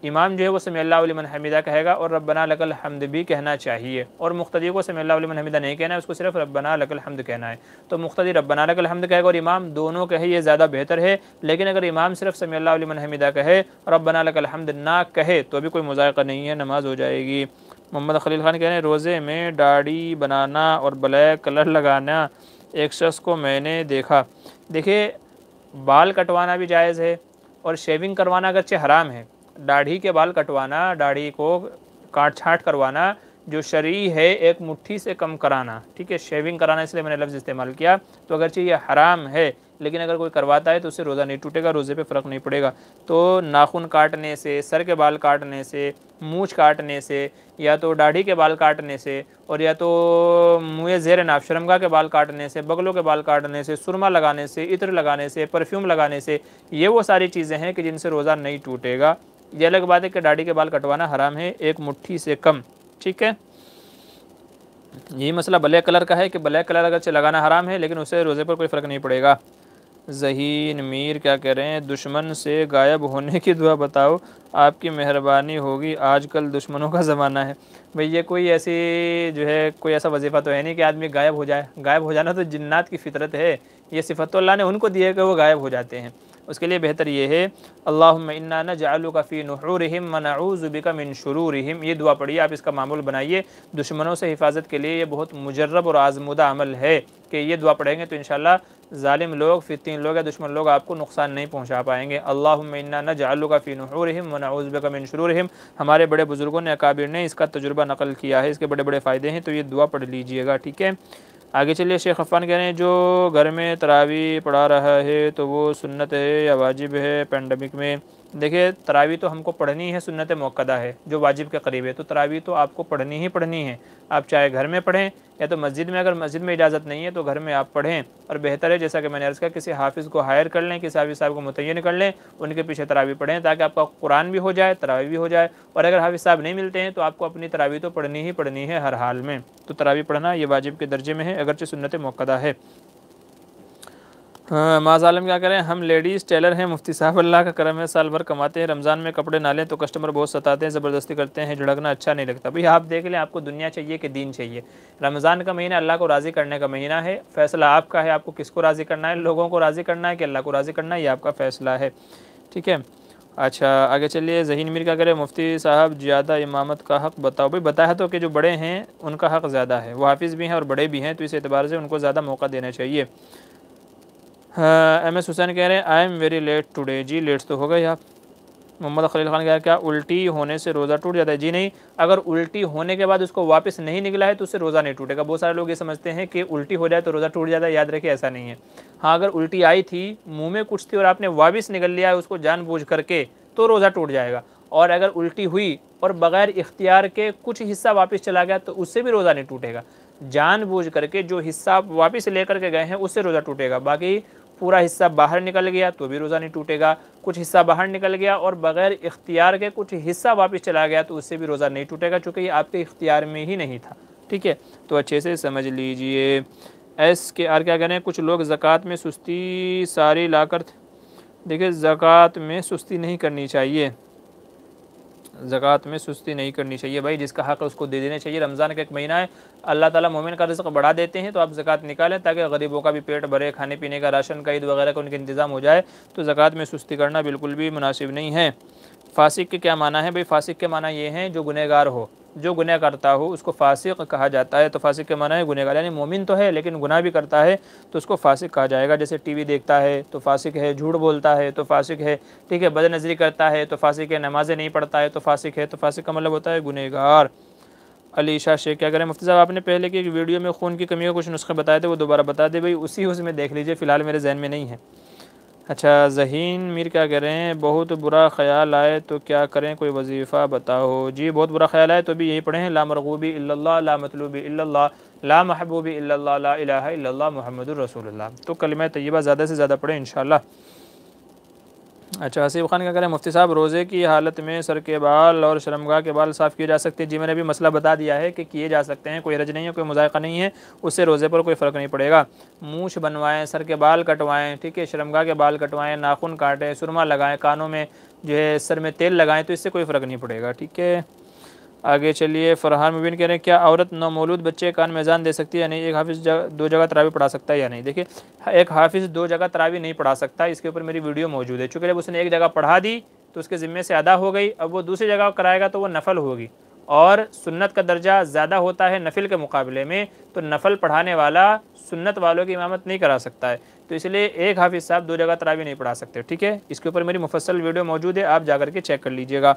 इमाम जो है वो समन हमीदा कहेगा और रबना लकल हमद भी कहना चाहिए और मुख्तदी को समन हमीदा नहीं कहना है उसको सिर्फ रब्बना लकल हमद कहना है तो मुख्तदी रबना लकल हमद कहेगा और इमाम दोनों कहे ये ज़्यादा बेहतर है लेकिन अगर इमाम सिर्फ समन हमीदा कहे रबना लकल हमद ना कहे तो भी कोई मुजायक नहीं है नमाज हो जाएगी मोहम्मद खलील खान कह रहे हैं रोज़े में दाढ़ी बनाना और ब्लैक कलर लगाना एक शख्स को मैंने देखा देखिए बाल कटवाना भी जायज़ है और शेविंग करवाना अगरचे हराम है दाढ़ी के बाल कटवाना दाढ़ी को काट छाट करवाना जो शरी है एक मुट्ठी से कम कराना ठीक है शेविंग कराना इसलिए मैंने लफ्ज़ इस्तेमाल किया तो अगरचे ये हराम है लेकिन अगर कोई करवाता है तो उससे रोज़ा नहीं टूटेगा रोज़े पे फ़र्क नहीं पड़ेगा तो नाखून काटने से सर के बाल काटने से मूछ काटने से या तो दाढ़ी के बाल काटने से और या तो मुँह ज़ेर शर्मगा के बाल काटने से बगलों के बाल काटने से सुरमा लगाने से इत्र लगाने से परफ्यूम लगाने से ये वो सारी चीज़ें हैं कि जिनसे रोज़ा नहीं टूटेगा ये अलग बात है कि दाढ़ी के बाल कटवाना हराम है एक मुट्ठी से कम ठीक है यही मसला ब्लैक कलर का है कि ब्लैक कलर अगर लगाना हराम है लेकिन उससे रोज़े पर कोई फ़र्क नहीं पड़ेगा जहीन मीर क्या कह रहे हैं दुश्मन से गायब होने की दुआ बताओ आपकी मेहरबानी होगी आजकल दुश्मनों का ज़माना है भाई ये कोई ऐसी जो है कोई ऐसा वजीफ़ा तो है नहीं कि आदमी गायब हो जाए गायब हो जाना तो जन्नात की फितरत है ये सिफत तो अल्लाह ने उनको दिया है कि वो गायब हो जाते हैं उसके लिए बेहतर ये है अल्लाह इन्ना जालू का फ़ी नूरम मनाऊज़ुबी का मिन ये दुआ पढ़िए आप इसका मामूल बनाइए दुश्मनों से हिफाजत के लिए ये बहुत मुजरब और आजमुदा अमल है कि ये दुआ पढ़ेंगे तो इनशाला ालिम लोग फ़ितिन लोग या दुश्मन लोग आपको नुकसान नहीं पहुँचा पाएंगे अल्लाह मन्ना न जालू का फ़िन हम वनाउज़ब हमारे बड़े बुज़ुर्गों ने अकाबिर ने इसका तजुर्बा नकल किया है इसके बड़े बड़े फ़ायदे हैं तो ये दुआ पढ़ लीजिएगा ठीक है आगे चलिए शेख अफ़ान कह रहे हैं जो घर में तरावी पढ़ा रहा है तो वो सुन्नत है या वाजिब है पेंडेमिक में देखिए तरावी तो हमको पढ़नी है सुन्नत मौकदा है जो वाजिब के करीब है तो तरावी तो आपको पढ़नी ही पढ़नी है आप चाहे घर में पढ़ें या तो मस्जिद में अगर मस्जिद में इजाज़त नहीं है तो घर में आप पढ़ें और बेहतर है जैसा कि मैंने अर्ज़ किया किसी हाफिज़ को हायर कर लें किसी हाफिज़ साहब को मुतन कर लें उनके पीछे तरावी पढ़ें ताकि आपका कुरान भी हो जाए तरावी भी हो जाए और अगर हाफिज़ साहब नहीं मिलते हैं तो आपको अपनी तरावी तो पढ़नी ही पढ़नी है हर हाल में तो तरावी पढ़ना ये वाजिब के दर्जे में है अगरचे सुन्नत मौकदा है हाँ, माज़ आलम क्या करें हम लेडीज़ टेलर हैं मुफ्ती साहब अल्लाह का करम है साल भर कमाते हैं रमज़ान में कपड़े ना लें तो कस्टमर बहुत सताते हैं ज़बरदस्ती करते हैं झड़कना अच्छा नहीं लगता भैया आप देख लें आपको दुनिया चाहिए कि दीन चाहिए रमज़ान का महीना अल्लाह को राज़ी करने का महीना है फ़ैसला आपका है आपको किसको राज़ी करना है लोगों को राज़ी करना है कि अल्लाह को राज़ी करना है ये आपका फ़ैसला है ठीक है अच्छा आगे चलिए जहीन मीर क्या करें मुफ्ती साहब ज़्यादा इमामत का हक़ बताओ भाई बताया तो कि जो बड़े हैं उनका हक़ ज़्यादा है वो हाफिज़ भी हैं और बड़े भी हैं तो इस एतबार से उनको ज़्यादा मौका देना चाहिए एम एस हुसैन कह रहे हैं I am very late today जी लेट तो हो गए आप मोहम्मद खलील खान कह रहे क्या उल्टी होने से रोज़ा टूट जाता है जी नहीं अगर उल्टी होने के बाद उसको वापस नहीं निकला है तो उससे रोज़ा नहीं टूटेगा बहुत सारे लोग ये समझते हैं कि उल्टी हो जाए तो रोज़ा टूट जाता है याद रखिए ऐसा नहीं है हाँ अगर उल्टी आई थी मुँह में कुछ थी और आपने वापस निकल लिया है उसको बूझ करके तो रोज़ा टूट जाएगा और अगर उल्टी हुई और बग़ैर इख्तियार के कुछ हिस्सा वापस चला गया तो उससे भी रोज़ा नहीं टूटेगा जानबूझ करके जो हिस्सा आप वापस लेकर के गए हैं उससे रोज़ा टूटेगा बाकी पूरा हिस्सा बाहर निकल गया तो भी रोज़ा नहीं टूटेगा कुछ हिस्सा बाहर निकल गया और बग़ैर इख्तियार के कुछ हिस्सा वापस चला गया तो उससे भी रोज़ा नहीं टूटेगा चूँकि ये आपके इख्तियार में ही नहीं था ठीक है तो अच्छे से समझ लीजिए एस के आर क्या कहने कुछ लोग ज़क़़त में सुस्ती सारी लाकर देखिए ज़क़़त में सुस्ती नहीं करनी चाहिए ज़क़़त में सुस्ती नहीं करनी चाहिए भाई जिसका हक़ उसको दे देना चाहिए रमज़ान का एक महीना है अल्लाह ताला मोमिन का रिज्क बढ़ा देते हैं तो आप ज़क़़त निकालें ताकि गरीबों का भी पेट भरे खाने पीने का राशन का ईद वगैरह का उनका इंतज़ाम हो जाए तो ज़क़़त में सुस्ती करना बिल्कुल भी मुनासिब नहीं है फासिक के क्या माना है भाई फासिक के माना ये हैं जो गुनहगार हो जो गुनाह करता हो उसको फासिक कहा जाता है तो फासिक के माना है गुनहगार यानी मोमिन तो है लेकिन गुनाह भी करता है तो उसको फासिक कहा जाएगा जैसे टीवी देखता है तो फासिक है झूठ बोलता है तो फासिक है ठीक है बदनजरी करता है तो फासिक है नमाजें नहीं पढ़ता है तो फासिक है तो फासिक का मतलब होता है गुनहगार अली शेख क्या करें मुफ्ती साहब आपने पहले की एक वीडियो में खून की कमी का कुछ नुस्खे बताए थे वो दोबारा बता दे भाई उसी उसमें देख लीजिए फ़िलहाल मेरे जहन में नहीं है अच्छा जहीन मीर क्या कह रहे हैं बहुत बुरा ख्याल आए तो क्या करें कोई वजीफ़ा बताओ जी बहुत बुरा ख्याल आए तो भी यही पढ़ें ला मरगूबी इल्ला ला मतलूबी इल्ला ला महबूबी इल्ला ला इलाहा इल्ला मोहम्मद रसूलुल्लाह तो कलम तैयबा ज़्यादा से ज़्यादा पढ़ें इन अच्छा आसिफ खान क्या करें मुफ्ती साहब रोज़े की हालत में सर के बाल और शर्मगा के बाल साफ़ किए जा सकते हैं जी मैंने भी मसला बता दिया है कि किए जा सकते हैं कोई रज नहीं है कोई मुजायका नहीं है उससे रोज़े पर कोई फ़र्क नहीं पड़ेगा मूछ बनवाएं सर के बाल कटवाएं ठीक है शर्मगा के बाल कटवाएं नाखून काटें सुरमा लगाएँ कानों में जो है सर में तेल लगाएँ तो इससे कोई फ़र्क नहीं पड़ेगा ठीक है आगे चलिए फरहान मुबिन कह रहे हैं क्या औरत नौमौलूद बच्चे कान में अजान दे सकती है या नहीं एक हाफिज़ जग, दो जगह तरावी पढ़ा सकता है या नहीं देखिए एक हाफिज़ दो जगह तरावी नहीं पढ़ा सकता इसके ऊपर मेरी वीडियो मौजूद है चूँकि जब उसने एक जगह पढ़ा दी तो उसके ज़िम्मे से अदा हो गई अब वो दूसरी जगह कराएगा तो वो नफल होगी और सुन्नत का दर्जा ज़्यादा होता है नफिल के मुकाबले में तो नफल पढ़ाने वाला सुन्नत वालों की इमामत नहीं करा सकता है तो इसलिए एक हाफिज़ साहब दो जगह तरावी नहीं पढ़ा सकते ठीक है इसके ऊपर मेरी मुफसल वीडियो मौजूद है आप जा के चेक कर लीजिएगा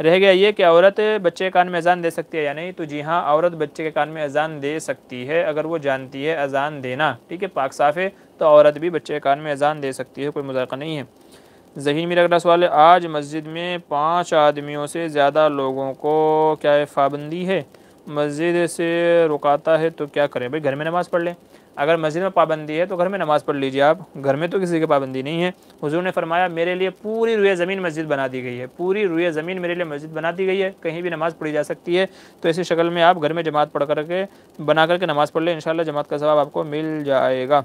रह गया ये कि औरत बच्चे के कान में अजान दे सकती है या नहीं तो जी हाँ औरत बच्चे के कान में अजान दे सकती है अगर वो जानती है अजान देना ठीक है पाक साफ़ है तो औरत भी बच्चे के कान में अजान दे सकती है कोई मजाक नहीं है जहीन मेरा अगला सवाल है आज मस्जिद में पाँच आदमियों से ज़्यादा लोगों को क्या है पाबंदी है मस्जिद से रुकाता है तो क्या करें भाई घर में नमाज़ पढ़ लें अगर मस्जिद में पाबंदी है तो घर में नमाज़ पढ़ लीजिए आप घर में तो किसी की पाबंदी नहीं है हुजूर ने फरमाया मेरे लिए पूरी रुए ज़मीन मस्जिद बना दी गई है पूरी रुए ज़मीन मेरे लिए मस्जिद बना दी गई है कहीं भी नमाज़ पढ़ी जा सकती है तो ऐसी शक्ल में आप घर में जमात पढ़ करके बना करके नमाज़ पढ़ लें इन जमात का सवाब आपको मिल जाएगा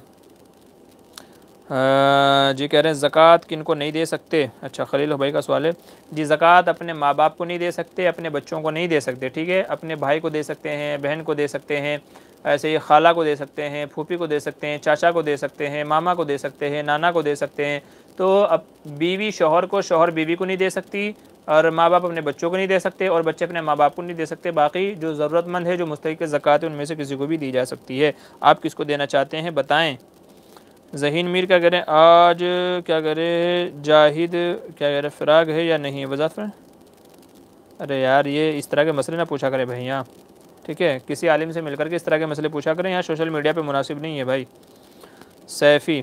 जी कह रहे हैं ज़क़़त किन को नहीं दे सकते अच्छा खलील भाई का सवाल है जी ज़क़़त अपने माँ बाप को नहीं दे सकते अपने बच्चों को नहीं दे सकते ठीक है अपने भाई को दे सकते हैं बहन को दे सकते हैं ऐसे ही खाला को दे सकते हैं फूफी को दे सकते हैं चाचा को दे सकते हैं मामा को दे सकते हैं नाना को दे सकते हैं तो अब बीवी शोहर को शोहर बीवी को नहीं दे सकती और माँ बाप अपने बच्चों को नहीं दे सकते और बच्चे अपने माँ बाप को नहीं दे सकते बाकी जो ज़रूरतमंद है जो मुस्तक ज़क़़त है उनमें से किसी को भी दी जा सकती है आप किसको देना चाहते हैं बताएँ जहीन मीर क्या करें आज क्या करें जाहिद क्या कह रहे फ़राग है या नहीं फिर अरे यार ये इस तरह के मसले ना पूछा करें भाई यहाँ ठीक है किसी आलिम से मिलकर के इस तरह के मसले पूछा करें यहाँ सोशल मीडिया पे मुनासिब नहीं है भाई सैफ़ी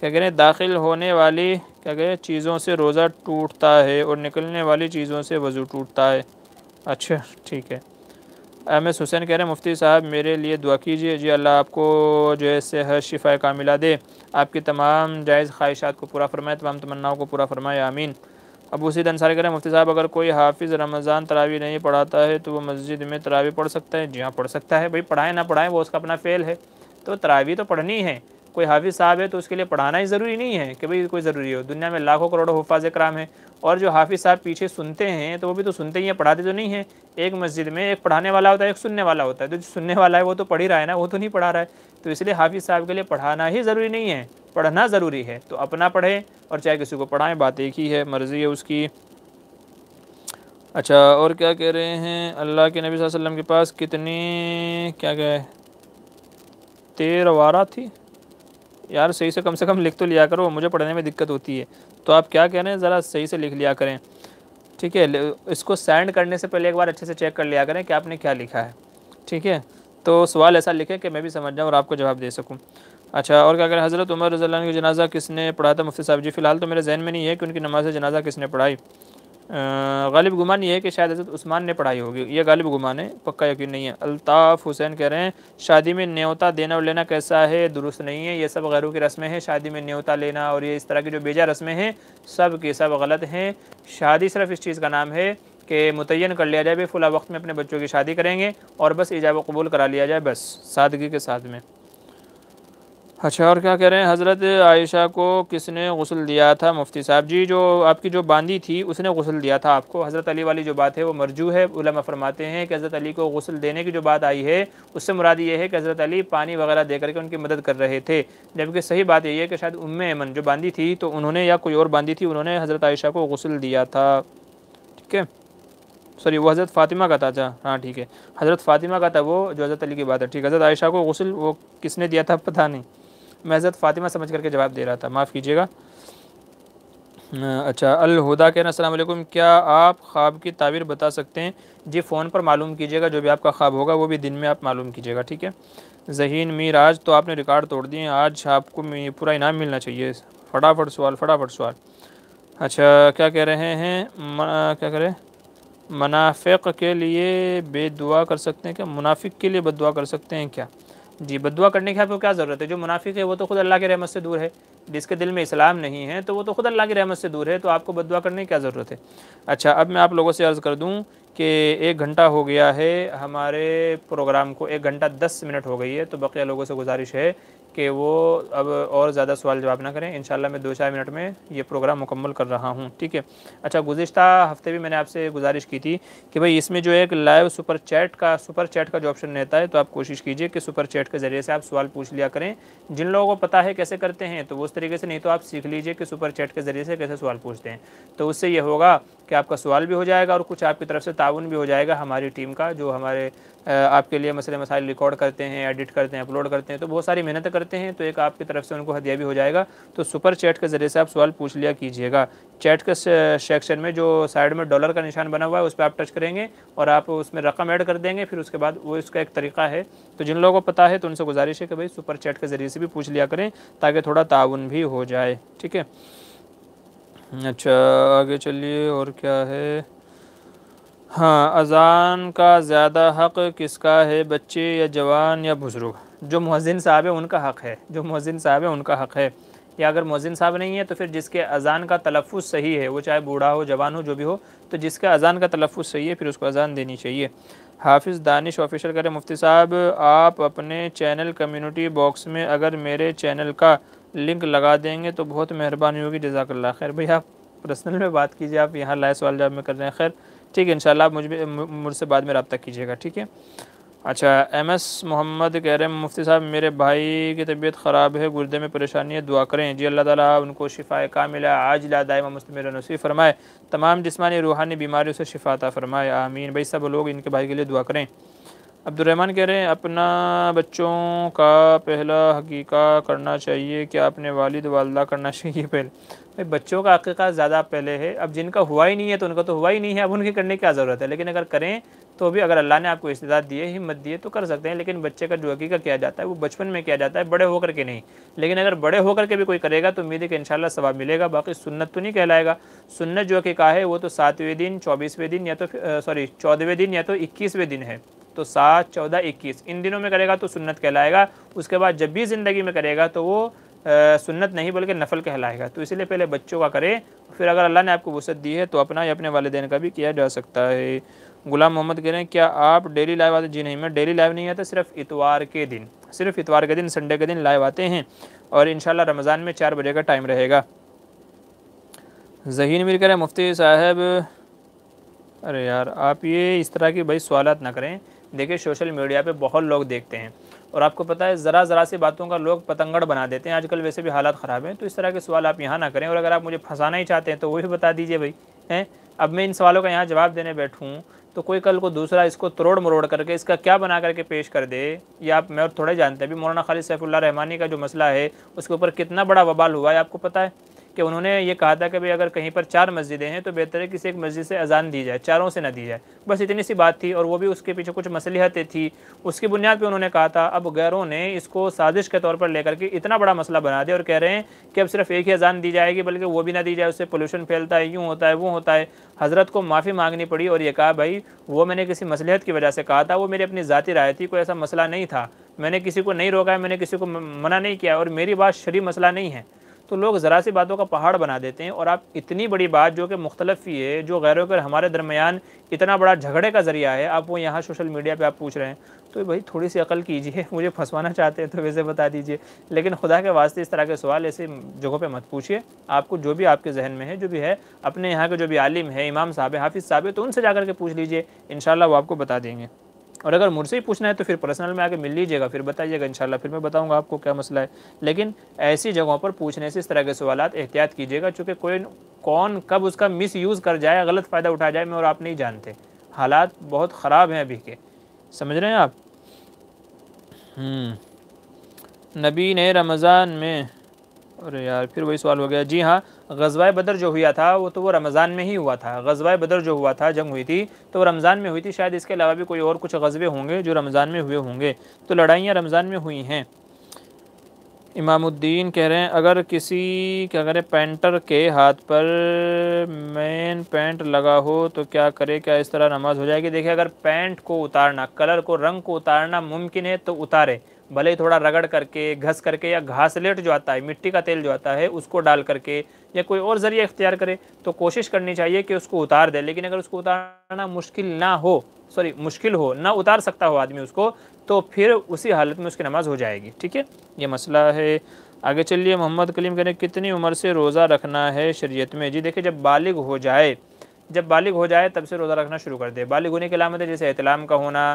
क्या कह रहे हैं दाखिल होने वाली क्या कह रहे चीज़ों से रोज़ा टूटता है और निकलने वाली चीज़ों से वज़ू टूटता है अच्छा ठीक है एम एस हुसैन कह रहे हैं मुफ्ती साहब मेरे लिए दुआ कीजिए जी अल्लाह आपको जो है हर शिफा कामिला दे आपकी तमाम जायज़ ख्वाहिशात को पूरा फरमाए तमाम तमन्नाओं को पूरा फरमाए आमीन अब उसी अंसारी कह रहे हैं मुफ्ती साहब अगर कोई हाफिज़ रमज़ान तरावी नहीं पढ़ाता है तो वो मस्जिद में तरावी पढ़ सकता है जी हाँ पढ़ सकता है भाई पढ़ाएँ ना पढ़ाएँ वो उसका अपना फ़ेल है तो तरावी तो पढ़नी है कोई हाफिज़ साहब है तो उसके लिए पढ़ाना ही ज़रूरी नहीं है कि भाई कोई ज़रूरी हो दुनिया में लाखों करोड़ों हफाज कराम है और जो हाफिज़ साहब पीछे सुनते हैं तो वो भी तो सुनते ही हैं पढ़ाते तो नहीं हैं एक मस्जिद में एक पढ़ाने वाला होता है एक सुनने वाला होता है तो जो सुनने वाला है वो तो पढ़ ही रहा है ना वो तो नहीं पढ़ा रहा है तो इसलिए हाफिज़ साहब के लिए पढ़ाना ही ज़रूरी नहीं है पढ़ना ज़रूरी है तो अपना पढ़ें और चाहे किसी को पढ़ाएं बात एक ही है मर्ज़ी है उसकी अच्छा और क्या कह रहे हैं अल्लाह के नबी वसल्लम के पास कितने क्या कहे तेरह वारा थी यार सही से कम से कम लिख तो लिया करो मुझे पढ़ने में दिक्कत होती है तो आप क्या कह रहे हैं ज़रा सही से लिख लिया करें ठीक है इसको सेंड करने से पहले एक बार अच्छे से चेक कर लिया करें कि आपने क्या लिखा है ठीक है तो सवाल ऐसा लिखें कि मैं भी समझ जाऊँ और आपको जवाब दे सकूँ अच्छा और क्या करें हज़रत उमर रज़ी का जनाजा किसने पढ़ा था मुफ्ती साहब जी फ़िलहाल तो मेरे जहन में नहीं है कि उनकी नमाज जनाजा किसने पढ़ाई गालिब गुमान ये है कि शायद हजरत उस्मान ने पढ़ाई होगी ये गालिब गुमान है पक्का यकीन नहीं है अल्ताफ़ हुसैन कह रहे हैं शादी में न्योता देना और लेना कैसा है दुरुस्त नहीं है ये सब गैरों की रस्में हैं शादी में न्योता लेना और ये इस तरह की जो बेजा रस्में हैं सब के सब गलत हैं शादी सिर्फ इस चीज़ का नाम है कि मुतन कर लिया जाए फुला वक्त में अपने बच्चों की शादी करेंगे और बस ईजाब कबूल करा लिया जाए बस सादगी के साथ में अच्छा और क्या कह रहे हैं हज़रत आयशा को किसने गसल दिया था मुफ्ती साहब जी जो आपकी जो बांदी थी उसने गसल दिया था आपको हज़रत अली वाली जो बात है वो मरजू है उलमा फरमाते हैं कि हज़रत अली को गसल देने की जो बात आई है उससे मुराद ये है कि हज़रत अली पानी वगैरह दे करके उनकी मदद कर रहे थे जबकि सही बात यही है कि शायद उम अमन जो बांदी थी तो उन्होंने या कोई और बांदी थी उन्होंने हज़रत आयशा को गसल दिया था ठीक है सॉरी वो हज़रत फ़ातिमा का था अच्छा हाँ ठीक है हज़रत फ़ातिमा का था वो जो हज़रत अली की बात है ठीक है हज़रत आयशा को गसल वो किसने दिया था पता नहीं मैं हज़रत फ़ातिमा समझ करके जवाब दे रहा था माफ़ कीजिएगा अच्छा अलहुदा कहना असल क्या आप ख्वाब की ताबीर बता सकते हैं जी फ़ोन पर मालूम कीजिएगा जो भी आपका ख्वाब होगा वो भी दिन में आप मालूम कीजिएगा ठीक है जहीन मीर आज तो आपने रिकॉर्ड तोड़ दिए आज आपको पूरा इनाम मिलना चाहिए फटाफट सवाल फटाफट सवाल अच्छा क्या कह रहे हैं मना, क्या करें मुनाफिक के लिए बेदुआ कर सकते हैं क्या मुनाफिक के लिए बद कर सकते हैं क्या जी बदुआ करने की आपको क्या ज़रूरत है जो मुनाफिक है वो तो खुद अल्लाह की रहमत से दूर है जिसके दिल में इस्लाम नहीं है तो वो तो खुद अल्लाह की रहमत से दूर है तो आपको बदुआ करने की क्या ज़रूरत है अच्छा अब मैं आप लोगों से अर्ज़ कर दूँ कि एक घंटा हो गया है हमारे प्रोग्राम को एक घंटा दस मिनट हो गई है तो बकिया लोगों से गुजारिश है कि वो अब और ज़्यादा सवाल जवाब ना करें इन मैं दो चार मिनट में ये प्रोग्राम मुकम्मल कर रहा हूँ ठीक है अच्छा गुज्त हफ्ते भी मैंने आपसे गुजारिश की थी कि भाई इसमें जो एक लाइव सुपर चैट का सुपर चैट का जो ऑप्शन रहता है तो आप कोशिश कीजिए कि सुपर चैट के ज़रिए से आप सवाल पूछ लिया करें जिन लोगों को पता है कैसे करते हैं तो उस तरीके से नहीं तो आप सीख लीजिए कि सुपर चैट के ज़रिए से कैसे सवाल पूछते हैं तो उससे ये होगा कि आपका सवाल भी हो जाएगा और कुछ आपकी तरफ से ताउन भी हो जाएगा हमारी टीम का जो हमारे आपके लिए मसले मसाइल रिकॉर्ड करते हैं एडिट करते हैं अपलोड करते हैं तो बहुत सारी मेहनत करते हैं तो एक आपकी तरफ से उनको हदिया भी हो जाएगा तो सुपर चैट के ज़रिए से आप सवाल पूछ लिया कीजिएगा चैट के सेक्शन में जो साइड में डॉलर का निशान बना हुआ है उस पर आप टच करेंगे और आप उसमें रकम ऐड कर देंगे फिर उसके बाद वो इसका एक तरीका है तो जिन लोगों को पता है तो उनसे गुजारिश है कि भाई सुपर चैट के ज़रिए से भी पूछ लिया करें ताकि थोड़ा ताउन भी हो जाए ठीक है अच्छा आगे चलिए और क्या है हाँ अजान का ज़्यादा हक़ किसका है बच्चे या जवान या बुज़ुर्ग जो मुजिन साहब है उनका हक़ है जो मुजिन साहब है उनका हक़ है या अगर मुजिन साहब नहीं है तो फिर जिसके अजान का तलफ़ सही है वो चाहे बूढ़ा हो जवान हो जो भी हो तो जिसका अजान का तलफ़ सही है फिर उसको अजान देनी चाहिए हाफिज़ दानिश ऑफिशल करें मुफ्ती साहब आप अपने चैनल कम्युनिटी बॉक्स में अगर मेरे चैनल का लिंक लगा देंगे तो बहुत मेहरबानी होगी जजाकल्ला खैर भैया पर्सनल में बात कीजिए आप यहाँ लाए सवाल जवाब में कर रहे हैं खैर ठीक है इंशाल्लाह आप मुझे मुझसे बाद में रबता कीजिएगा ठीक है अच्छा एम एस मोहम्मद कह रहे हैं मुफ्ती साहब मेरे भाई की तबीयत ख़राब है गुर्दे में परेशानी है दुआ करें जी अल्लाह ताला उनको शिफाए का मिला आज ला दायम मुस्तमिर नसीब फरमाए तमाम जिसमानी रूहानी बीमारियों से शिफाता फरमाए आमीन भाई सब लोग इनके भाई के लिए दुआ करें अब्दुलरहमान कह रहे हैं अपना बच्चों का पहला हकीका करना चाहिए क्या अपने वालद वालदा करना चाहिए पहले भाई बच्चों का हक का ज़्यादा पहले है अब जिनका हुआ ही नहीं है तो उनका तो हुआ ही नहीं है अब उनकी करने की क्या ज़रूरत है लेकिन अगर करें तो भी अगर अल्लाह ने आपको इस्तेदाद दिए हिम्मत दिए तो कर सकते हैं लेकिन बच्चे का जो हकीका किया जाता है वो बचपन में किया जाता है बड़े होकर के नहीं लेकिन अगर बड़े होकर के भी कोई करेगा तो उम्मीद है कि इंशाल्लाह सवाब मिलेगा बाकी सुन्नत तो नहीं कहलाएगा सुन्नत जो हकीका है वो तो सातवें दिन चौबीसवें दिन या तो सॉरी चौदहवें दिन या तो इक्कीसवें दिन है तो सात चौदह इक्कीस इन दिनों में करेगा तो सुन्नत कहलाएगा उसके बाद जब भी ज़िंदगी में करेगा तो वो सुन्नत नहीं बल्कि नफल कहलाएगा तो इसलिए पहले बच्चों का करें फिर अगर अल्लाह ने आपको वसत दी है तो अपना या अपने वालदेन का भी किया जा सकता है गुलाम मोहम्मद कह रहे हैं क्या आप डेली लाइव आते जी नहीं मैं डेली लाइव नहीं आता सिर्फ इतवार के दिन सिर्फ इतवार के दिन संडे के दिन लाइव आते हैं और इन रमज़ान में चार बजे का टाइम रहेगा जहीन मीर कह रहे मुफ्ती साहब अरे यार आप ये इस तरह की भाई सवालत ना करें देखिए सोशल मीडिया पे बहुत लोग देखते हैं और आपको पता है ज़रा ज़रा सी बातों का लोग पतंगड़ बना देते हैं आजकल वैसे भी हालात ख़राब हैं तो इस तरह के सवाल आप यहाँ ना करें और अगर आप मुझे फंसाना ही चाहते हैं तो वो भी बता दीजिए भाई हैं अब मैं इन सवालों का यहाँ जवाब देने बैठूँ तो कोई कल को दूसरा इसको तोड़ मरोड़ करके इसका क्या बना करके पेश कर दे ये आप मैं और थोड़े जानते हैं अभी मौलाना खालिद सैफुल्ला रहमानी का जो मसला है उसके ऊपर कितना बड़ा बबाल हुआ है आपको पता है कि उन्होंने ये कहा था कि भाई अगर कहीं पर चार मस्जिदें हैं तो बेहतर है किसी एक मस्जिद से अजान दी जाए चारों से ना दी जाए बस इतनी सी बात थी और वो भी उसके पीछे कुछ मसलहतें थी उसकी बुनियाद पर उन्होंने कहा था अब गैरों ने इसको साजिश के तौर पर लेकर के इतना बड़ा मसला बना दिया और कह रहे हैं कि अब सिर्फ एक ही अजान दी जाएगी बल्कि वो भी ना दी जाए उससे पोल्यूशन फैलता है यूँ होता है वो होता है हज़रत को माफ़ी मांगनी पड़ी और ये कहा भाई वो मैंने किसी मसलहत की वजह से कहा था वो मेरी अपनी ज़ाती राय थी कोई ऐसा मसला नहीं था मैंने किसी को नहीं रोका है मैंने किसी को मना नहीं किया और मेरी बात शरी मसला नहीं है तो लोग ज़रा सी बातों का पहाड़ बना देते हैं और आप इतनी बड़ी बात जो कि मुख्तलफ ही है जो गैरों के हमारे दरमियान इतना बड़ा झगड़े का ज़रिया है आप वो यहाँ सोशल मीडिया पर आप पूछ रहे हैं तो भाई थोड़ी सी अकल कीजिए मुझे फंसवाना चाहते हैं तो वैसे बता दीजिए लेकिन खुदा के वास्ते इस तरह के सवाल ऐसे जगहों पर मत पूछिए आपको जो भी आपके जहन में है जो भी है अपने यहाँ के जो भी आलिम है इमाम साहब हाफिज़ साहब है तो उनसे जा के पूछ लीजिए इन वो आपको बता देंगे और अगर मुझसे ही पूछना है तो फिर पर्सनल में आके मिल लीजिएगा फिर बताइएगा इंशाल्लाह फिर मैं बताऊंगा आपको क्या मसला है लेकिन ऐसी जगहों पर पूछने से इस तरह के सवाल एहतियात कीजिएगा चूँकि कोई कौन कब उसका मिस यूज़ कर जाए गलत फ़ायदा उठा जाए मैं और आप नहीं जानते हालात बहुत ख़राब हैं अभी के समझ रहे हैं आप हम्म। नबी ने रमज़ान में अरे यार फिर वही सवाल हो गया जी हाँ गजवा बदर जो हुआ था वो तो वो रमज़ान में ही हुआ था गजवा बदर जो हुआ था जंग हुई थी तो वो रमज़ान में हुई थी शायद इसके अलावा भी कोई और कुछ गजबे होंगे जो रमज़ान में हुए होंगे तो लड़ाइयाँ रमज़ान में हुई हैं इमामुद्दीन कह रहे हैं अगर किसी क्या अगर पेंटर के हाथ पर मेन पेंट लगा हो तो क्या करे क्या इस तरह नमाज हो जाएगी देखिए अगर पेंट को उतारना कलर को रंग को उतारना मुमकिन है तो उतारे भले ही थोड़ा रगड़ करके घस करके या घासलेट जो आता है मिट्टी का तेल जो आता है उसको डाल करके या कोई और ज़रिया इख्तियार करे तो कोशिश करनी चाहिए कि उसको उतार दे लेकिन अगर उसको उतारना मुश्किल ना हो सॉरी मुश्किल हो ना उतार सकता हो आदमी उसको तो फिर उसी हालत में उसकी नमाज़ हो जाएगी ठीक है ये मसला है आगे चलिए मोहम्मद कलीम कहने कितनी उम्र से रोज़ा रखना है शरीयत में जी देखिए जब बालिग हो जाए जब बालिग हो जाए तब से रोज़ा रखना शुरू कर दे बालिग होने की अलामत है जैसे एहतलाम का होना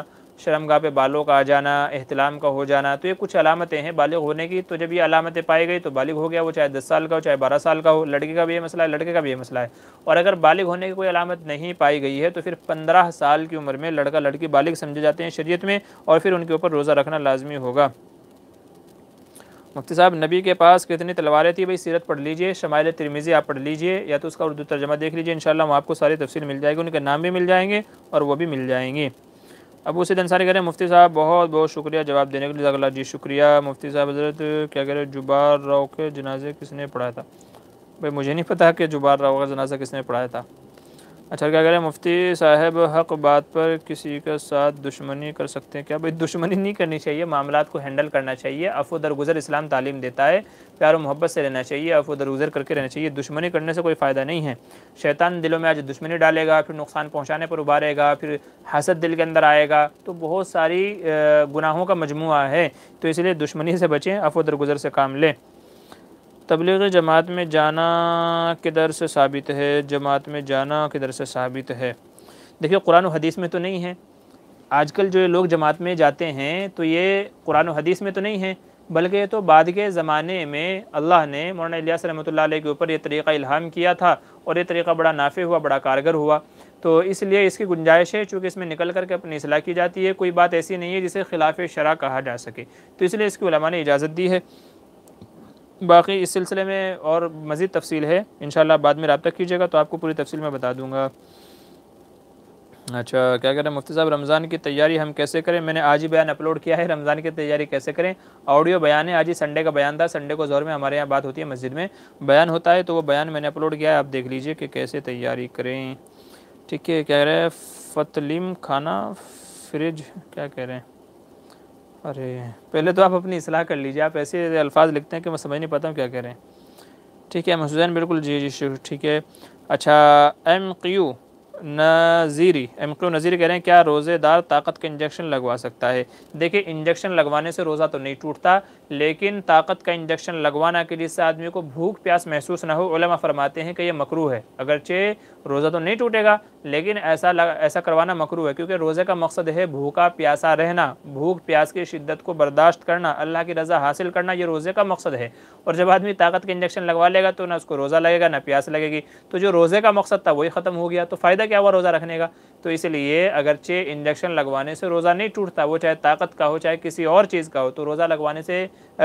शर्मगा पे बालों का आ जाना अहतलाम का हो जाना तो ये कुछ अलामतें हैं बालिग होने की तो जब ये अलामतें पाई गई तो बालिग हो गया वो चाहे दस साल का हो चाहे बारह साल का हो लड़के का भी ये मसला है लड़के का भी ये मसला है और अगर बालिग होने की कोई अलामत नहीं पाई गई है तो फिर पंद्रह साल की उम्र में लड़का लड़की बालिग समझे जाते हैं शरीय में और फिर उनके ऊपर रोज़ा रखना लाजमी होगा मुफ्ती साहब नबी के पास कितनी तलवारें थी भाई सीरत पढ़ लीजिए शमाइल तिरमिज़ी आप पढ़ लीजिए या तो उसका उर्दू तर्जमा देख लीजिए इन शाला आपको सारी तफसील मिल जाएगी उनके नाम भी मिल जाएंगे और वो भी मिल जाएंगी अब उसे अंसारी कह रहे हैं मुफ्ती साहब बहुत बहुत शुक्रिया जवाब देने के लिए जगला जी शुक्रिया मुफ्ती साहब हजरत क्या कह रहे जुबार राव के जनाजे किसने पढ़ाया था भाई मुझे नहीं पता कि जुबार राव का जनाजा किसने पढ़ाया था अच्छा क्या कह रहे हैं मुफ्ती साहब हक बात पर किसी के साथ दुश्मनी कर सकते हैं क्या भाई दुश्मनी नहीं करनी चाहिए मामला को हैंडल करना चाहिए अफो दरगुजर इस्लाम तालीम देता है प्यार और मोहब्बत से रहना चाहिए अफो दरगुजर करके रहना चाहिए दुश्मनी करने से कोई फ़ायदा नहीं है शैतान दिलों में आज दुश्मनी डालेगा फिर नुकसान पहुँचाने पर उबारेगा फिर हसद दिल के अंदर आएगा तो बहुत सारी गुनाहों का मजमू है तो इसलिए दुश्मनी से बचें अफो दरगुजर से काम लें तबलीग जमात में जाना किधर से साबित है जमात में जाना किधर से साबित है देखिए कुरान हदीस में तो नहीं है आजकल जो लोग जमात में जाते हैं तो ये कुरान हदीस में तो नहीं है बल्कि ये तो बाद के ज़माने में अल्लाह ने मौलाना इलियास रहमतुल्लाह के ऊपर ये तरीक़ा इल्हाम किया था और ये तरीक़ा बड़ा नाफे हुआ बड़ा कारगर हुआ तो इसलिए इसकी गुंजाइश है चूँकि इसमें निकल करके अपनी असलाह की जाती है कोई बात ऐसी नहीं है जिसे खिलाफ शरा कहा जा सके तो इसलिए इसकी ने इजाज़त दी है बाकी इस सिलसिले में और मज़ीद तफसील है इन बाद में रबता कीजिएगा तो आपको पूरी तफसील मैं बता दूँगा अच्छा क्या कह रहे हैं मुफ्ती साहब रमज़ान की तैयारी हम कैसे करें मैंने आज ही बयान अपलोड किया है रमज़ान की तैयारी कैसे करें ऑडियो बयान है आज ही संडे का बयान था संडे को जोर में हमारे यहाँ बात होती है मस्जिद में बयान होता है तो वो बयान मैंने अपलोड किया है आप देख लीजिए कि कैसे तैयारी करें ठीक है कह रहे हैं फतलीम खाना फ्रिज क्या कह रहे हैं अरे पहले तो आप अपनी असलाह कर लीजिए आप ऐसे अल्फाज लिखते हैं कि मैं समझ नहीं पाता हूँ क्या कह रहे हैं ठीक है महसूदैन बिल्कुल जी जी ठीक है अच्छा M Q Naziri M Q Nazir कह रहे हैं क्या रोज़ेदार ताकत का इंजेक्शन लगवा सकता है देखिए इंजेक्शन लगवाने से रोज़ा तो नहीं टूटता लेकिन ताकत का इंजेक्शन लगवाना के लिए आदमी को भूख प्यास महसूस ना हो फरमाते हैं कि यह मकरू है अगरचे रोज़ा तो नहीं टूटेगा लेकिन ऐसा लग, ऐसा करवाना मकरू है क्योंकि रोज़े का मकसद है भूखा प्यासा रहना भूख प्यास की शिद्दत को बर्दाश्त करना अल्लाह की रज़ा हासिल करना ये रोज़े का मकसद है और जब आदमी ताकत का इंजेक्शन लगवा लेगा तो ना उसको रोज़ा लगेगा ना प्यास लगेगी तो जो रोज़े का मकसद था वही ख़त्म हो गया तो फ़ायदा क्या हुआ रोज़ा रखने का तो इसलिए अगरचे इंजेक्शन लगवाने से रोज़ा नहीं टूटता वो चाहे ताकत का हो चाहे किसी और चीज़ का हो तो रोज़ा लगवाने से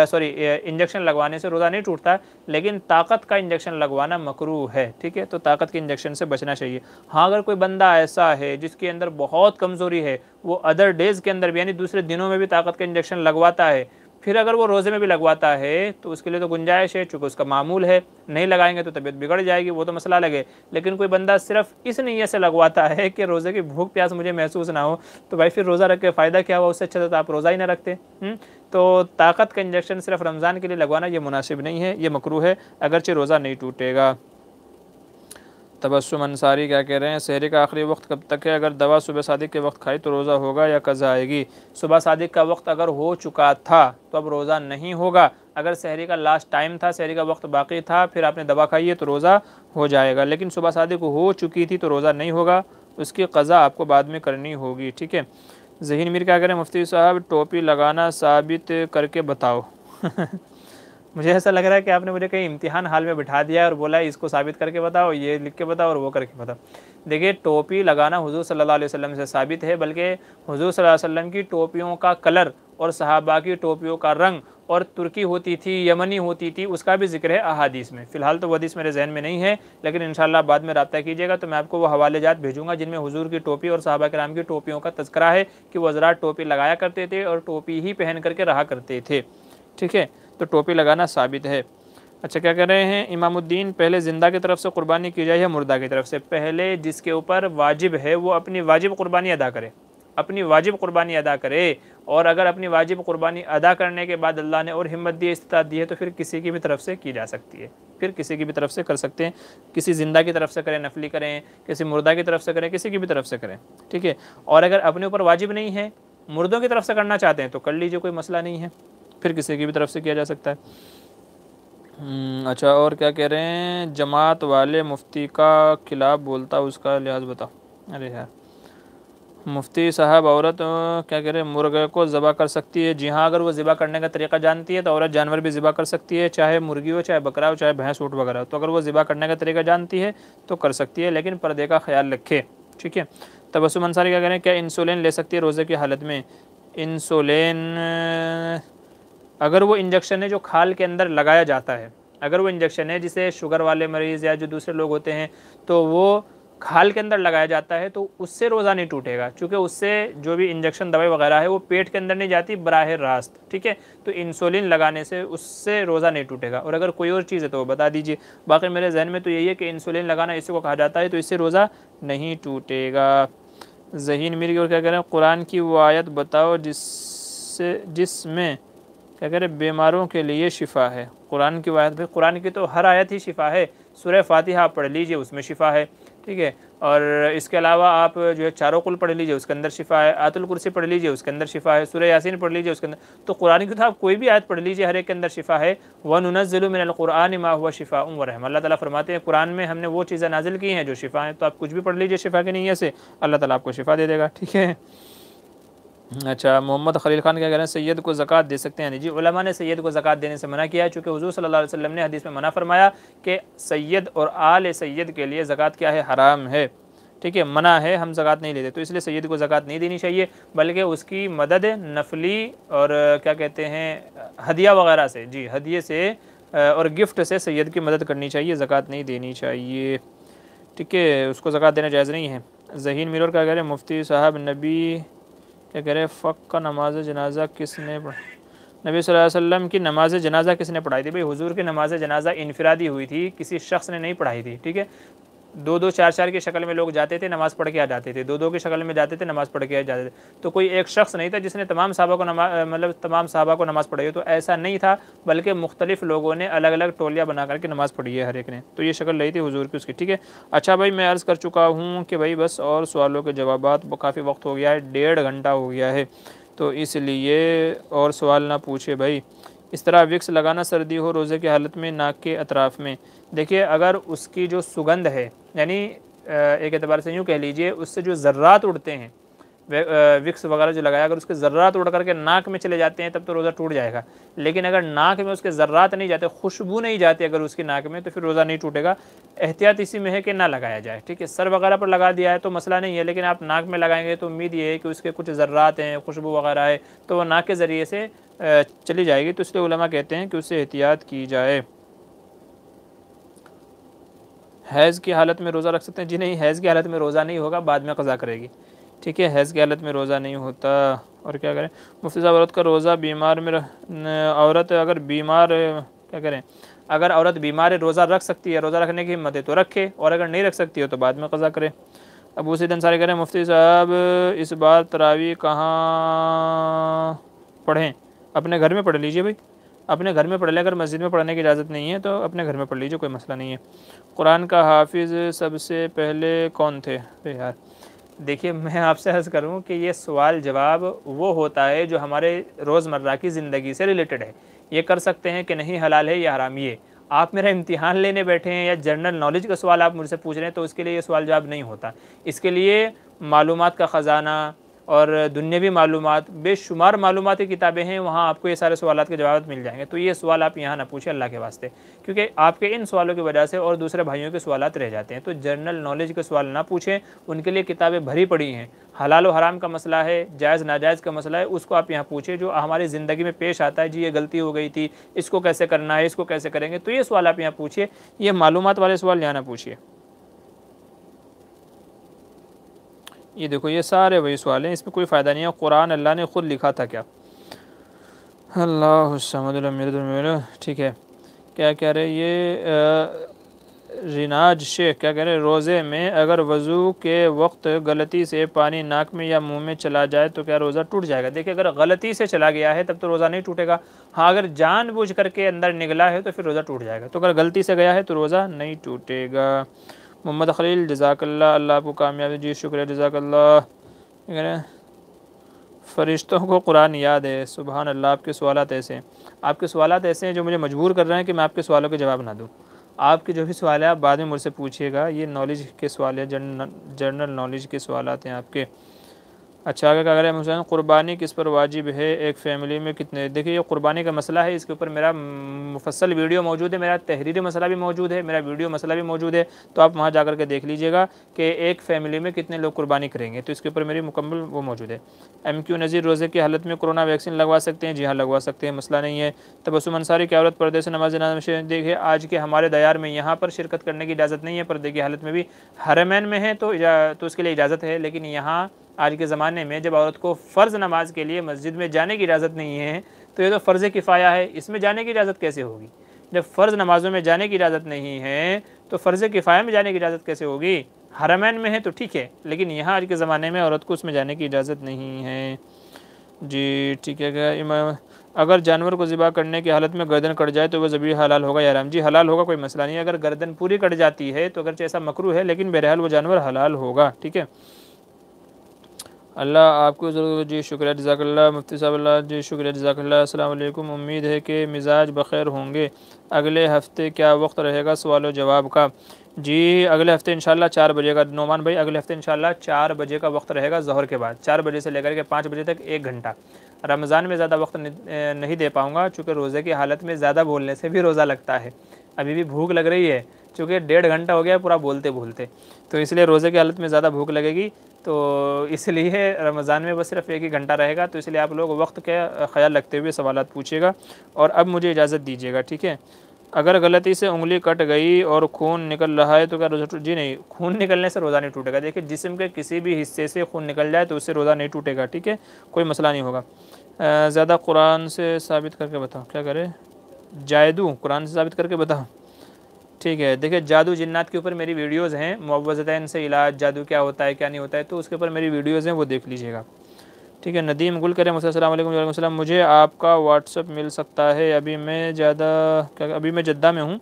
सॉरी इंजेक्शन लगवाने से रोज़ा नहीं टूटता लेकिन ताकत का इंजेक्शन लगवाना मकरू है ठीक है तो ताकत के इंजेक्शन से बचना चाहिए हाँ अगर कोई बंदा ऐसा है जिसके अंदर बहुत कमज़ोरी है वो अदर डेज़ के अंदर भी यानी दूसरे दिनों में भी ताकत का इंजेक्शन लगवाता है फिर अगर वो रोज़े में भी लगवाता है तो उसके लिए तो गुंजाइश है चूँकि उसका मामूल है नहीं लगाएंगे तो तबीयत बिगड़ जाएगी वो तो मसला लगे लेकिन कोई बंदा सिर्फ इस नीयत से लगवाता है कि रोज़े की भूख प्यास मुझे महसूस ना हो तो भाई फिर रोज़ा रख के फ़ायदा क्या हुआ उससे अच्छा तो, तो आप रोज़ा ही ना रखते हम्म? तो ताकत का इंजेक्शन सिर्फ रमज़ान के लिए लगवाना ये मुनासिब नहीं है ये मकरू है अगरचे रोज़ा नहीं टूटेगा तबसम अंसारी क्या कह रहे हैं शहरी का आखिरी वक्त कब तक है अगर दवा सुबह सादिक के वक्त खाई तो रोज़ा होगा या कज़ा आएगी सुबह सादिक का वक्त अगर हो चुका था तो अब रोज़ा नहीं होगा अगर शहरी का लास्ट टाइम था शहरी का वक्त बाकी था फिर आपने दवा खाई है तो रोज़ा हो जाएगा लेकिन सुबह सादिक हो चुकी थी तो रोज़ा नहीं होगा उसकी कज़ा आपको बाद में करनी होगी ठीक है जहन मीर क्या कह रहे हैं मुफ्ती साहब टोपी लगाना साबित करके बताओ मुझे ऐसा लग रहा है कि आपने मुझे कहीं इम्तिहान हाल में बिठा दिया और बोला इसको साबित करके बताओ ये लिख के बताओ और वो करके बताओ देखिए टोपी लगाना हुजूर सल्लल्लाहु अलैहि वसल्लम से साबित है बल्कि हुजूर सल्लल्लाहु अलैहि वसल्लम की टोपियों का कलर और सहाबा की टोपियों का रंग और तुर्की होती थी यमनी होती थी उसका भी जिक्र है अहादीस में फ़िलहाल तो वो हदीस मेरे जहन में नहीं है लेकिन इन बाद में रबा कीजिएगा तो मैं आपको वो हवाले जात भेजूंगा जिनमें हुजूर की टोपी और साहबा कराम की टोपियों का तस्करा है कि वजरा टोपी लगाया करते थे और टोपी ही पहन करके रहा करते थे ठीक है तो टोपी लगाना साबित है अच्छा क्या कह रहे हैं इमामुद्दीन पहले ज़िंदा की तरफ से कुर्बानी की जाए या मुर्दा की तरफ से पहले जिसके ऊपर वाजिब है वो अपनी वाजिब कुर्बानी अदा करे अपनी वाजिब कुर्बानी अदा करे और अगर अपनी वाजिब कुर्बानी अदा करने के बाद अल्लाह ने और हिम्मत दी इस्तात दी है तो फिर किसी की भी तरफ से की जा सकती है फिर किसी की भी तरफ से कर सकते हैं किसी ज़िंदा की तरफ से करें नफली करें किसी मुर्दा की तरफ से करें किसी की भी तरफ से करें ठीक है और अगर अपने ऊपर वाजिब नहीं है मुर्दों की तरफ से करना चाहते हैं तो कर लीजिए कोई मसला नहीं है फिर किसी की भी तरफ से किया जा सकता है हम्म, अच्छा और क्या कह रहे हैं जमात वाले मुफ्ती का खिलाफ बोलता उसका लिहाज बताओ अरे यार मुफ्ती साहब औरत क्या कह रहे हैं मुर्गे को ज़बा कर सकती है जी हाँ अगर वो ज़िबा करने का तरीका जानती है तो औरत जानवर भी ज़िबा कर सकती है चाहे मुर्गी हो चाहे बकरा हो चाहे भैंस ऊँट वगैरह हो तो अगर वो ज़िबा करने का तरीका जानती है तो कर सकती है लेकिन पर्दे का ख्याल रखे ठीक है तबसुम अंसारी क्या कह रहे हैं क्या इंसुलिन ले सकती है रोज़े की हालत में इंसुलिन अगर वो इंजेक्शन है जो खाल के अंदर लगाया जाता है अगर वो इंजेक्शन है जिसे शुगर वाले मरीज़ या जो दूसरे लोग होते हैं तो वो खाल के अंदर लगाया जाता है तो उससे रोज़ा नहीं टूटेगा क्योंकि उससे जो भी इंजेक्शन दवाई वगैरह है वो पेट के अंदर नहीं जाती बराह रास्त ठीक है तो इंसुलिन लगाने से उससे रोज़ा नहीं टूटेगा और अगर कोई और चीज़ है तो वो बता दीजिए बाकी मेरे जहन में तो यही है कि इंसुलिन लगाना इसी को कहा जाता है तो इससे रोज़ा नहीं टूटेगा जहीन मिर्गी और क्या कह रहे हैं कुरान की वो आयत बताओ जिससे जिसमें क्या कह रहे बीमारों के लिए शिफा है कुरान की वायत भाई कुरान की तो हर आयत ही शिफा है सुरह फातिहा पढ़ लीजिए उसमें शिफा है ठीक है और इसके अलावा आप जो है चारों कुल पढ़ लीजिए उसके अंदर शिफा है आतुल कुर्सी पढ़ लीजिए उसके अंदर शिफा है सुरह यासिन पढ़ लीजिए उसके अंदर तो कुरान की तो आप कोई भी आयत पढ़ लीजिए हर एक के अंदर शिफा है वनज़ुलमिनकुरान मा हुआ शिफा उम वरहम अल्लाह ताला फरमाते हैं कुरान में हमने वो चीज़ें नाजिल की हैं जो शिफा हैं तो आप कुछ भी पढ़ लीजिए शिफा की नीयत से अल्लाह ताला आपको शिफा दे देगा ठीक है अच्छा मोहम्मद खलील खान क्या कह रहे हैं सैयद को ज़क़ात दे सकते हैं जी उलमा ने सैयद को ज़क़ात देने से मना किया है चूँकि हजू सल्ला वसम ने हदीस में मना फरमाया कि सैयद और आल सैयद के लिए ज़क़ात क्या है हराम है ठीक है मना है हम ज़क़ात नहीं लेते तो इसलिए सैयद को ज़क़़त नहीं देनी चाहिए बल्कि उसकी मदद नफली और क्या कहते हैं हदिया वगैरह से जी हदिये से और गिफ्ट से सैयद की मदद करनी चाहिए ज़क़़त नहीं देनी चाहिए ठीक है उसको ज़क़़त देना जायज़ नहीं है जहीन मीर का कह रहे हैं मुफ्ती साहब नबी कि अगर फ़क का नमाज जनाजा किसने नबी वसल्लम की नमाज जनाजा किसने पढ़ाई थी भाई हुजूर की नमाज जनाजा इनफरादी हुई थी किसी शख्स ने नहीं पढ़ाई थी ठीक है दो दो चार चार की शक्ल में लोग जाते थे नमाज़ पढ़ के आ जाते थे दो दो की शक्ल में जाते थे नमाज़ पढ़ के आ जाते थे तो कोई एक शख्स नहीं था जिसने तमाम साहबा को नमा मतलब तमाम साहबा को नमाज़ पढ़ाई हो तो ऐसा नहीं था बल्कि मुख्तलिफ लोगों ने अलग अलग टोलियाँ बना करके नमाज़ पढ़ी है हर एक ने तो ये शक्ल रही थी हजूर की उसकी ठीक है अच्छा भाई मैं अर्ज़ कर चुका हूँ कि भाई बस और सवालों के जवाब काफ़ी वक्त हो गया है डेढ़ घंटा हो गया है तो इसलिए और सवाल ना पूछे भाई इस तरह विक्स लगाना सर्दी हो रोज़े की हालत में नाक के अतराफ़ में देखिए अगर उसकी जो सुगंध है यानी एक एतबार से यूँ कह लीजिए उससे जो ज़र्रात उड़ते हैं विक्स वगैरह जो लगाया अगर उसके ज़र्रात उड़ करके नाक में चले जाते हैं तब तो रोज़ा टूट जाएगा लेकिन अगर नाक में उसके ज़र्रात नहीं जाते खुशबू नहीं जाती अगर उसकी नाक में तो फिर रोज़ा नहीं टूटेगा एहतियात इसी में है कि ना लगाया जाए ठीक है सर वगैरह पर लगा दिया है तो मसला नहीं है लेकिन आप नाक में लगाएंगे तो उम्मीद ये है कि उसके कुछ ज़र्रात हैं खुशबू वगैरह है तो वह नाक के ज़रिए से चली जाएगी तो इसलिए कहते हैं कि उससे एहतियात की जाए हैज़ की हालत में रोज़ा रख सकते हैं जी नहीं हैज़ की हालत में रोज़ा नहीं होगा बाद में कज़ा करेगी ठीक है हैज़ की हालत में रोज़ा नहीं होता और क्या करें मुफ्ती साहब औरत का रोज़ा बीमार में औरत अगर बीमार क्या करें अगर औरत बीमार है रोज़ा रख सकती है रोज़ा रखने की हिम्मत है तो रखे और अगर नहीं रख सकती हो तो बाद में कज़ा करें अब उसी दिन सारे करें मुफ्ती साहब इस बार तरावी कहाँ पढ़ें अपने घर में पढ़ लीजिए भाई अपने घर में पढ़ लें अगर मस्जिद में पढ़ने की इजाज़त नहीं है तो अपने घर में पढ़ लीजिए कोई मसला नहीं है कुरान का हाफिज़ सबसे पहले कौन थे अरे यार देखिए मैं आपसे हंस करूँ कि ये सवाल जवाब वो होता है जो हमारे रोज़मर्रा की ज़िंदगी से रिलेटेड है ये कर सकते हैं कि नहीं हलाल है या हराम ये आप मेरा इम्तिहान लेने बैठे हैं या जनरल नॉलेज का सवाल आप मुझसे पूछ रहे हैं तो उसके लिए ये सवाल जवाब नहीं होता इसके लिए मालूम का ख़जाना और दुनियावी मालूम बेशुमार मालूम किताबें हैं वहाँ आपको ये सारे सवाल के जवाब मिल जाएंगे तो ये सवाल आप यहाँ ना पूछें अल्लाह के वास्ते क्योंकि आपके इन सवालों की वजह से और दूसरे भाइयों के सवाल रह जाते हैं तो जनरल नॉलेज के सवाल ना पूछें उनके लिए किताबें भरी पड़ी हैं हलाल हराम का मसला है जायज़ नाजायज़ का मसला है उसको आप यहाँ पूछें जो हमारी ज़िंदगी में पेश आता है जी ये गलती हो गई थी इसको कैसे करना है इसको कैसे करेंगे तो ये सवाल आप यहाँ पूछिए ये मालूम वाले सवाल यहाँ ना पूछिए ये देखो ये सारे वही सवाल हैं इसमें कोई फ़ायदा नहीं है कुरान अल्लाह ने ख़ुद लिखा था क्या अल्लाह ठीक है क्या कह रहे ये रिनाज शेख क्या कह रहे हैं रोज़े में अगर वज़ू के वक्त गलती से पानी नाक में या मुंह में चला जाए तो क्या रोज़ा टूट जाएगा देखिए अगर गलती से चला गया है तब तो रोज़ा नहीं टूटेगा हाँ अगर जानबूझ करके अंदर निकला है तो फिर रोज़ा टूट जाएगा तो अगर गलती से गया है तो रोज़ा नहीं टूटेगा मोहम्मद खलील जजाकल्ला अल्लाह आपको कामयाबी जी शुक्रिया जजाकल्ला फ़रिश्तों को कुरान याद है सुबह अल्लाह आपके सवाल ऐसे हैं आपके सवाल ऐसे हैं जो मुझे मजबूर कर रहे हैं कि मैं आपके सवालों के जवाब ना दूँ आपके जो भी सवाल है आप बाद में मुझसे पूछिएगा ये नॉलेज के सवाल है जनरल नॉलेज के सवाल हैं आपके अच्छा आगे अगर मुसैन कुर्बानी किस पर वाजिब है एक फैमिली में कितने देखिए ये कुर्बानी का मसला है इसके ऊपर मेरा मुफसल वीडियो मौजूद है मेरा तहरीरी मसला भी मौजूद है मेरा वीडियो मसला भी मौजूद है तो आप वहाँ जाकर के देख लीजिएगा कि एक फैमिली में कितने लोग कुर्बानी करेंगे तो इसके ऊपर मेरी मुकम्मल वो मौजूद है एम क्यू नज़ीर रोज़े की हालत में कोरोना वैक्सीन लगवा सकते हैं जी हाँ लगवा सकते हैं मसला नहीं है तबसुम अंसारी की औरत पर्दे से नमाज नमाज देखिए आज के हमारे दयार में यहाँ पर शिरकत करने की इजाज़त नहीं है पर्दे की हालत में भी हरमैन में है तो तो उसके लिए इजाज़त है लेकिन यहाँ आज के ज़माने में जब औरत को फ़र्ज़ नमाज के लिए मस्जिद में जाने की इजाज़त नहीं है तो ये तो फ़र्ज़ किफ़ाया है इसमें जाने की इजाज़त कैसे होगी जब फ़र्ज़ नमाज़ों में जाने की इजाज़त नहीं है तो फ़र्ज़ किफ़ाया में जाने की इजाज़त कैसे होगी हरमैन में है तो ठीक है लेकिन यहाँ आज के ज़माने में औरत को उसमें जाने की इजाज़त नहीं है जी ठीक है क्या अगर जानवर को ज़िबा करने की हालत में गर्दन कट जाए तो वह ज़बी हलाल होगा या राम जी हलाल होगा कोई मसला नहीं अगर गर्दन पूरी कट जाती है तो अगर ऐसा मकरू है लेकिन बहरहाल वो जानवर हलाल होगा ठीक है अल्लाह आपको ज़रूर जी शुक्रिया जजाकल्ला मुफ्ती साहब जी शुक्रिया जजाकल्ला असलम उम्मीद है कि मिजाज बखैर होंगे अगले हफ़्ते क्या वक्त रहेगा सवाल जवाब का जी अगले हफ़्ते इंशाल्लाह चार बजे का नोमान भाई अगले हफ़्ते इंशाल्लाह चार बजे का वक्त रहेगा जहर के बाद चार बजे से लेकर के पाँच बजे तक एक घंटा रमज़ान में ज़्यादा वक्त नहीं दे पाऊँगा चूँकि रोज़े की हालत में ज़्यादा बोलने से भी रोज़ा लगता है अभी भी भूख लग रही है चूँकि डेढ़ घंटा हो गया पूरा बोलते बोलते तो इसलिए रोज़े की हालत में ज़्यादा भूख लगेगी तो इसलिए रमज़ान में बस सिर्फ एक ही घंटा रहेगा तो इसलिए आप लोग वक्त का ख्याल रखते हुए सवाल पूछिएगा और अब मुझे इजाज़त दीजिएगा ठीक है अगर गलती से उंगली कट गई और खून निकल रहा है तो क्या रोज़ा जी नहीं खून निकलने से रोज़ा नहीं टूटेगा देखिए जिसम के किसी भी हिस्से से खून निकल जाए तो उससे रोज़ा नहीं टूटेगा ठीक है कोई मसला नहीं होगा ज़्यादा कुरान से साबित करके बताओ क्या करें जायदू कुरान से साबित करके बताओ ठीक है देखिए जादू जिन्नात के ऊपर मेरी वीडियोस हैं मुआवजतैन से इलाज जादू क्या होता है क्या नहीं होता है तो उसके ऊपर मेरी वीडियोस हैं वो देख लीजिएगा ठीक है नदीम गुल करें मुझे मुझे आपका व्हाट्सअप मिल सकता है अभी मैं ज़्यादा अभी मैं जद्दा में हूँ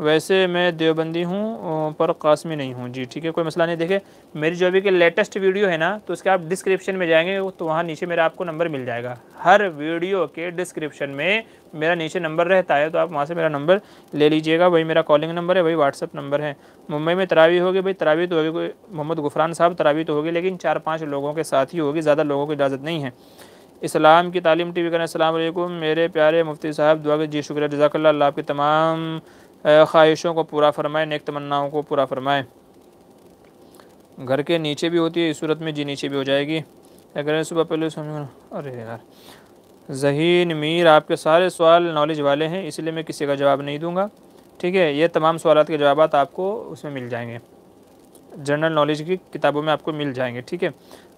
वैसे मैं देवबंदी हूँ पर कासमी नहीं हूँ जी ठीक है कोई मसला नहीं देखे मेरी जो अभी के लेटेस्ट वीडियो है ना तो उसके आप डिस्क्रिप्शन में जाएंगे तो वहाँ नीचे मेरा आपको नंबर मिल जाएगा हर वीडियो के डिस्क्रिप्शन में मेरा नीचे नंबर रहता है तो आप वहाँ से मेरा नंबर ले लीजिएगा वही मेरा कॉलिंग नंबर है वही व्हाट्सअप नंबर है मुंबई में तरावी होगी भाई तरावी तो होगी मोहम्मद गुफरान साहब तरावी तो होगी लेकिन चार पाँच लोगों के साथ ही होगी ज़्यादा लोगों की इजाज़त नहीं है इस्लाम की तालीम टी वी करें असल मेरे प्यारे मुफ्ती साहब दुआ जी शुक्रिया जजाकल्ला आपके तमाम ख्वाहिशों को पूरा फरमाए नेक तमन्नाओं को पूरा फरमाए घर के नीचे भी होती है इस सूरत में जी नीचे भी हो जाएगी अगर सुबह पहले अरे यार जहीन मीर आपके सारे सवाल नॉलेज वाले हैं इसलिए मैं किसी का जवाब नहीं दूंगा ठीक है ये तमाम सवाल के जवाब आपको उसमें मिल जाएंगे जनरल नॉलेज की किताबों में आपको मिल जाएंगे ठीक है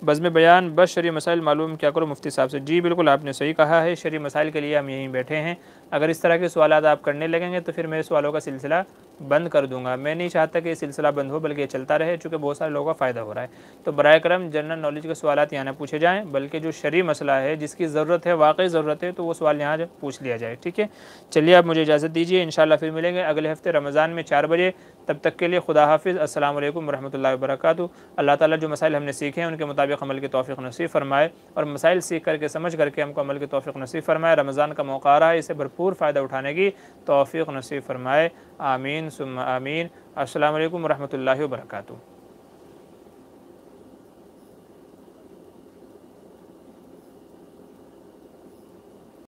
बज़म बयान बस शरी मसाइल मालूम क्या करो मुफ्ती साहब से जी बिल्कुल आपने सही कहा है शरी मसाइल के लिए हम यहीं बैठे हैं अगर इस तरह के सवाल आप करने लगेंगे तो फिर मैं सवालों का सिलसिला बंद कर दूंगा मैं नहीं चाहता कि ये सिलसिला बंद हो बल्कि ये चलता रहे चूँकि बहुत सारे लोगों का फ़ायदा हो रहा है तो बर करम जनरल नॉलेज के सवाल यहाँ ना पूछे जाएँ बल्कि जो शरी मसला है जिसकी ज़रूरत है वाकई ज़रूरत है तो वो सवाल यहाँ पूछ लिया जाए ठीक है चलिए आप मुझे इजाज़त दीजिए इन फिर मिलेंगे अगले हफ्ते रमज़ान में चार बजे तब तक के लिए खुदा हाफिज़ अल्लाम वरहमल वर्क अल्लाह ताली जो मसाइल हमने सीखे हैं उनके मुताबिक अमल की तोफ़ी नसीब फरमाए और मसाइल सीख करके समझ करके हमको अमल की तोफ़ी नसीब फरमाए रमज़ान का मौका आ रहा है इसे भरपूर फ़ायदा उठाने की तोफ़ी नसीब फरमाए आमीन सुम आमीन अल्लाम वरहमल वर्का